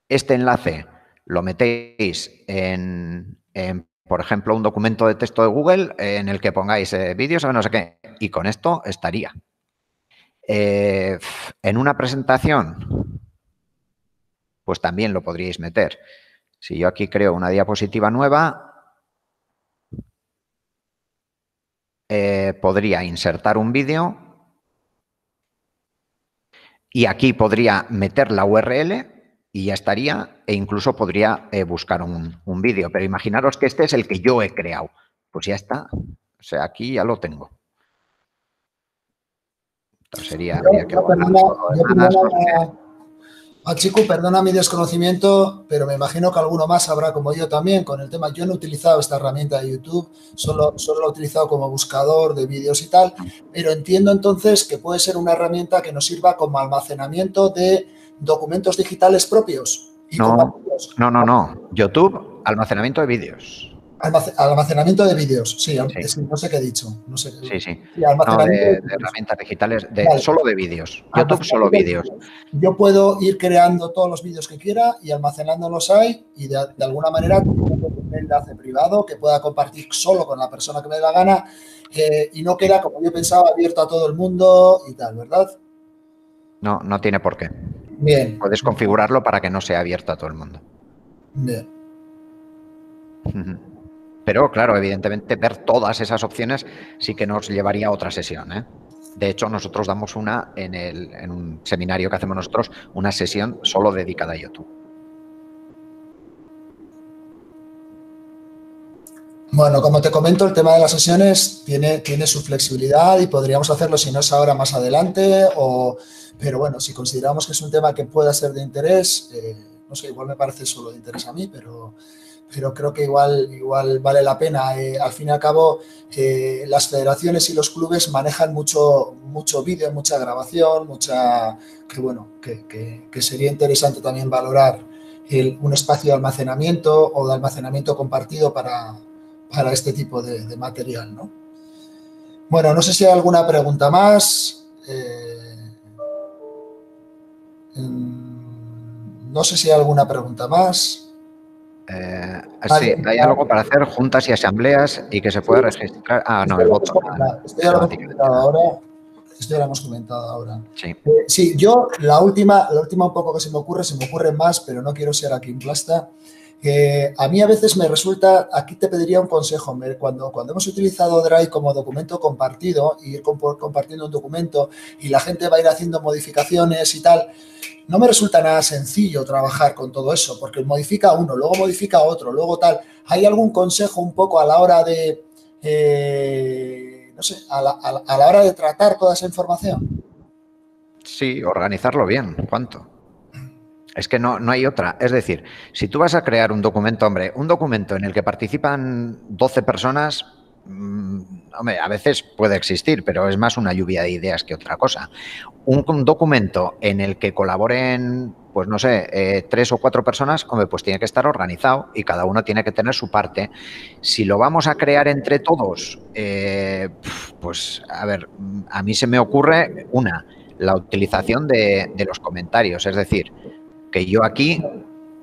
Este enlace lo metéis en, por ejemplo, un documento de texto de Google en el que pongáis eh, vídeos o no sé qué. Y con esto estaría. Eh, en una presentación, pues también lo podríais meter. Si yo aquí creo una diapositiva nueva, eh, podría insertar un vídeo y aquí podría meter la URL y ya estaría, e incluso podría eh, buscar un, vídeo. Pero imaginaros que este es el que yo he creado. Pues ya está. O sea, aquí ya lo tengo. sería... que Machiku, perdona mi desconocimiento, pero me imagino que alguno más habrá como yo también con el tema. Yo no he utilizado esta herramienta de YouTube, solo, solo lo he utilizado como buscador de vídeos y tal, pero entiendo entonces que puede ser una herramienta que nos sirva como almacenamiento de documentos digitales propios. no, no, no, no. YouTube, almacenamiento de vídeos almacenamiento de vídeos, sí, no sé qué he dicho. No sé Sí, sí. sí de, herramientas digitales, solo de vídeos. YouTube solo vídeos. Yo puedo ir creando todos los vídeos que quiera y almacenándolos ahí y de, alguna manera me un enlace privado que pueda compartir solo con la persona que me dé la gana eh, y no queda, como yo pensaba, abierto a todo el mundo y tal, ¿verdad? No, no tiene por qué. Bien. Puedes configurarlo para que no sea abierto a todo el mundo. Bien. Pero claro, evidentemente ver todas esas opciones sí que nos llevaría a otra sesión. ¿eh? De hecho, nosotros damos una en, el, en, un seminario que hacemos nosotros, una sesión solo dedicada a YouTube. Bueno, como te comento, el tema de las sesiones tiene, tiene su flexibilidad y podríamos hacerlo si no es ahora más adelante, pero bueno, si consideramos que es un tema que pueda ser de interés, eh, no sé, igual me parece solo de interés a mí, pero pero creo que igual, igual vale la pena. Eh, al fin y al cabo, eh, las federaciones y los clubes manejan mucho, mucho vídeo, mucha grabación, mucha que bueno, que, sería interesante también valorar un espacio de almacenamiento o de almacenamiento compartido para, este tipo de, material. Bueno, no sé si hay alguna pregunta más. Eh, mm, no sé si hay alguna pregunta más. Eh, sí, hay algo para hacer juntas y asambleas y que se pueda registrar. Ah, no, el voto. Esto ya lo hemos comentado ahora. ahora. Sí. Eh, sí, yo la última, la última un poco que se me ocurre, se me ocurre más, pero no quiero ser aquí en plasta a mí a veces me resulta, aquí te pediría un consejo, cuando, hemos utilizado Drive como documento compartido, y ir compartiendo un documento y la gente va a ir haciendo modificaciones y tal, no me resulta nada sencillo trabajar con todo eso, porque modifica uno, luego modifica otro, luego tal. ¿Hay algún consejo un poco a la hora de, eh, no sé, a a la hora de tratar toda esa información? Sí, organizarlo bien, ¿cuánto? Es que no, no hay otra. Es decir, si tú vas a crear un documento, hombre, un documento en el que participan 12 personas, mm, hombre, a veces puede existir, pero es más una lluvia de ideas que otra cosa. Un, documento en el que colaboren, pues no sé, eh, tres o cuatro personas, hombre, pues tiene que estar organizado y cada uno tiene que tener su parte. Si lo vamos a crear entre todos, eh, pues a ver, mm, a mí se me ocurre una, la utilización de los comentarios, es decir, que yo aquí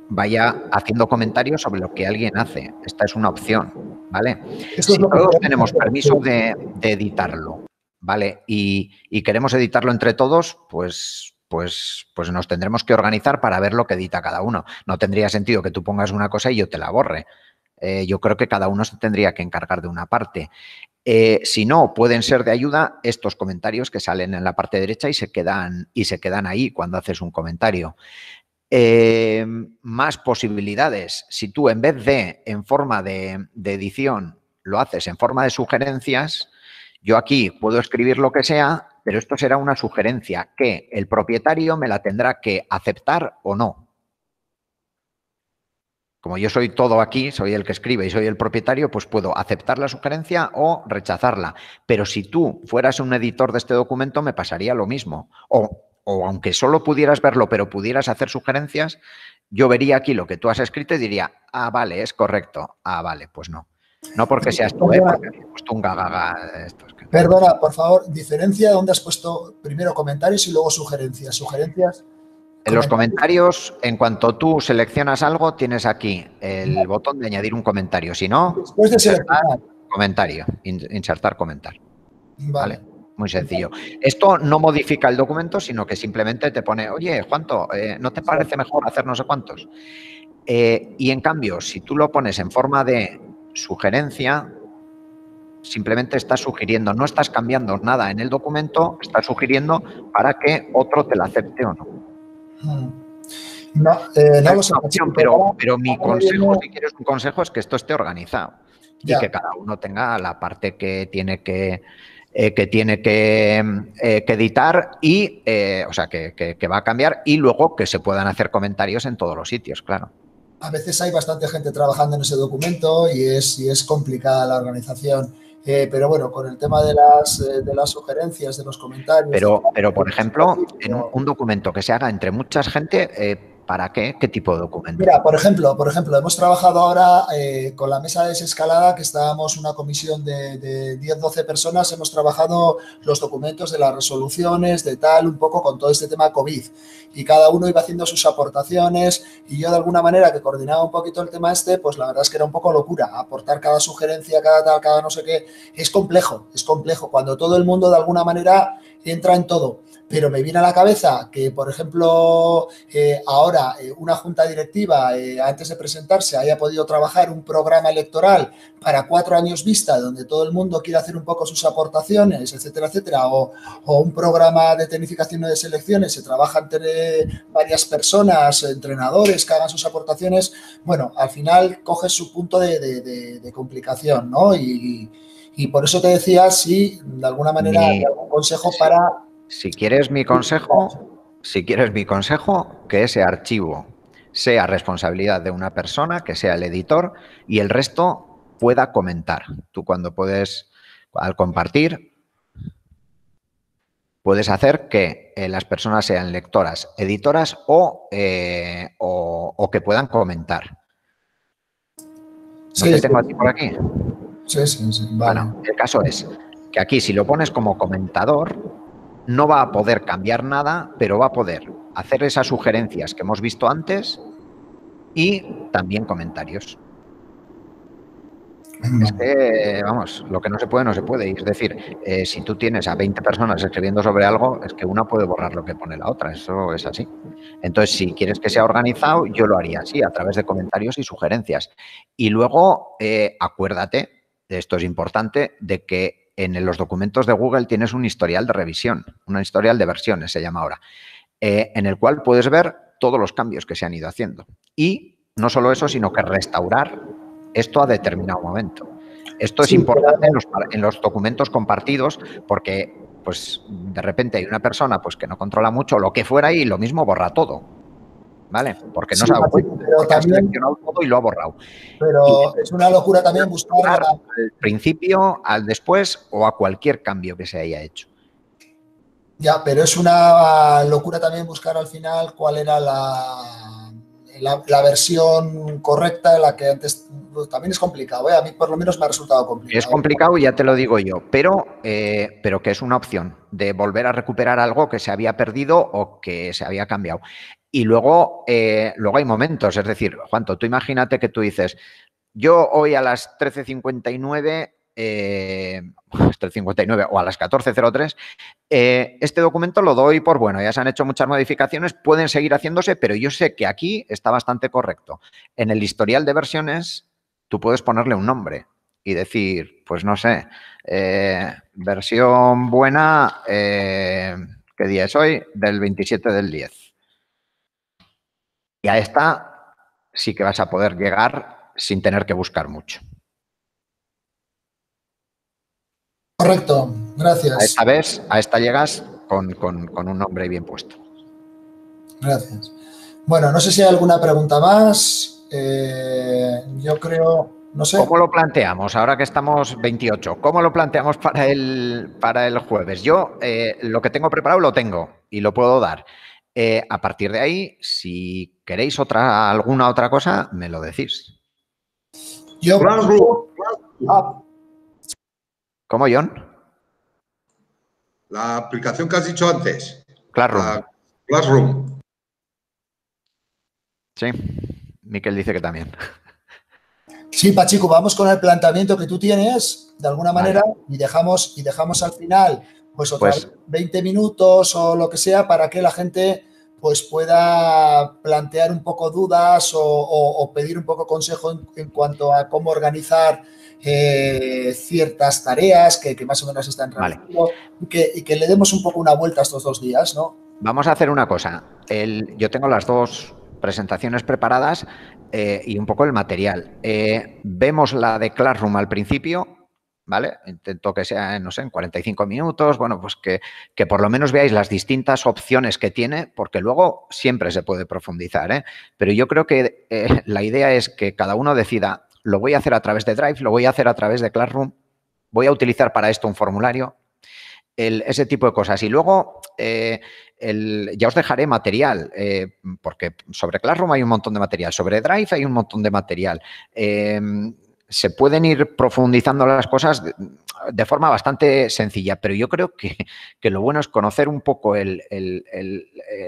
vaya haciendo comentarios sobre lo que alguien hace. Esta es una opción, ¿vale? Si todos tenemos permiso de, editarlo, ¿vale? Y, queremos editarlo entre todos, pues, pues, pues nos tendremos que organizar para ver lo que edita cada uno. No tendría sentido que tú pongas una cosa y yo te la borre. Eh, yo creo que cada uno se tendría que encargar de una parte. Eh, si no, pueden ser de ayuda estos comentarios que salen en la parte derecha y se quedan, y se quedan ahí cuando haces un comentario. Eh, más posibilidades. Si tú en vez de en forma de, de edición lo haces en forma de sugerencias, yo aquí puedo escribir lo que sea, pero esto será una sugerencia que el propietario me la tendrá que aceptar o no. Como yo soy todo aquí, soy el que escribe y soy el propietario, pues puedo aceptar la sugerencia o rechazarla. Pero si tú fueras un editor de este documento, me pasaría lo mismo. O o aunque solo pudieras verlo, pero pudieras hacer sugerencias, yo vería aquí lo que tú has escrito y diría, ah, vale, es correcto, ah, vale, pues no. No porque seas tú, ¿eh? porque he un gagaga. Perdona, por favor, diferencia dónde has puesto primero comentarios y luego sugerencias. Sugerencias. En los comentarios, en cuanto tú seleccionas algo, tienes aquí el botón de añadir un comentario. Si no, insertar, comentario, insertar comentar. ¿Vale? Muy sencillo. Esto no modifica el documento, sino que simplemente te pone, oye, ¿cuánto? Eh, ¿no te parece mejor hacer no sé cuántos? Eh, y en cambio, si tú lo pones en forma de sugerencia, simplemente estás sugiriendo, no estás cambiando nada en el documento, estás sugiriendo para que otro te la acepte o no. Mm. No, eh, no una opción, pero, pero mi consejo, si quieres un consejo, es que esto esté organizado y que cada uno tenga la parte que tiene que eh, que tiene que, mm, eh, editar y, eh, o sea, que, va a cambiar y luego que se puedan hacer comentarios en todos los sitios, claro a veces hay bastante gente trabajando en ese documento y es, es complicada la organización. pero bueno, con el tema de las, de las sugerencias, de los comentarios. Pero, pero por ejemplo, en un, documento que se haga entre mucha gente, ¿Para qué? ¿Qué tipo de documento? Mira, por ejemplo, por ejemplo hemos trabajado ahora eh, con la mesa de desescalada, que estábamos una comisión de, de 10-12 personas, hemos trabajado los documentos de las resoluciones, de tal, un poco con todo este tema COVID. Y cada uno iba haciendo sus aportaciones y yo de alguna manera que coordinaba un poquito el tema este, pues la verdad es que era un poco locura. Aportar cada sugerencia, cada tal, cada no sé qué, es complejo, es complejo. Cuando todo el mundo de alguna manera entra en todo pero me viene a la cabeza que, por ejemplo, eh, ahora eh, una junta directiva, eh, antes de presentarse, haya podido trabajar un programa electoral para cuatro años vista, donde todo el mundo quiera hacer un poco sus aportaciones, etcétera, etcétera, o, un programa de tecnificación de selecciones, se trabaja entre varias personas, entrenadores que hagan sus aportaciones, bueno, al final coge su punto de, complicación, ¿no? Y, por eso te decía sí, de alguna manera, hay algún consejo para si quieres mi consejo, si quieres mi consejo, que ese archivo sea responsabilidad de una persona, que sea el editor y el resto pueda comentar. Tú cuando puedes, al compartir, puedes hacer que eh, las personas sean lectoras, editoras eh, o, o, que puedan comentar. ¿No sí, tengo por aquí? Sí, sí, sí. Bueno, el caso es que aquí si lo pones como comentador, no va a poder cambiar nada, pero va a poder hacer esas sugerencias que hemos visto antes y también comentarios. Es que, vamos, lo que no se puede, no se puede. Es decir, eh, si tú tienes a 20 personas escribiendo sobre algo, es que una puede borrar lo que pone la otra. Eso es así. Entonces, si quieres que sea organizado, yo lo haría así, a través de comentarios y sugerencias. Y luego, eh, acuérdate, esto es importante, de que en los documentos de Google tienes un historial de revisión, un historial de versiones se llama ahora, eh, en el cual puedes ver todos los cambios que se han ido haciendo. Y no solo eso, sino que restaurar esto a determinado momento. Esto es importante en los, documentos compartidos porque pues de repente hay una persona pues que no controla mucho lo que fuera y lo mismo borra todo ¿vale? Porque no pero también, y lo ha borrado. Pero es una locura también buscar... Al principio, al después o a cualquier cambio que se haya hecho. Ya, pero es una locura también buscar al final cuál era la, la, versión correcta, de la que antes pues, también es complicado. ¿eh? A mí por lo menos me ha resultado complicado. Es complicado, ya te lo digo yo, pero, eh, pero que es una opción de volver a recuperar algo que se había perdido o que se había cambiado. Y luego, eh, luego hay momentos, es decir, Juanto, tú imagínate que tú dices, yo hoy a las 13.59 eh, <laughs> nueve o a las 14.03, eh, este documento lo doy por bueno. Ya se han hecho muchas modificaciones, pueden seguir haciéndose, pero yo sé que aquí está bastante correcto. En el historial de versiones, tú puedes ponerle un nombre y decir, pues no sé, eh, versión buena, eh, ¿qué día es hoy? Del 27 del 10. Y a esta sí que vas a poder llegar sin tener que buscar mucho. Correcto, gracias. A esta a esta llegas con, un nombre bien puesto. Gracias. Bueno, no sé si hay alguna pregunta más. Eh, yo creo, no sé. ¿Cómo lo planteamos? Ahora que estamos 28, ¿cómo lo planteamos para el, para el jueves? Yo eh, lo que tengo preparado lo tengo y lo puedo dar. Eh, a partir de ahí, si queréis otra, alguna otra cosa, me lo decís. Yo ¿Cómo, John? La aplicación que has dicho antes. Classroom. Classroom. Sí, Miquel dice que también. Sí, Pachico, vamos con el planteamiento que tú tienes, de alguna manera, y, dejamos, y dejamos al final pues otra 20 pues minutos o lo que sea para que la gente pues pueda plantear un poco dudas o, pedir un poco consejo en, cuanto a cómo organizar eh, ciertas tareas que, más o menos están y, que, y que le demos un poco una vuelta estos dos días, ¿no? Vamos a hacer una cosa. yo tengo las dos presentaciones preparadas eh, y un poco el material. Eh, vemos la de Classroom al principio ¿vale? Intento que sea, no sé, en 45 minutos, bueno, pues que, por lo menos veáis las distintas opciones que tiene, porque luego siempre se puede profundizar, ¿eh? Pero yo creo que eh, la idea es que cada uno decida, lo voy a hacer a través de Drive, lo voy a hacer a través de Classroom, voy a utilizar para esto un formulario, ese tipo de cosas. Y luego eh, ya os dejaré material, porque sobre Classroom hay un montón de material, sobre Drive hay un montón de material se pueden ir profundizando las cosas de, forma bastante sencilla, pero yo creo que, lo bueno es conocer un poco eh,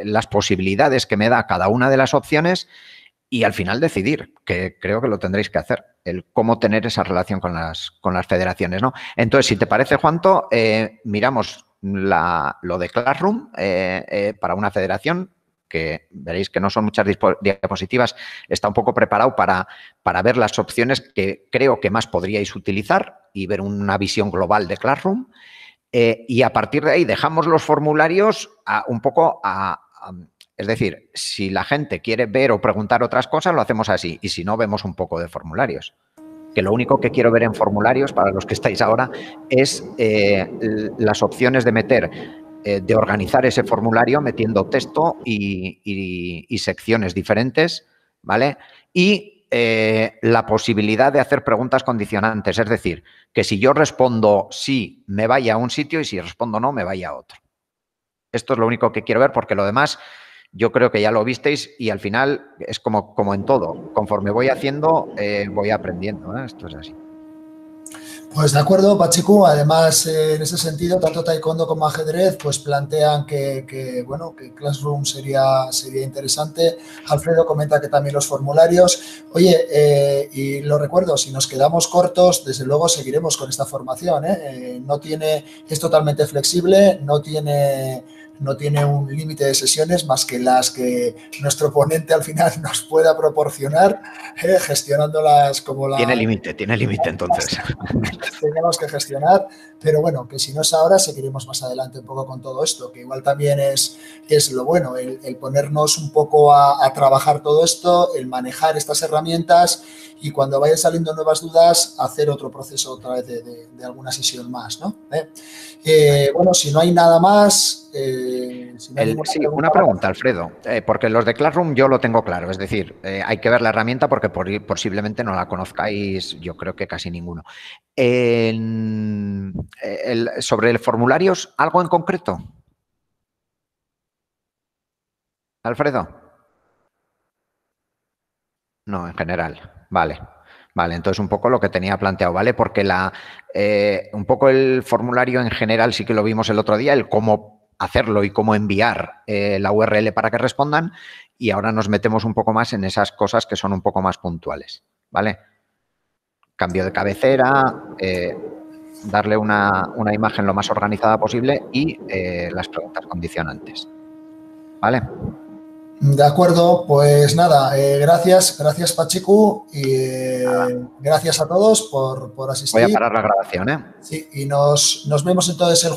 las posibilidades que me da cada una de las opciones y al final decidir, que creo que lo tendréis que hacer, el cómo tener esa relación con las, con las federaciones. ¿no? Entonces, si te parece, Juanto, eh, miramos la, lo de Classroom eh, para una federación, que veréis que no son muchas diapositivas, está un poco preparado para, para ver las opciones que creo que más podríais utilizar y ver una visión global de Classroom. Eh, y a partir de ahí dejamos los formularios un poco a, es decir, si la gente quiere ver o preguntar otras cosas, lo hacemos así. Y si no, vemos un poco de formularios. Que lo único que quiero ver en formularios, para los que estáis ahora, es eh, las opciones de meter eh, de organizar ese formulario metiendo texto y, secciones diferentes, ¿vale? Y eh, la posibilidad de hacer preguntas condicionantes, es decir, que si yo respondo sí, me vaya a un sitio y si respondo no, me vaya a otro. Esto es lo único que quiero ver porque lo demás yo creo que ya lo visteis y al final es como, como en todo, conforme voy haciendo, eh, voy aprendiendo, esto es así. Pues de acuerdo, Pachiku. Además, eh, en ese sentido, tanto taekwondo como ajedrez, pues plantean que, bueno, que Classroom sería, sería interesante. Alfredo comenta que también los formularios. Oye, eh, y lo recuerdo, si nos quedamos cortos, desde luego seguiremos con esta formación. ¿eh? no tiene, es totalmente flexible, no tiene no tiene un límite de sesiones más que las que nuestro ponente al final <laughs> nos pueda proporcionar, eh, gestionándolas como la... Tiene límite, tiene límite entonces. <laughs> Tenemos que gestionar, pero bueno, que si no es ahora, seguiremos más adelante un poco con todo esto, que igual también es, es lo bueno, el, ponernos un poco a, trabajar todo esto, el manejar estas herramientas y cuando vayan saliendo nuevas dudas, hacer otro proceso otra vez de, alguna sesión más, ¿no? Eh, eh, bueno, si no hay nada más... Eh, sí, una pregunta, Alfredo, eh, porque los de Classroom yo lo tengo claro, es decir, eh, hay que ver la herramienta porque posiblemente no la conozcáis, yo creo que casi ninguno. sobre el formularios, ¿algo en concreto? Alfredo. No, en general, vale. Vale, entonces un poco lo que tenía planteado, ¿vale? Porque la, un poco el formulario en general sí que lo vimos el otro día, el cómo hacerlo y cómo enviar eh, la URL para que respondan. Y ahora nos metemos un poco más en esas cosas que son un poco más puntuales, ¿vale? Cambio de cabecera, eh, darle una, imagen lo más organizada posible y eh, las preguntas condicionantes, ¿vale? De acuerdo, pues nada, gracias, gracias Pachiku y gracias a todos por, asistir. Voy a parar la grabación, ¿eh? Sí, y nos, nos vemos entonces el